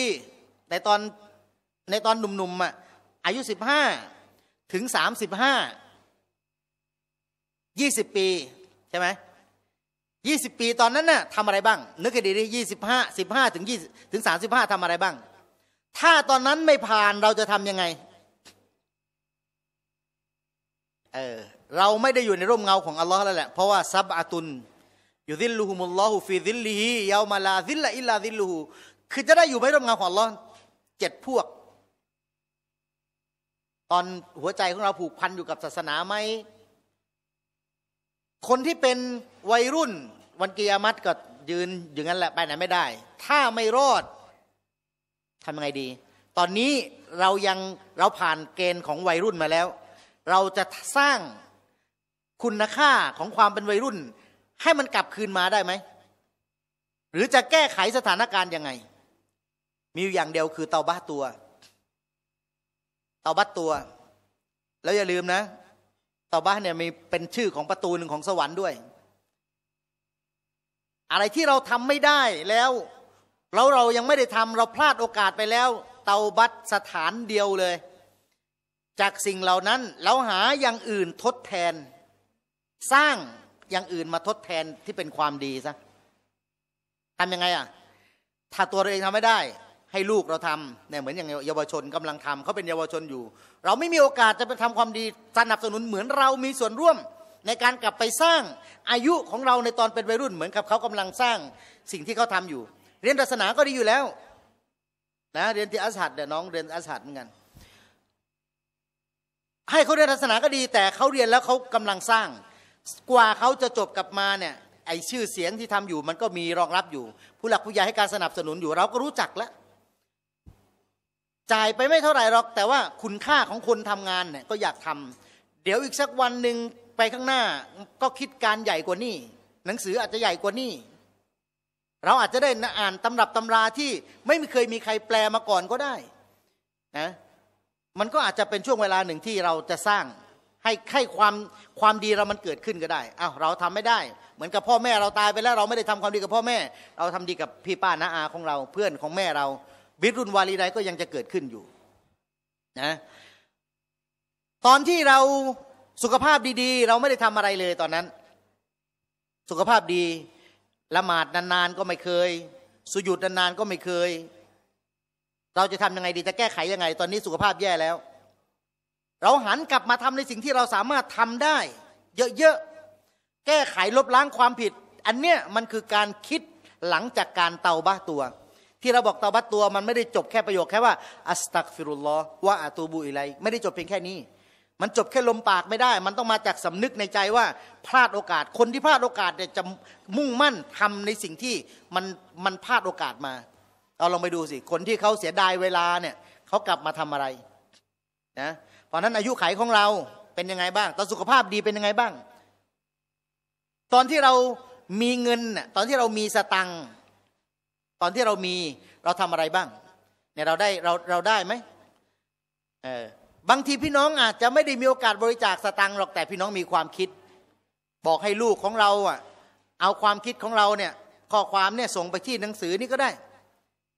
ในตอนในตอนหนุ่มๆอ่ะอายุสิบห้าถึงสามสิบห้ายี่สิบปี ใช่ไหม ยี่สิบปีตอนนั้นน่ะทำอะไรบ้าง นึกให้ดีดิยี่สิบห้าสิบห้าถึงยี่ถึงสามสิบห้าทำอะไรบ้าง ถ้าตอนนั้นไม่ผ่านเราจะทำยังไงเออเราไม่ได้อยู่ในร่มเงาของ อัลลอฮ์แล้วแหละ เพราะว่าซับอาตุนยู่ดิลลูฮุมุลลอฮุฟีดิลลีฮียาวมาลาดิลละอิลลาดิลลูฮูคือ จะได้อยู่ไม่ร่มเงาของลอเจ็ดพวก ตอน หัว ใจ ของ เรา ผูก พัน อยู่ กับศาสนาไหม คน ที่ เป็นวัยรุ่น วันกิยามัตก็ยืน อย่างนั้นแหละไป ไหน ไม่ ได้ ถ้า ไม่รอดทำยังไงดี ตอน นี้ เรายังเราผ่านเกณฑ์ของวัยรุ่นมาแล้ว เราจะสร้างคุณค่าของความเป็นวัยรุ่นให้มันกลับคืนมาได้ไหม หรือจะแก้ไขสถานการณ์ยังไง มีอย่างเดียวคือเตาบ้าตัว เตาบ้าตัว แล้วอย่าลืมนะ เตาบ้าเนี่ยมีเป็นชื่อของประตูหนึ่งของสวรรค์ด้วย อะไรที่เราทำไม่ได้แล้ว แล้วเรายังไม่ได้ทำเราพลาดโอกาสไปแล้ว เตาบัตสถานเดียวเลย จากสิ่งเหล่านั้น เราหาอย่างอื่นทดแทน สร้างอย่างอื่นมาทดแทนที่เป็นความดีซะทำยังไงอ่ะถ้าตัวเราเองทำไม่ได้ ให้ลูกเราทำเนี่ยเหมือนอย่างเยาวชน กำลังทำเขาเป็นเยาวชนอยู่ เราไม่มีโอกาสจะไปทำความดีสนับสนุนเหมือนเรามีส่วนร่วม ในการกลับไปสร้างอายุของเราในตอนเป็นวัยรุ่นเหมือนกับเขากำลังสร้างสิ่งที่เขาทำอยู่ เรียนศาสนาก็ดีอยู่แล้วนะเรียนที่อัสสัตเดี๋ยน้องเรียนอัสสัตเหมือนกันให้เขาเรียนศาสนาก็ดีแต่เขาเรียนแล้วเขากำลังสร้างกว่าเขาจะจบกลับมาเนี่ย ไอชื่อเสียงที่ทำอยู่ มันก็มีรองรับอยู่ ผู้หลักผู้ใหญ่ให้การสนับสนุนอยู่ เราก็รู้จักแล้ว จ่ายไปไม่เท่าไหร่หรอก แต่ว่าคุณค่าของคนทำงานเนี่ยก็อยากทำ เดี๋ยวอีกสักวันหนึ่งไปข้างหน้าก็คิดการใหญ่กว่านี้หนังสืออาจจะใหญ่กว่านี้เราอาจจะได้อ่านตำรับตำราที่ไม่เคยมีใครแปลมาก่อนก็ได้ นะ มันก็อาจจะเป็นช่วงเวลาหนึ่งที่เราจะสร้างให้ให้ความความดีเรามันเกิดขึ้นก็ได้ อ้าว เราทำไม่ได้ เหมือนกับพ่อแม่เราตายไปแล้วเราไม่ได้ทำความดีกับพ่อแม่ เราทำดีกับพี่ป้าน้าอาของเราเพื่อนของแม่เราบิรุนวาลีใดก็ยังจะเกิดขึ้นอยู่นะ ตอนที่เราสุขภาพดี ๆ เราไม่ได้ทำอะไรเลยตอนนั้น สุขภาพดีละหมาดนานๆก็ไม่เคย สุยุดนานๆ ก็ไม่เคย เราจะทำยังไงดีจะแก้ไขยังไง ตอนนี้สุขภาพแย่แล้วเราหันกลับมาทำในสิ่งที่เราสามารถทำได้ เยอะๆ แก้ไขลบล้างความผิด อันเนี้ยมันคือการคิดหลังจากการเตาบ้าตัว ที่เราบอกเตาบ้าตัวมันไม่ได้จบแค่ประโยคแค่ว่าอัสตักฟิรุลลอว่าอาตูบุอิไลไม่ได้จบเพียงแค่นี้มันจบแค่ลมปากไม่ได้ มันต้องมาจากสำนึกในใจว่าพลาดโอกาสคนที่พลาดโอกาสเนี่ยจะมุ่งมั่นทำในสิ่งที่มันมันพลาดโอกาสมาเราลองไปดูสิคนที่เขาเสียดายเวลาเนี่ยเขากลับมาทำอะไรนะอนนั้น อายุไขของเราเป็นยังไงบ้าง ตอนสุขภาพดีเป็นยังไงบ้าง ตอนที่เรามีเงินตอนที่เรามีสตังตอนที่เรามีเราทำอะไรบ้างเนี่ยเราได้เราเราได้ไหมเออบางทีพี่น้อง อาจจะไม่ได้มีโอกาสบริจาคสตังหรอกแต่พี่น้องมีความคิด บอกให้ลูกของเราอ่ะ เอาความคิดของเราเนี่ย ข้อความเนี่ยส่งไปที่หนังสือนี่ก็ได้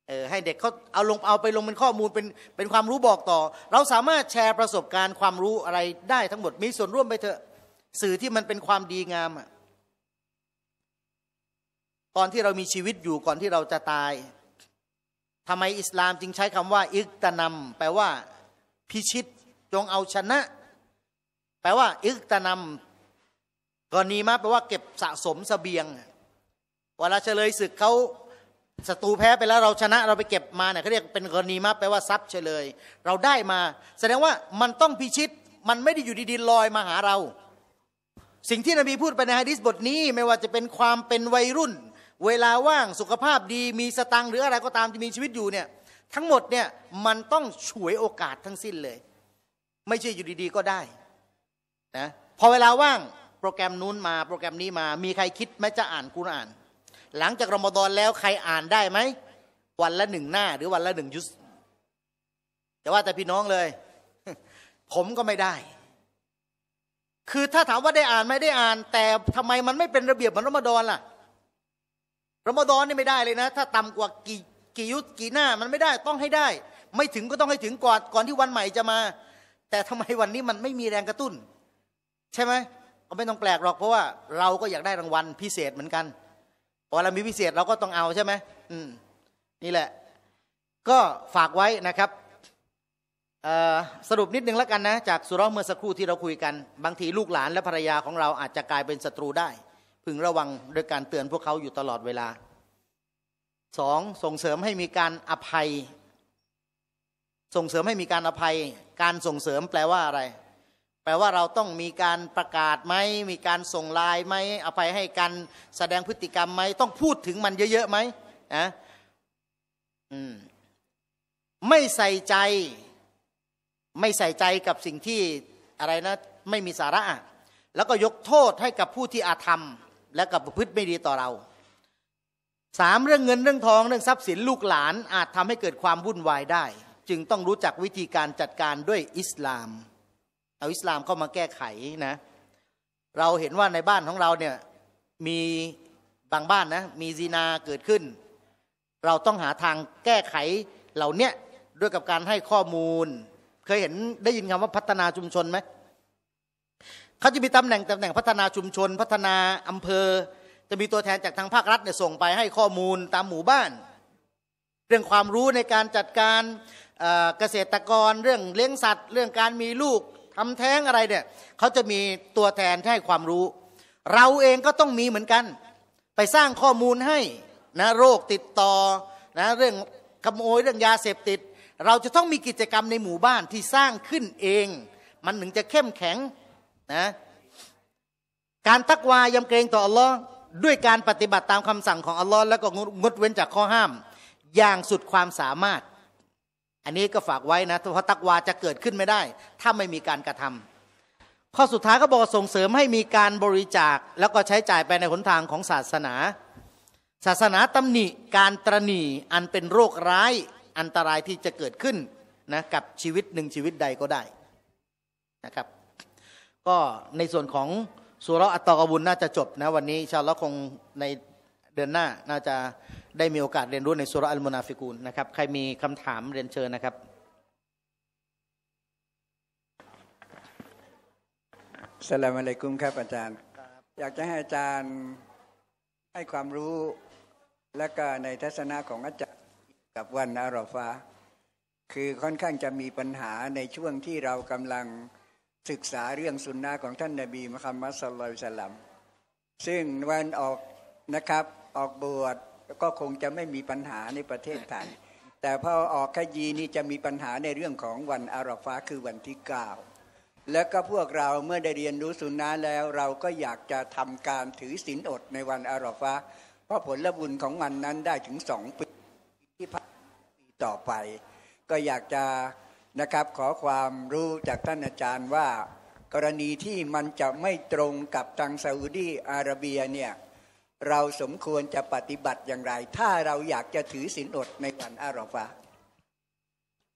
เออให้เด็กเขาเอาลงเอาไปลงเป็นข้อมูลเป็นเป็นความรู้บอกต่อ เราสามารถแชร์ประสบการณ์ความรู้อะไรได้ทั้งหมดมีส่วนร่วมไปเถอะ สื่อที่มันเป็นความดีงามอะตอนที่เรามีชีวิตอยู่ก่อนที่เราจะตายทำไมอิสลามจึงใช้คำว่า อิกตะนำแปลว่า พิชิตจงเอาชนะ แปลว่าอิกตะนำกรณีมาแปลว่าเก็บสะสมสเสบียงเวลาเฉลยศึกเขาศัตรูแพ้ไปแล้วเราชนะเราไปเก็บมาเนี่ยเขาเรียกเป็นกรณีมาแปลว่าทรัพย์เฉลย เราได้มา แสดงว่ามันต้องพิชิตมันไม่ได้อยู่ดีๆลอยมาหาเรา สิ่งที่นบีพูดไปในฮะดิษบทนี้ ไม่ว่าจะเป็นความเป็นวัยรุ่น เวลาว่างสุขภาพดีมีสตังหรืออะไรก็ตามที่มีชีวิตอยู่เนี่ยทั้งหมดเนี่ยมันต้องฉวยโอกาสทั้งสิ้นเลย ไม่ใช่อยู่ดีๆก็ได้นะพอเวลาว่างโปรแกรมนู้นมา โปรแกรมนี้มามีใครคิดไหมจะอ่านกูอ่านหลังจากรอมฎอนแล้วใครอ่านได้ไหมวันละหนึ่งหน้า หรือวันละหนึ่งยุสแต่ว่าแต่พี่น้องเลย ผมก็ไม่ได้ คือถ้าถามว่าได้อ่านไม่ได้อ่าน แต่ทำไมมันไม่เป็นระเบียบเหมือนรอมฎอนล่ะรอมฎอนนี่ไม่ได้เลยนะถ้าต่ำกว่ากี่กี่ยุสกี่หน้า มันไม่ได้ ต้องให้ได้ ไม่ถึงก็ต้องให้ถึงก่อนก่อนที่วันใหม่จะมา แต่ทำไมวันนี้มันไม่มีแรงกระตุ้น ใช่ไหมก็ไม่ต้องแปลกหรอกเพราะว่า เราก็อยากได้รางวัลพิเศษเหมือนกันพอเรามีวิเศษเราก็ต้องเอาใช่ไหมอืม นี่แหละ ก็ฝากไว้นะครับ สรุปนิดนึงแล้วกันนะ จากสุรเมื่อสักครู่ที่เราคุยกัน บางทีลูกหลานและภรรยาของเราอาจจะกลายเป็นศัตรูได้ พึงระวังโดยการเตือนพวกเขาอยู่ตลอดเวลา สอง ส่งเสริมให้มีการอภัย ส่งเสริมให้มีการอภัย การส่งเสริมแปลว่าอะไรแปลว่าเราต้องมีการประกาศไหม มีการส่งลายไหมอภัยให้กันแสดงพฤติกรรมไหมต้องพูดถึงมันเยอะๆ ไหมนะไม่ใส่ใจไม่ใส่ใจกับสิ่งที่อะไรนะไม่มีสาระแล้วก็ยกโทษให้กับผู้ที่อาธรรม และกับพฤติไม่ดีต่อเราสามเรื่องเงินเรื่องทองเรื่องทรัพย์สินลูกหลาน อาจทำให้เกิดความวุ่นวายได้ จึงต้องรู้จักวิธีการจัดการด้วยอิสลามเอาอิสลามเข้ามาแก้ไขนะ เราเห็นว่าในบ้านของเราเนี่ยมีบางบ้านนะมีซีนาเกิดขึ้น เราต้องหาทางแก้ไขเหล่านี้ด้วยกับการให้ข้อมูล เคยเห็นได้ยินคำว่าพัฒนาชุมชนไหมเขาจะมีตำแหน่งตำแหน่งพัฒนาชุมชน พัฒนาอำเภอ จะมีตัวแทนจากทางภาครัฐเนี่ยส่งไปให้ข้อมูลตามหมู่บ้าน เรื่องความรู้ในการจัดการเกษตรกรเรื่องเลี้ยงสัตว์ เรื่องการมีลูกทำแท้งอะไรเนี่ยเขาจะมีตัวแทนให้ความรู้ เราเองก็ต้องมีเหมือนกัน ไปสร้างข้อมูลให้นะโรคติดต่อนะเรื่องขโมยเรื่องยาเสพติด เราจะต้องมีกิจกรรมในหมู่บ้านที่สร้างขึ้นเอง มันถึงจะเข้มแข็งนะการตักวายำเกรงต่ออัลลอฮ์ด้วยการปฏิบัติตามคำสั่งของอัลลอฮ์แล้วก็งดเว้นจากข้อห้าม อย่างสุดความสามารถอันนี้ก็ฝากไว้นะเพราะตักวาจะเกิดขึ้นไม่ได้ ถ้าไม่มีการกระทำข้อสุดท้ายก็บอกส่งเสริมให้มีการบริจาคแล้วก็ใช้จ่ายไปในหนทางของศาสนา ศาสนาตำหนิ การตรณีอันเป็นโรคร้ายอันตรายที่จะเกิดขึ้นนะกับชีวิตหนึ่งชีวิตใดก็ได้นะครับ ก็ในส่วนของสุรอัตตกบุญน่าจะจบนะวันนี้ชาวละคงในเดือนหน้าน่าจะได้มีโอกาสเรียนรู้ในสุรอัลมุนาฟิกูลนะครับ ใครมีคำถามเรียนเชิญนะครับสลามอะลัยกุมครับอาจารย์ อยากจะให้อาจารย์ให้ความรู้และก็ในทัศนะของอาจารย์กับวันอาราฟาคือค่อนข้างจะมีปัญหาในช่วงที่เรากำลังศึกษาเรื่องสุนนะของท่านนาบีมุฮัมมัดสลลัยลลัม ซึ่งวันออกนะครับออกบวชก็คงจะไม่มีปัญหาในประเทศไทย แต่พอออกขยีนี่จะมีปัญหาในเรื่องของวันอาราฟาคือวันที่ 9 แล้วก็พวกเราเมื่อได้เรียนรู้สุนนะแล้วเราก็อยากจะทำการถือศีลอดในวันอาราฟาเพราะผลละบุญของวันนั้นได้ถึงสองปีที่ผ่านปีต่อไป ก็อยากจะนะครับขอความรู้จากท่านอาจารย์ว่า กรณีที่มันจะไม่ตรงกับทางซาอุดีอาระเบียเนี่ยเราสมควรจะปฏิบัติอย่างไร ถ้าเราอยากจะถือศีลอดในวันอาราฟา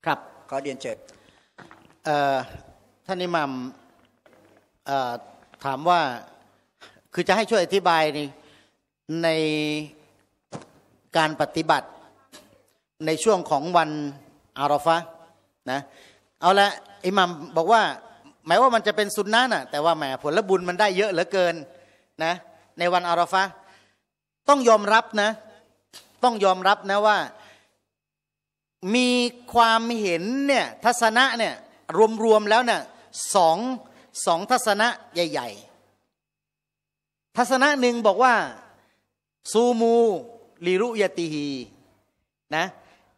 ครับขอเรียนเชิญท่านนิมัมถามว่าคือจะให้ช่วยอธิบายในใน การปฏิบัติในช่วงของวันอาราฟะนะเอาละอิหมัมบอกว่าหมายว่ามันจะเป็นสุนนะน่ะ แต่ว่าแหมผลบุญมันได้เยอะเหลือเกินนะ ในวันอาราฟะต้องยอมรับนะ ต้องยอมรับนะว่ามีความเห็นเนี่ยทัศนะเนี่ยรวมๆแล้วเนี่ยสองสองทัศนะใหญ่ ๆ ทัศนะหนึ่งบอกว่าซูมู ลิรุยติฮีนะ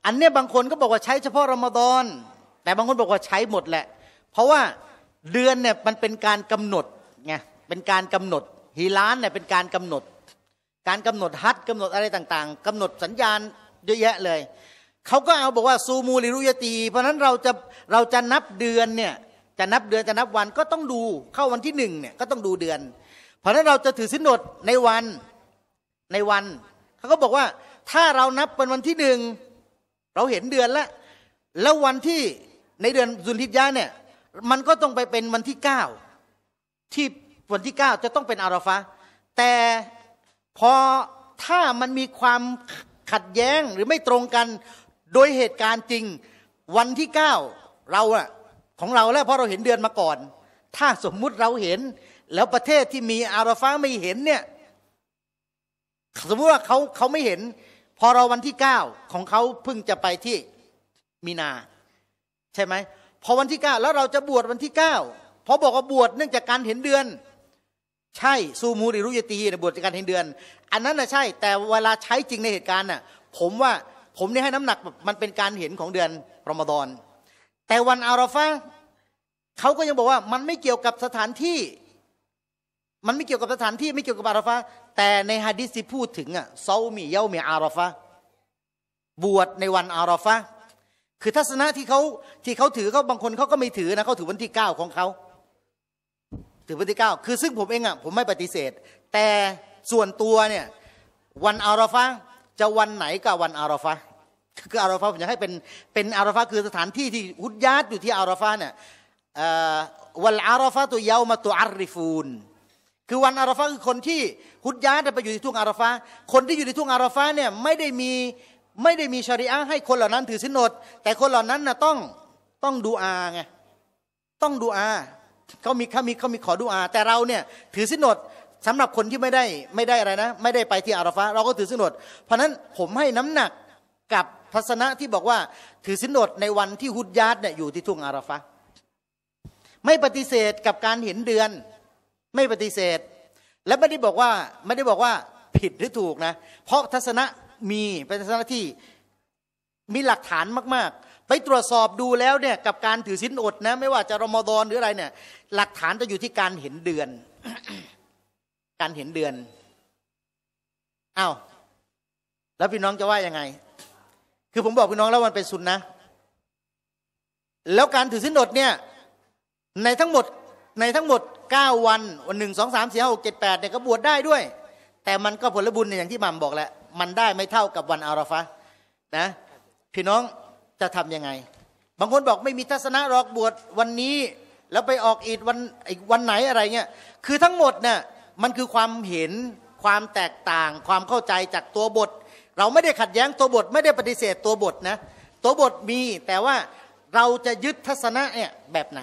อันเนี้ยบางคนก็บอกว่าใช้เฉพาะรมฎอนแต่บางคนบอกว่าใช้หมดแหละ เพราะว่าเดือนเนี่ยมันเป็นการกำหนดไงเป็นการกำหนดฮีล้านเนี่ยเป็นการกำหนดการกำหนดฮัตกำหนดอะไรต่าง ๆ กำหนดสัญญาณเยอะแยะเลย เขาก็เอาบอกว่าซูมูลิรุยตี เพราะนั้นเราจะเราจะนับเดือนเนี่ยจะนับเดือนจะนับวันก็ต้องดู เข้าวันที่หนึ่งเนี่ยก็ต้องดูเดือน เพราะนั้นเราจะถือสินอดในวันในวัน เขาก็บอกว่าถ้าเรานับเป็นวันที่หนึ่งเราเห็นเดือนแล้วแล้ววันที่ในเดือนสุนทิยาเนี่ยมันก็ต้องไปเป็นวันที่เก้าที่วันที่เก้าจะต้องเป็นอาราฟะแต่พอถ้ามันมีความขัดแย้งหรือไม่ตรงกันโดยเหตุการณ์จริงวันที่9เราอะของเราแล้วเพราะเราเห็นเดือนมาก่อน ถ้าสมมุติเราเห็นแล้วประเทศที่มีอาราฟ้าไม่เห็นเนี่ย สมมุติว่าเขาเขาไม่เห็น พอเราวันที่ 9 ของเขาเพิ่งจะไปที่มีนา ใช่ไหมพอวันที่9แล้วเราจะบวชวันที่9เพราะบอกว่าบวชเนื่องจากการเห็นเดือนใช่ซูมูริรุยตีในการเห็นเดือน อันนั้นนะใช่ แต่เวลาใช้จริงในเหตุการณ์น่ะผมว่าผมนี่ให้น้ำหนักมันเป็นการเห็นของเดือนรอมฎอนแต่วันอาราฟะเขาก็ยังบอกว่ามันไม่เกี่ยวกับสถานที่ มันไม่เกี่ยวกับสถานที่ไม่เกี่ยวกับอาราฟะแต่ในฮะดิษที่พูดถึงอ่ะเซามีเย้ามีอาราฟะบวชในวันอาราฟะคือทัศนะที่เขาที่เขาถือเขาบางคนเขาก็ไม่ถือนะเขาถือวันที่เก้าของเขาถึงวันที่เก้าคือซึ่งผมเองอ่ะผมไม่ปฏิเสธ แต่ส่วนตัวเนี่ยวันอาราฟะจะวันไหนกับวันอาราฟะคืออาราฟะผมอยากให้เป็นเป็นอาราฟะคือสถานที่ที่ฮุดยาดอยู่ที่อาราฟะเนี่ยวันอาราฟะตัวเยาวมาตัวอาริฟูนคือวันอาราฟะคือคนที่ฮุดยาดไปอยู่ที่ทุ่งอาราฟะคนที่อยู่ในทุ่งอาราฟะเนี่ยไม่ได้มีไม่ได้มีชริอะให้คนเหล่านั้นถือสินอดแต่คนเหล่านั้นน่ะต้องต้องดูอาไงต้องดูอาเขา มีเขามีเขา มี ขอดุอา แต่เรา เนี่ย ถือสินอดสำหรับคนที่ไม่ได้ ไม่ ได้ อะไร นะ ไม่ ได้ ไป ที่อาราฟะ เราก็ถือสินอดเพราะนั้น ผมให้น้ำหนักกับ ทัศนะ ที่บอกว่า ถือสินอดในวัน ที่ ฮุดยาดเนี่ย อยู่ที่ ทุ่ง อาราฟะ ไม่ปฏิเสธ กับการเห็นเดือน ไม่ปฏิเสธ และ ไม่ ได้ บอกว่า ไม่ได้บอกว่า ผิด หรือถูกนะ เพราะ ทัศนะ มีเป็นทัศนะ ที่ มี หลักฐาน มาก ๆไปตรวจสอบดูแล้วเนี่ยกับการถือศีลอดนะไม่ว่าจะรอมฎอนหรืออะไรเนี่ย หลักฐานจะอยู่ที่การเห็นเดือน การเห็นเดือนอ้าวแล้วพี่น้องจะว่ายังไง คือผมบอกพี่น้องแล้วมันเป็นสุนนะแล้วการถือศีลอดเนี่ยในทั้งหมดในทั้งหมดเก้าวันวันหนึ่งสองสามสี่ห้าหกเจ็ดแปดเนี่ยก็บวชได้ด้วย แต่มันก็ผลบุญอย่างที่มัมบอกแหละมันได้ไม่เท่ากับวันอาราฟะนะพี่น้องจะทํำยังไง บางคนบอกไม่มีทัศนะรอกบวชวันนี้ แล้วไปออกอีดวันอีกวันไหนอะไรเงี้ย คือทั้งหมดเนี่ยมันคือความเห็นความแตกต่าง ความเข้าใจจากตัวบท เราไม่ได้ขัดแย้งตัวบท ไม่ได้ปฏิเสธตัวบทนะตัวบทมีแต่ว่าเราจะยึดทัศนะเนี่ยแบบไหน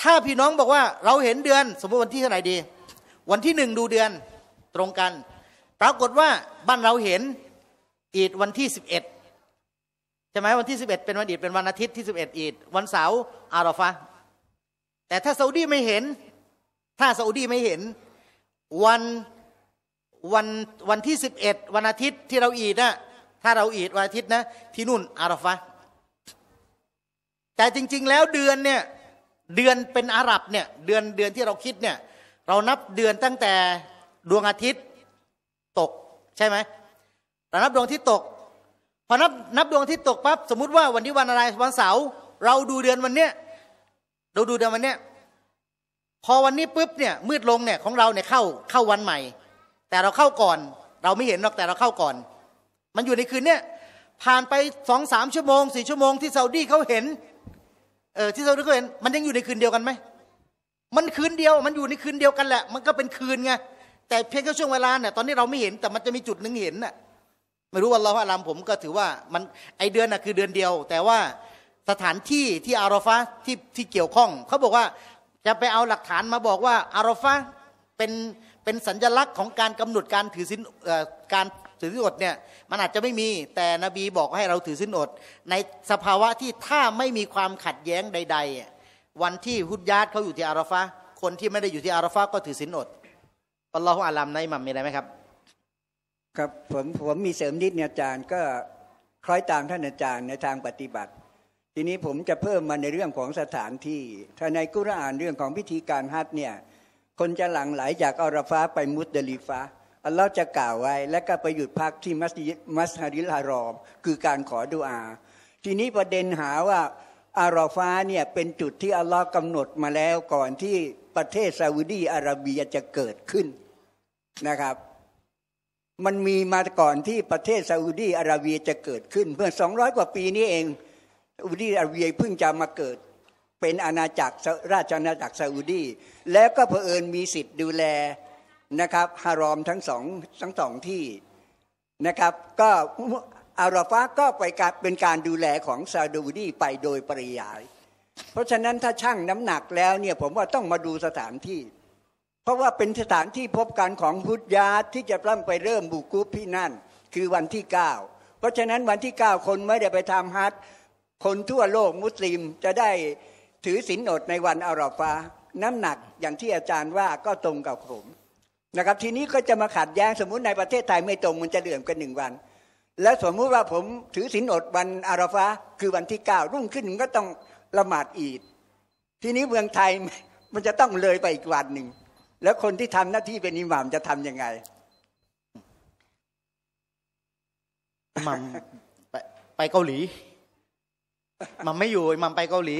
ถ้าพี่น้องบอกว่าเราเห็นเดือน สมมติวันที่เท่าไหร่ดี วันที่หนึ่งดูเดือนตรงกันปรากฏว่าบ้านเราเห็นอีดวันที่สิบเอ็ดใช่ไหมวันที่ 11 เป็นวันอีดเป็นวันอาทิตย์ที่ 11อีดวันเสาร์อาราฟะแต่ถ้าซาอุดีไม่เห็นถ้าซาอุดีไม่เห็นวันวันวันที่ 11วันอาทิตย์ที่เราอีดนะถ้าเราอีดวันอาทิตย์นะที่นู่นอาราฟะแต่จริง ๆแล้วเดือนเนี่ยเดือนเป็นอาหรับเนี่ยเดือนเดือนที่เราคิดเนี่ยเรานับเดือนตั้งแต่ดวงอาทิตย์ตกใช่ไหมเรานับดวงที่ตกพอนับนับดวงที่ตกปั๊บสมมุติว่าวันนี้วันอะไรวันเสาร์เราดูเดือนวันเนี้ยเราดูเดือนวันเนี้ยพอวันนี้ปุ๊บเนี่ยมืดลงเนี่ยของเราเนี่ยเข้าเข้าวันใหม่ แต่เราเข้าก่อนเราไม่เห็นหรอกแต่เราเข้าก่อน มันอยู่ในคืนเนี่ยผ่านไปสองสามชั่วโมงสี่ชั่วโมงที่ซาอุดีเขาเห็นเออที่ซาอุดีเขาเห็นมันยังอยู่ในคืนเดียวกันไหม มันคืนเดียวมันอยู่ในคืนเดียวกันแหละ มันก็เป็นคืนไงแต่เพียงแค่ช่วงเวลาเนี่ยตอนนี้เราไม่เห็นแต่มันจะมีจุดหนึ่งเห็นน่ะไม่รู้วันละาราลมผมก็ถือว่ามันไอเดือนน่ะคือเดือนเดียว แต่ว่าสถานที่ที่อารอฟะที่ที่เกี่ยวข้อง เขาบอกว่าจะไปเอาหลักฐานมาบอกว่าอารอฟะเป็นเป็นสัญญลักษณ์ของการกำหนดการถือสินการถือสินอดเนี่ยมันอาจจะไม่มีแต่นบีบอกให้เราถือสินอด ในสภาวะที่ถ้าไม่มีความขัดแย้งใดๆ วันที่ฮุดยา์เขาอยู่ที่อารอฟะคนที่ไม่ได้อยู่ที่อารอฟะก็ถือสินอดอัลลอฮฺอาลามในมัมมีอะไรไหมครับครับผมผมมีเสริมนิดเนี่ยอาจารย์ก็คล้อยตามท่านอาจารย์ในทางปฏิบัติ ทีนี้ผมจะเพิ่มมาในเรื่องของสถานที่ ถ้าในกุรอานเรื่องของพิธีการฮัทเนี่ยคนจะหลั่งไหลจากอารฟ้าไปมุสเดลิฟ้าอัลลอฮ์จะกล่าวไว้ และก็ไปหยุดพักที่มัสยิดมัสฮาริลฮารอมคือการขอดุอาทีนี้ประเด็นหาว่าอาราฟ้าเนี่ยเป็นจุดที่อัลลอฮ์กำหนดมาแล้วก่อนที่ประเทศซาอุดีอาระเบียจะเกิดขึ้นนะครับมันมีมาก่อนที่ประเทศซาอุดีอาระเบียจะเกิดขึ้นเมื่อ200 กว่าปีนี้เองซาอุดีอาระเบียเพิ่งจะมาเกิดเป็นอาณาจักรราชอาณาจักรซาอุดีแล้วก็เผอิญมีสิทธิ์ดูแลนะครับฮารอมทั้งสองทั้งสองที่นะครับก็อาราฟาก็ไปเป็นการดูแลของซาอุดีไปโดยปริยาย เพราะฉะนั้นถ้าช่างน้ำหนักแล้วเนี่ยผมว่าต้องมาดูสถานที่เพราะว่าเป็นสถานที่พบกันของพุทธญาติที่จะต้องไปเริ่มบุกรุกที่นั่นคือวันที่9เพราะฉะนั้นวันที่9คนไม่ได้ไปทำฮัทคนทั่วโลกมุสลิมจะได้ถือศีลอดในวันอาราฟาน้ำหนักอย่างที่อาจารย์ว่าก็ตรงกับผมนะครับทีนี้ก็จะมาขัดแย้งสมมุติในประเทศไทยไม่ตรงมันจะเหลื่อมกันหนึ่งวัน และสมมุติว่าผมถือศีลอดวันอาราฟาคือวันที่9รุ่งขึ้นก็ต้องละหมาดอีด ทีนี้เมืองไทยมันจะต้องเลยไปอีกวันหนึ่งแล้วคนที่ทำหน้าที่เป็นอิหมัมจะทํำยังไง มัมไปไปเกาหลี มัมไม่อยู่มัมไปเกาหลี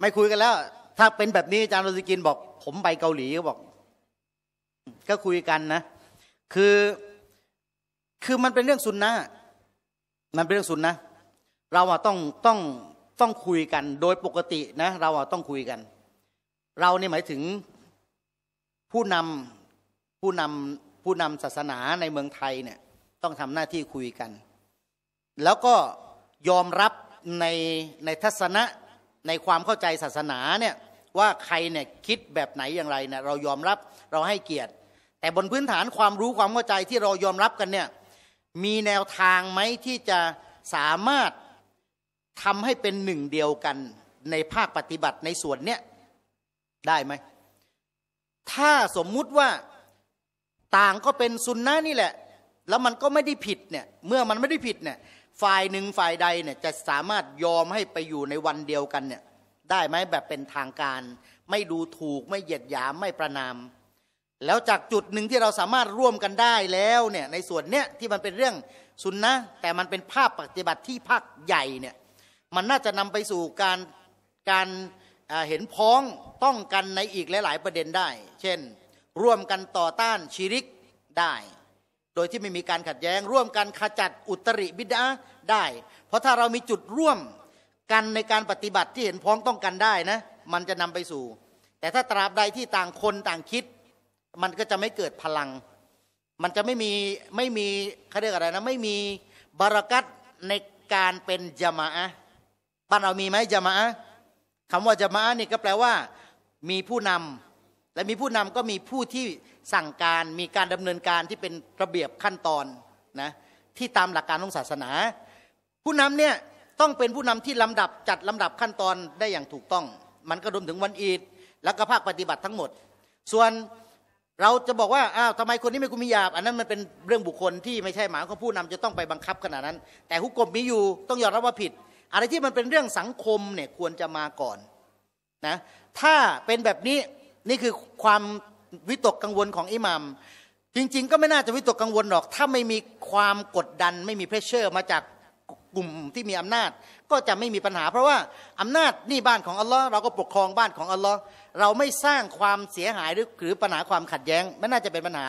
ไม่คุยกันแล้ว ถ้าเป็นแบบนี้อาจารย์โรซิกินบอก ผมไปเกาหลีก็บอก ก็คุยกันนะ คือ คือมันเป็นเรื่องสุนนะมันเป็นเรื่องสุนนะเราอะต้อง ต้อง ต้องคุยกัน โดยปกตินะ เราอะต้องคุยกัน เราเนี่หมายถึงผู้นำผู้นำผู้นำศาสนาในเมืองไทยเนี่ยต้องทำหน้าที่คุยกัน แล้วก็ยอมรับในในทัศนะในความเข้าใจศาสนาเนี่ยว่าใครเนี่ยคิดแบบไหนอย่างไรเนี่ยเรายอมรับเราให้เกียรติแต่บนพื้นฐานความรู้ความเข้าใจที่เรายอมรับกันเนี่ยมีแนวทางไหมที่จะสามารถทำให้เป็นหนึ่งเดียวกัน ในภาคปฏิบัติในส่วนเนี้ยได้ไหมถ้าสมมุติว่าต่างก็เป็นซุนนะนี่แหละ แล้วมันก็ไม่ได้ผิดเนี่ยเมื่อมันไม่ได้ผิดเนี่ยฝ่ายหนึ่งฝ่ายใดเนี่ยจะสามารถยอมให้ไปอยู่ในวันเดียวกันเนี่ยได้ไหมแบบเป็นทางการ ไม่ดูถูกไม่เหยียดหยามไม่ประนาม แล้วจากจุดหนึ่งที่เราสามารถร่วมกันได้แล้วเนี่ยในส่วนเนี้ยที่มันเป็นเรื่องซุนนะแต่มันเป็นภาพปฏิบัติที่ภาคใหญ่เนี่ยมันน่าจะนำไปสู่การการเห็นพ้องต้องกันในอีกหลาย ๆ ประเด็นได้ เช่น ร่วมกันต่อต้านชีริกได้ โดยที่ไม่มีการขัดแย้ง ร่วมกันขจัดอุตริบิดาได้ เพราะถ้าเรามีจุดร่วมกันในการปฏิบัติที่เห็นพ้องต้องกันได้นะ มันจะนำไปสู่ แต่ถ้าตราบใดที่ต่างคนต่างคิด มันก็จะไม่เกิดพลัง มันจะไม่มีไม่มีเขาเรียกอะไรนะไม่มีบารักัตในการเป็นจามะบ้านเรามีไหมจามะคำว่าจะมาเนี่ยก็แปลว่ามีผู้นำและมีผู้นำก็มีผู้ที่สั่งการมีการดำเนินการที่เป็นระเบียบขั้นตอนนะที่ตามหลักการของศาสนา ผู้นำเนี่ยต้องเป็นผู้นำที่ลำดับจัดลำดับขั้นตอนได้อย่างถูกต้อง มันก็รวมถึงวันอีดและก็ภาคปฏิบัติทั้งหมด ส่วนเราจะบอกว่าอ้าวทำไมคนนี้ไม่กุมียาบ อันนั้นมันเป็นเรื่องบุคคลที่ไม่ใช่หมายของผู้นำจะต้องไปบังคับขนาดนั้น แต่ฮุกกลมมีอยู่ต้องยอมรับว่าผิดอะไรที่มันเป็นเรื่องสังคมเนี่ยควรจะมาก่อนนะถ้าเป็นแบบนี้ นี่คือความวิตกกังวลของอิหมัมจริงๆก็ไม่น่าจะวิตกกังวลหรอก ถ้าไม่มีความกดดัน ไม่มีเพรสเชอร์มาจากกลุ่มที่มีอำนาจ ก็จะไม่มีปัญหา เพราะว่าอำนาจ นี่บ้านของอัลลอฮ์เราก็ปกครองบ้านของอัลลอฮ์เราไม่สร้างความเสียหายหรือหรือปัญหาความขัดแย้งไม่น่าจะเป็นปัญหา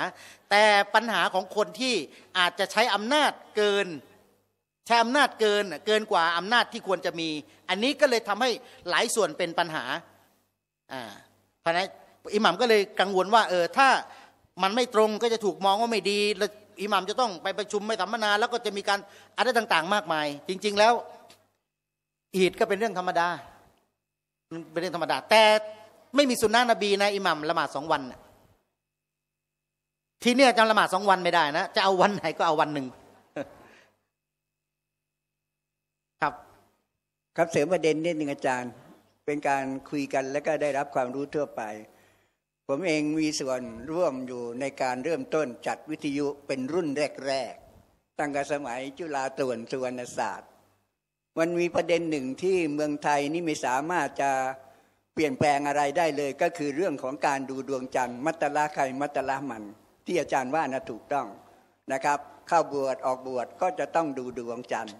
แต่ปัญหาของคนที่อาจจะใช้อำนาจเกินใช้อำนาจเกินเกินกว่าอำนาจที่ควรจะมี อันนี้ก็เลยทำให้หลายส่วนเป็นปัญหา อ่า เพราะนั้น อิหมัมก็เลยกังวลว่าเออถ้ามันไม่ตรงก็จะถูกมองว่าไม่ดี แล้วอิหมัมจะต้องไปประชุมไม่สัมมนาแล้ว ก็จะมีการอะไรต่าง ๆ มากมาย จริง ๆแล้วอีดก็เป็นเรื่องธรรมดา เป็นเรื่องธรรมดา แต่ ไม่มีสุนนะนบี นะ อิหมัมละหมาดสองวัน ทีเนี้ยจะละหมาดสองวันไม่ได้นะ จะเอาวันไหนก็เอาวันหนึ่งครับเสริมประเด็นนิดหนึ่งอาจารย์เป็นการคุยกันแล้วก็ได้รับความรู้ทั่วไป ผมเองมีส่วนร่วมอยู่ในการเริ่มต้นจัดวิทยุเป็นรุ่นแรกๆตั้งแต่สมัยจุฬาตวนสุวรรณศาสตร์มันมีประเด็นหนึ่งที่เมืองไทยนี่ไม่สามารถจะเปลี่ยนแปลงอะไรได้เลย ก็คือเรื่องของการดูดวงจันทร์มัตตลาใครมัตตละมัน ที่อาจารย์ว่านะถูกต้องนะครับ เข้าบวชออกบวชก็จะต้องดูดวงจันทร์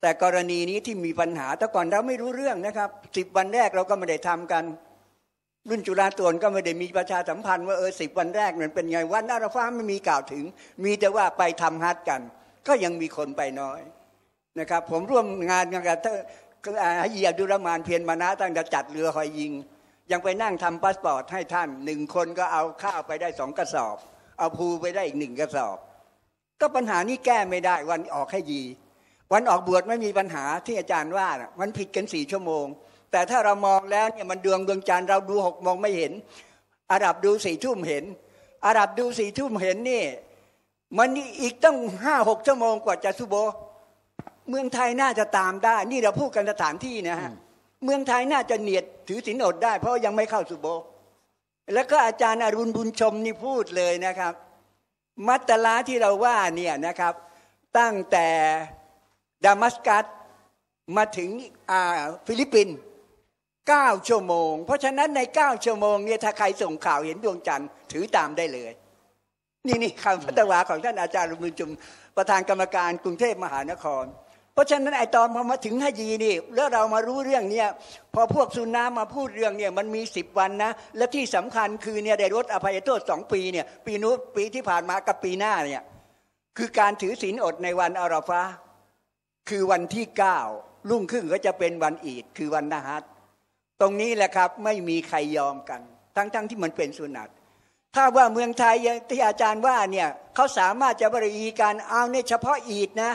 แต่กรณีนี้ที่มีปัญหาแต่ก่อนเราไม่รู้เรื่องนะครับ สิบวันแรกเราก็ไม่ได้ทำกัน รุ่นจุฬาตวนก็ไม่ได้มีประชาสัมพันธ์ว่าเออสิบวันแรกมันเป็นไงวันอาราฟ้าไม่มีกล่าวถึง มีแต่ว่าไปทำฮัทกัน ก็ยังมีคนไปน้อยนะครับ ผมร่วมงานกับท่านอีบดุรมานเพียรมานะตั้งแต่จัดเรือหอยยิง ยังไปนั่งทำพาสปอร์ตให้ท่านหนึ่งคนก็เอาข้าวไปได้สองกระสอบ เอาภูไปได้อีกหนึ่งกระสอบ ก็ปัญหานี้แก้ไม่ได้วันออกให้ยีวันออกบวชไม่มีปัญหาที่อาจารย์ว่ามันผิดกันสี่ชั่วโมง แต่ถ้าเรามองแล้วเนี่ยมันดวงดวงจันทร์เราดูหกมองไม่เห็นอารับดูสี่ทุ่มเห็นอารับดูสี่ทุ่มเห็นนี่ มันอีกตั้งห้าหกชั่วโมงกว่าจะสุโบเมืองไทยน่าจะตามได้ นี่เราพูดกันสถานที่นะฮะเมืองไทยน่าจะเนียดถือสินอดได้ เพราะยังไม่เข้าสุโบแล้วก็อาจารย์อรุณบุญชมนี่พูดเลยนะครับ มัตตลาที่เราว่าเนี่ยนะครับตั้งแต่ดามัสกัสมาถึงฟิลิปปินส์9ชั่วโมง เพราะฉะนั้นใน9ชั่วโมงเนี่ยถ้าใครส่งข่าวเห็นดวงจันทร์ถือตามได้เลย นี่นี่คำพัฒวาของท่านอาจารย์รุมจุมประธานกรรมการกรุงเทพมหานคร เพราะฉะนั้นไอตอนพอมาถึงฮยีนี่แล้วเรามารู้เรื่องเนี่ยพอพวกซุนนามาพูดเรื่องเนี่ยมันมีสิบวันนะ และที่สำคัญคือเนี่ยได้ลดอภัยโทษสองปีเนี่ยปีนู้ปีที่ผ่านมากับปีหน้าเนี่ยคือการถือศีลอดในวันอาราฟาคือวันที่เก้ารุ่งขึ้นก็จะเป็นวันอีด คือวันนาฮัตตรงนี้แหละครับไม่มีใครยอมกัน ทั้งๆทที่มันเป็นสุนัตถ้าว่าเมืองไทยที่อาจารย์ว่าเนี่ยเขาสามารถจะบริการเอาในเฉพาะอีดนะ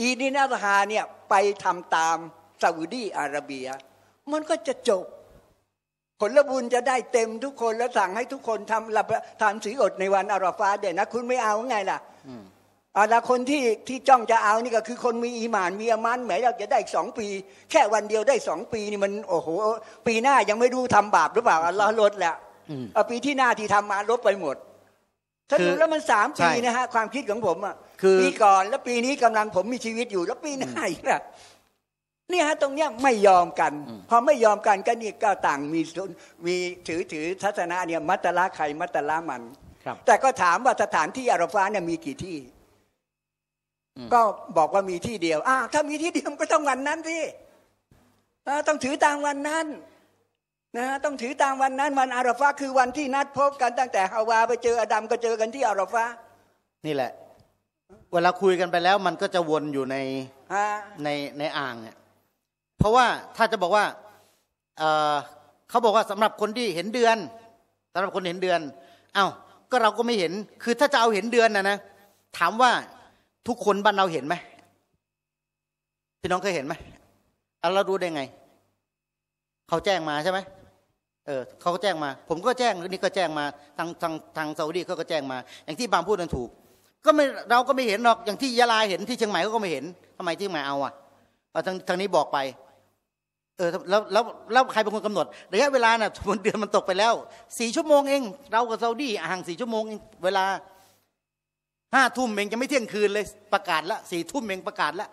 อีดินาฮาเนี่ยไปทำตามซาอุดีอาระเบีย มันก็จะจบผลบุญจะได้เต็มทุกคนแล้วสั่งให้ทุกคนทำหลับทำสีอดในวันอาราฟาเด่นนะคุณไม่เอาไงล่ะอาละคนที่ที่จ้องจะเอานี่ ก็คือคนมีอีหมาน มีอามันหมาเราจะได้สองปี แค่วันเดียวได้สองปีนี่มันโอ้โหปีหน้ายังไม่รู้ทำบาปหรือเปล่าอัลลอฮ์ลดแหละอาปีที่หน้าที่ทำมาลบไปหมดถ้าดูแล้วมันสามปีนะฮะ ความคิดของผมอ่ะปีก่อนแล้วปีนี้กำลังผมมีชีวิตอยู่ แล้วปีหน้าอีกนะนี่ฮะตรงเนี้ยไม่ยอมกันพอไม่ยอมกันก็นี่ก็ต่างมีมีถือถือทัศนะเนี่ยมัตตะลาใคร มัตตะลามันแต่ก็ถามว่าสถานที่อาราฟาเนี่ยมีกี่ที่ก็บอกว่ามีที่เดียวอ้าวถ้ามีที่เดียวก็ต้องวันนั้นสิต้องถือตามวันนั้นนะ ต้องถือตามวันนั้นวันอาราฟาคือวันที่นัดพบกันตั้งแต่ฮาวาไปเจออดัมก็เจอกันที่อาราฟานี่แหละ เวลาคุยกันไปแล้วมันก็จะวนอยู่ในในในอ่างเนี่ย เพราะว่าถ้าจะบอกว่าเเขาบอกว่าสำหรับคนที่เห็นเดือน สำหรับคนเห็นเดือน เอา้า ก็เราก็ไม่เห็น คือถ้าจะเอาเห็นเดือนนะนะถามว่าทุกคนบ้านเราเห็นไหมพี่น้องเคยเห็นไหมเรารู้ได้ไงเขาแจ้งมาใช่ไหม เออเขาก็แจ้งมา ผมก็แจ้งนี่ก็แจ้งมาทางทางทางซาอุดีเขาก็แจ้งมา อย่างที่บางพูดนั่นถูก ก็ไม่เราก็ไม่เห็นหรอกอย่างที่ยะลาเห็นที่เชียงใหม่ก็ไม่เห็นทำไมที่เชียงใหม่เอาอ่ะทางทางนี้บอกไป เออ แล้วแล้วแล้วใครเป็นคนกำหนดระยะเวลาน่ะมันเดือนมันตกไปแล้วสี่ชั่วโมงเองเรากับซาอุดีห่างสี่ชั่วโมงเองเวลาห้าทุ่มเองจะไม่เที่ยงคืนเลยประกาศละสี่ ทุ่มเองประกาศละ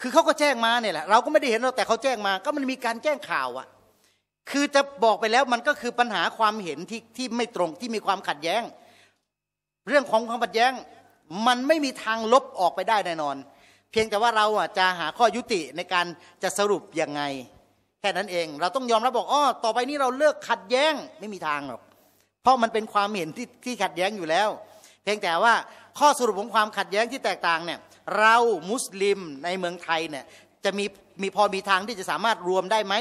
คือเขาก็แจ้งมาเนี่ยแหละเราก็ไม่ได้เห็นเราแต่เขาแจ้งมา ก็มันมีการแจ้งข่าวอะคือจะบอกไปแล้วมันก็คือปัญหาความเห็นที่ที่ ไม่ตรงที่มีความขัดแย้ง เรื่องของความขัดแย้ง มันไม่มีทางลบออกไปได้แน่นอน เพียงแต่ว่าเราอ่ะจะหาข้อยุติในการจะสรุปยังไงแค่นั้นเอง เราต้องยอมรับบอกอ้อต่อไปนี้เราเลิกขัดแย้งไม่มีทางหรอกเพราะมันเป็นความเห็นที่ที่ขัดแย้งอยู่แล้วเพียงแต่ว่าข้อสรุปของความขัดแย้งที่แตกต่างเนี่ยเรา มุสลิมในเมืองไทยเนี่ยจะมีมีพอมีทางที่จะสามารถรวมได้ไหม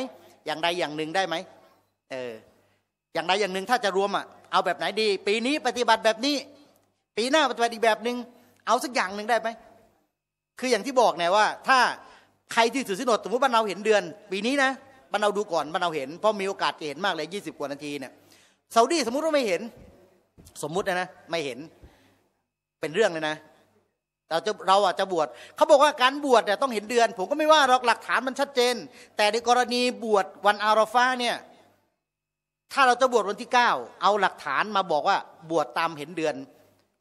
อย่างใดอย่างหนึ่งได้ไหมเอออย่างใดอย่างหนึ่งถ้าจะรวมอ่ะเอาแบบไหนดี ปีนี้ปฏิบัติแบบนี้ปีหน้าปฏิบัติอีกแบบหนึ่งเอาสักอย่างหนึ่งได้ไหมคืออย่างที่บอกเนี่ยว่า ถ้าใครที่ถือสินอดสมมติบ้านเราเห็นเดือน ปีนี้นะบ้านเราดูก่อนบ้านเราเห็นเพราะมีโอกาสจะเห็นมากเลยยี่สิบกว่านาทีเนี่ยซาอุดีสมมติว่าไม่เห็น สมมุตินะนะ ไม่เห็นเป็นเรื่องเลยนะ เราจะเราอาจจะบวช เขาบอกว่าการบวชเนี่ยต้องเห็นเดือน ผมก็ไม่ว่าหรอก หลักฐานมันชัดเจน แต่ในกรณีบวชวันอาราฟาเนี่ย ถ้าเราจะบวชวันที่9เอาหลักฐานมาบอกว่าบวชตามเห็นเดือน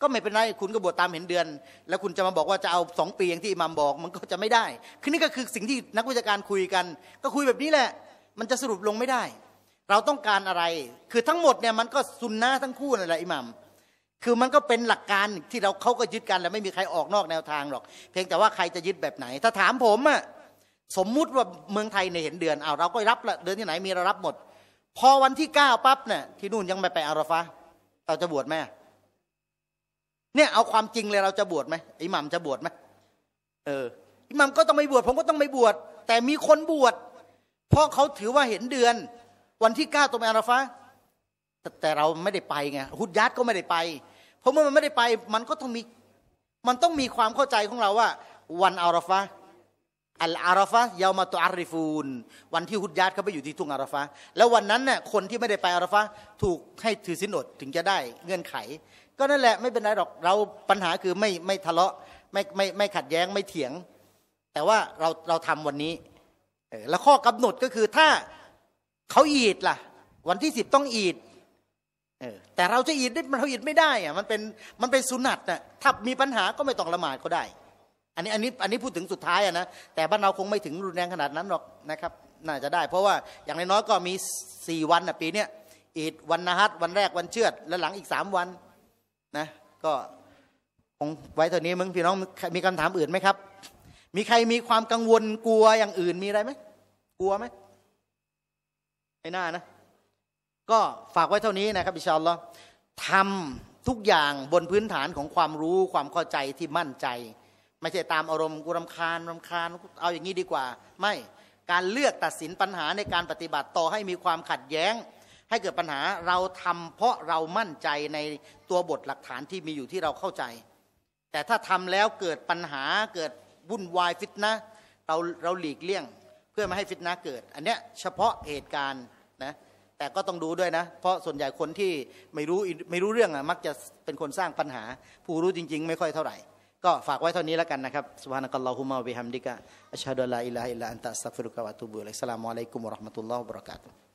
ก็ไม่เป็นไร คุณก็บวชตามเห็นเดือน แล้วคุณจะมาบอกว่าจะเอาสองปีอย่างที่อิหมามบอก มันก็จะไม่ได้ คือนี่ก็คือสิ่งที่นักวิชาการคุยกัน ก็คุยแบบนี้แหละ มันจะสรุปลงไม่ได้ เราต้องการอะไร คือ ทั้งหมดเนี่ยมันก็ซุนนะทั้งคู่นั่นแหละอิหมัมคือมันก็เป็นหลักการที่เราเขาก็ยึดกัน แล้วไม่มีใครออกนอกแนวทางหรอก เพียงแต่ว่าใครจะยึดแบบไหน ถ้าถามผมอะสมมุติว่าเมืองไทยในเห็นเดือนเอาเราก็รับละเดือนที่ไหนมีเรารับหมด พอวันที่เก้าปั๊บเนี่ย ที่นู่นยังไม่ไปอาราฟาเราจะบวชไหมเนี่ยเอาความจริงเลยเราจะบวชไหมอิหมัมจะบวชไหมเอออิหมัมก็ต้องไม่บวชผมก็ต้องไม่บวชแต่มีคนบวชเพราะเขาถือว่าเห็นเดือน วันที่เก้าตรงอาราฟาแต่เราไม่ได้ไปไงฮุดยัดก็ไม่ได้ไป เพราะเมื่อมันไม่ได้ไปมันก็ต้องมีมันต้องมีความเข้าใจของเราว่า วันอาราฟะอัลอาราฟะยาวมาตัวอาริฟูนวันที่ฮุดยัดเขาไปอยู่ที่ทุ่งอาราฟะแล้ววันนั้นเนี่ยคนที่ไม่ได้ไปอาราฟะถูกให้ถือสินอดถึงจะได้เงื่อนไข ก็นั่นแหละไม่เป็นไรหรอก เราปัญหาคือไม่ไม่ทะเลาะไม่ไม่ไม่ขัดแย้งไม่เถียง แต่ว่าเราเราทำวันนี้แล้วข้อกำหนดก็คือถ้าเขาอีดล่ะ วันที่สิบต้องอีดแต่เราจะอิดได้เราอิดไม่ได้อะมันเป็น มันเป็นสุนัตนะถ้ามีปัญหาก็ไม่ต้องละหมาดก็ได้ อันนี้อันนี้ อันนี้พูดถึงสุดท้ายอะนะ แต่บ้านเราคงไม่ถึงรุนแรงขนาดนั้นหรอกนะครับ น่าจะได้ เพราะว่าอย่างน้อยก็มี 4 วันนะปีเนี้ยอิดวันนะฮัตวันแรกวันเชือด และหลังอีก 3 วัน นะก็คงไว้เท่านี้มึงพี่น้องมีคำถามอื่นไหมครับ มีใครมีความกังวลกลัวอย่างอื่นมีอะไรไหมกลัวไหมไม่น่านะก็ฝากไว้เท่านี้นะครับอิชาอลล์ทำทุกอย่างบนพื้นฐานของความรู้ความเข้าใจที่มั่นใจ ไม่ใช่ตามอารมณ์กูรำคาญรำคาญเอาอย่างนี้ดีกว่า ไม่การเลือกตัดสินปัญหาในการปฏิบัติต่อให้มีความขัดแย้ง ให้เกิดปัญหาเราทำ เพราะเรามั่นใจในตัวบทหลักฐานที่มีอยู่ที่เราเข้าใจ แต่ถ้าทำแล้วเกิดปัญหาเกิดวุ่นวายฟิตนะเราเราหลีกเลี่ยง เพื่อไม่ให้ฟิตนะเกิด อันเนี้ยเฉพาะเหตุการณ์นะแต่ก็ต้องดูด้วยนะ เพราะส่วนใหญ่คนที่ไม่รู้ไม่รู้เรื่องอ่ะมักจะเป็นคนสร้างปัญหา ผู้รู้จริงๆ ไม่ค่อยเท่าไหร่ ก็ฝากไว้เท่านี้แล้วกันนะครับสุบฮานักลลอฮุมะบิฮัมดิกะ อัชฮะดุลลาอิลลาฮิลลาอันตะสัฟฟิรุกะวะตุบุลัยสลามุอะลัยกุมุรราะห์มะตุลลอฮ์บรักาตุ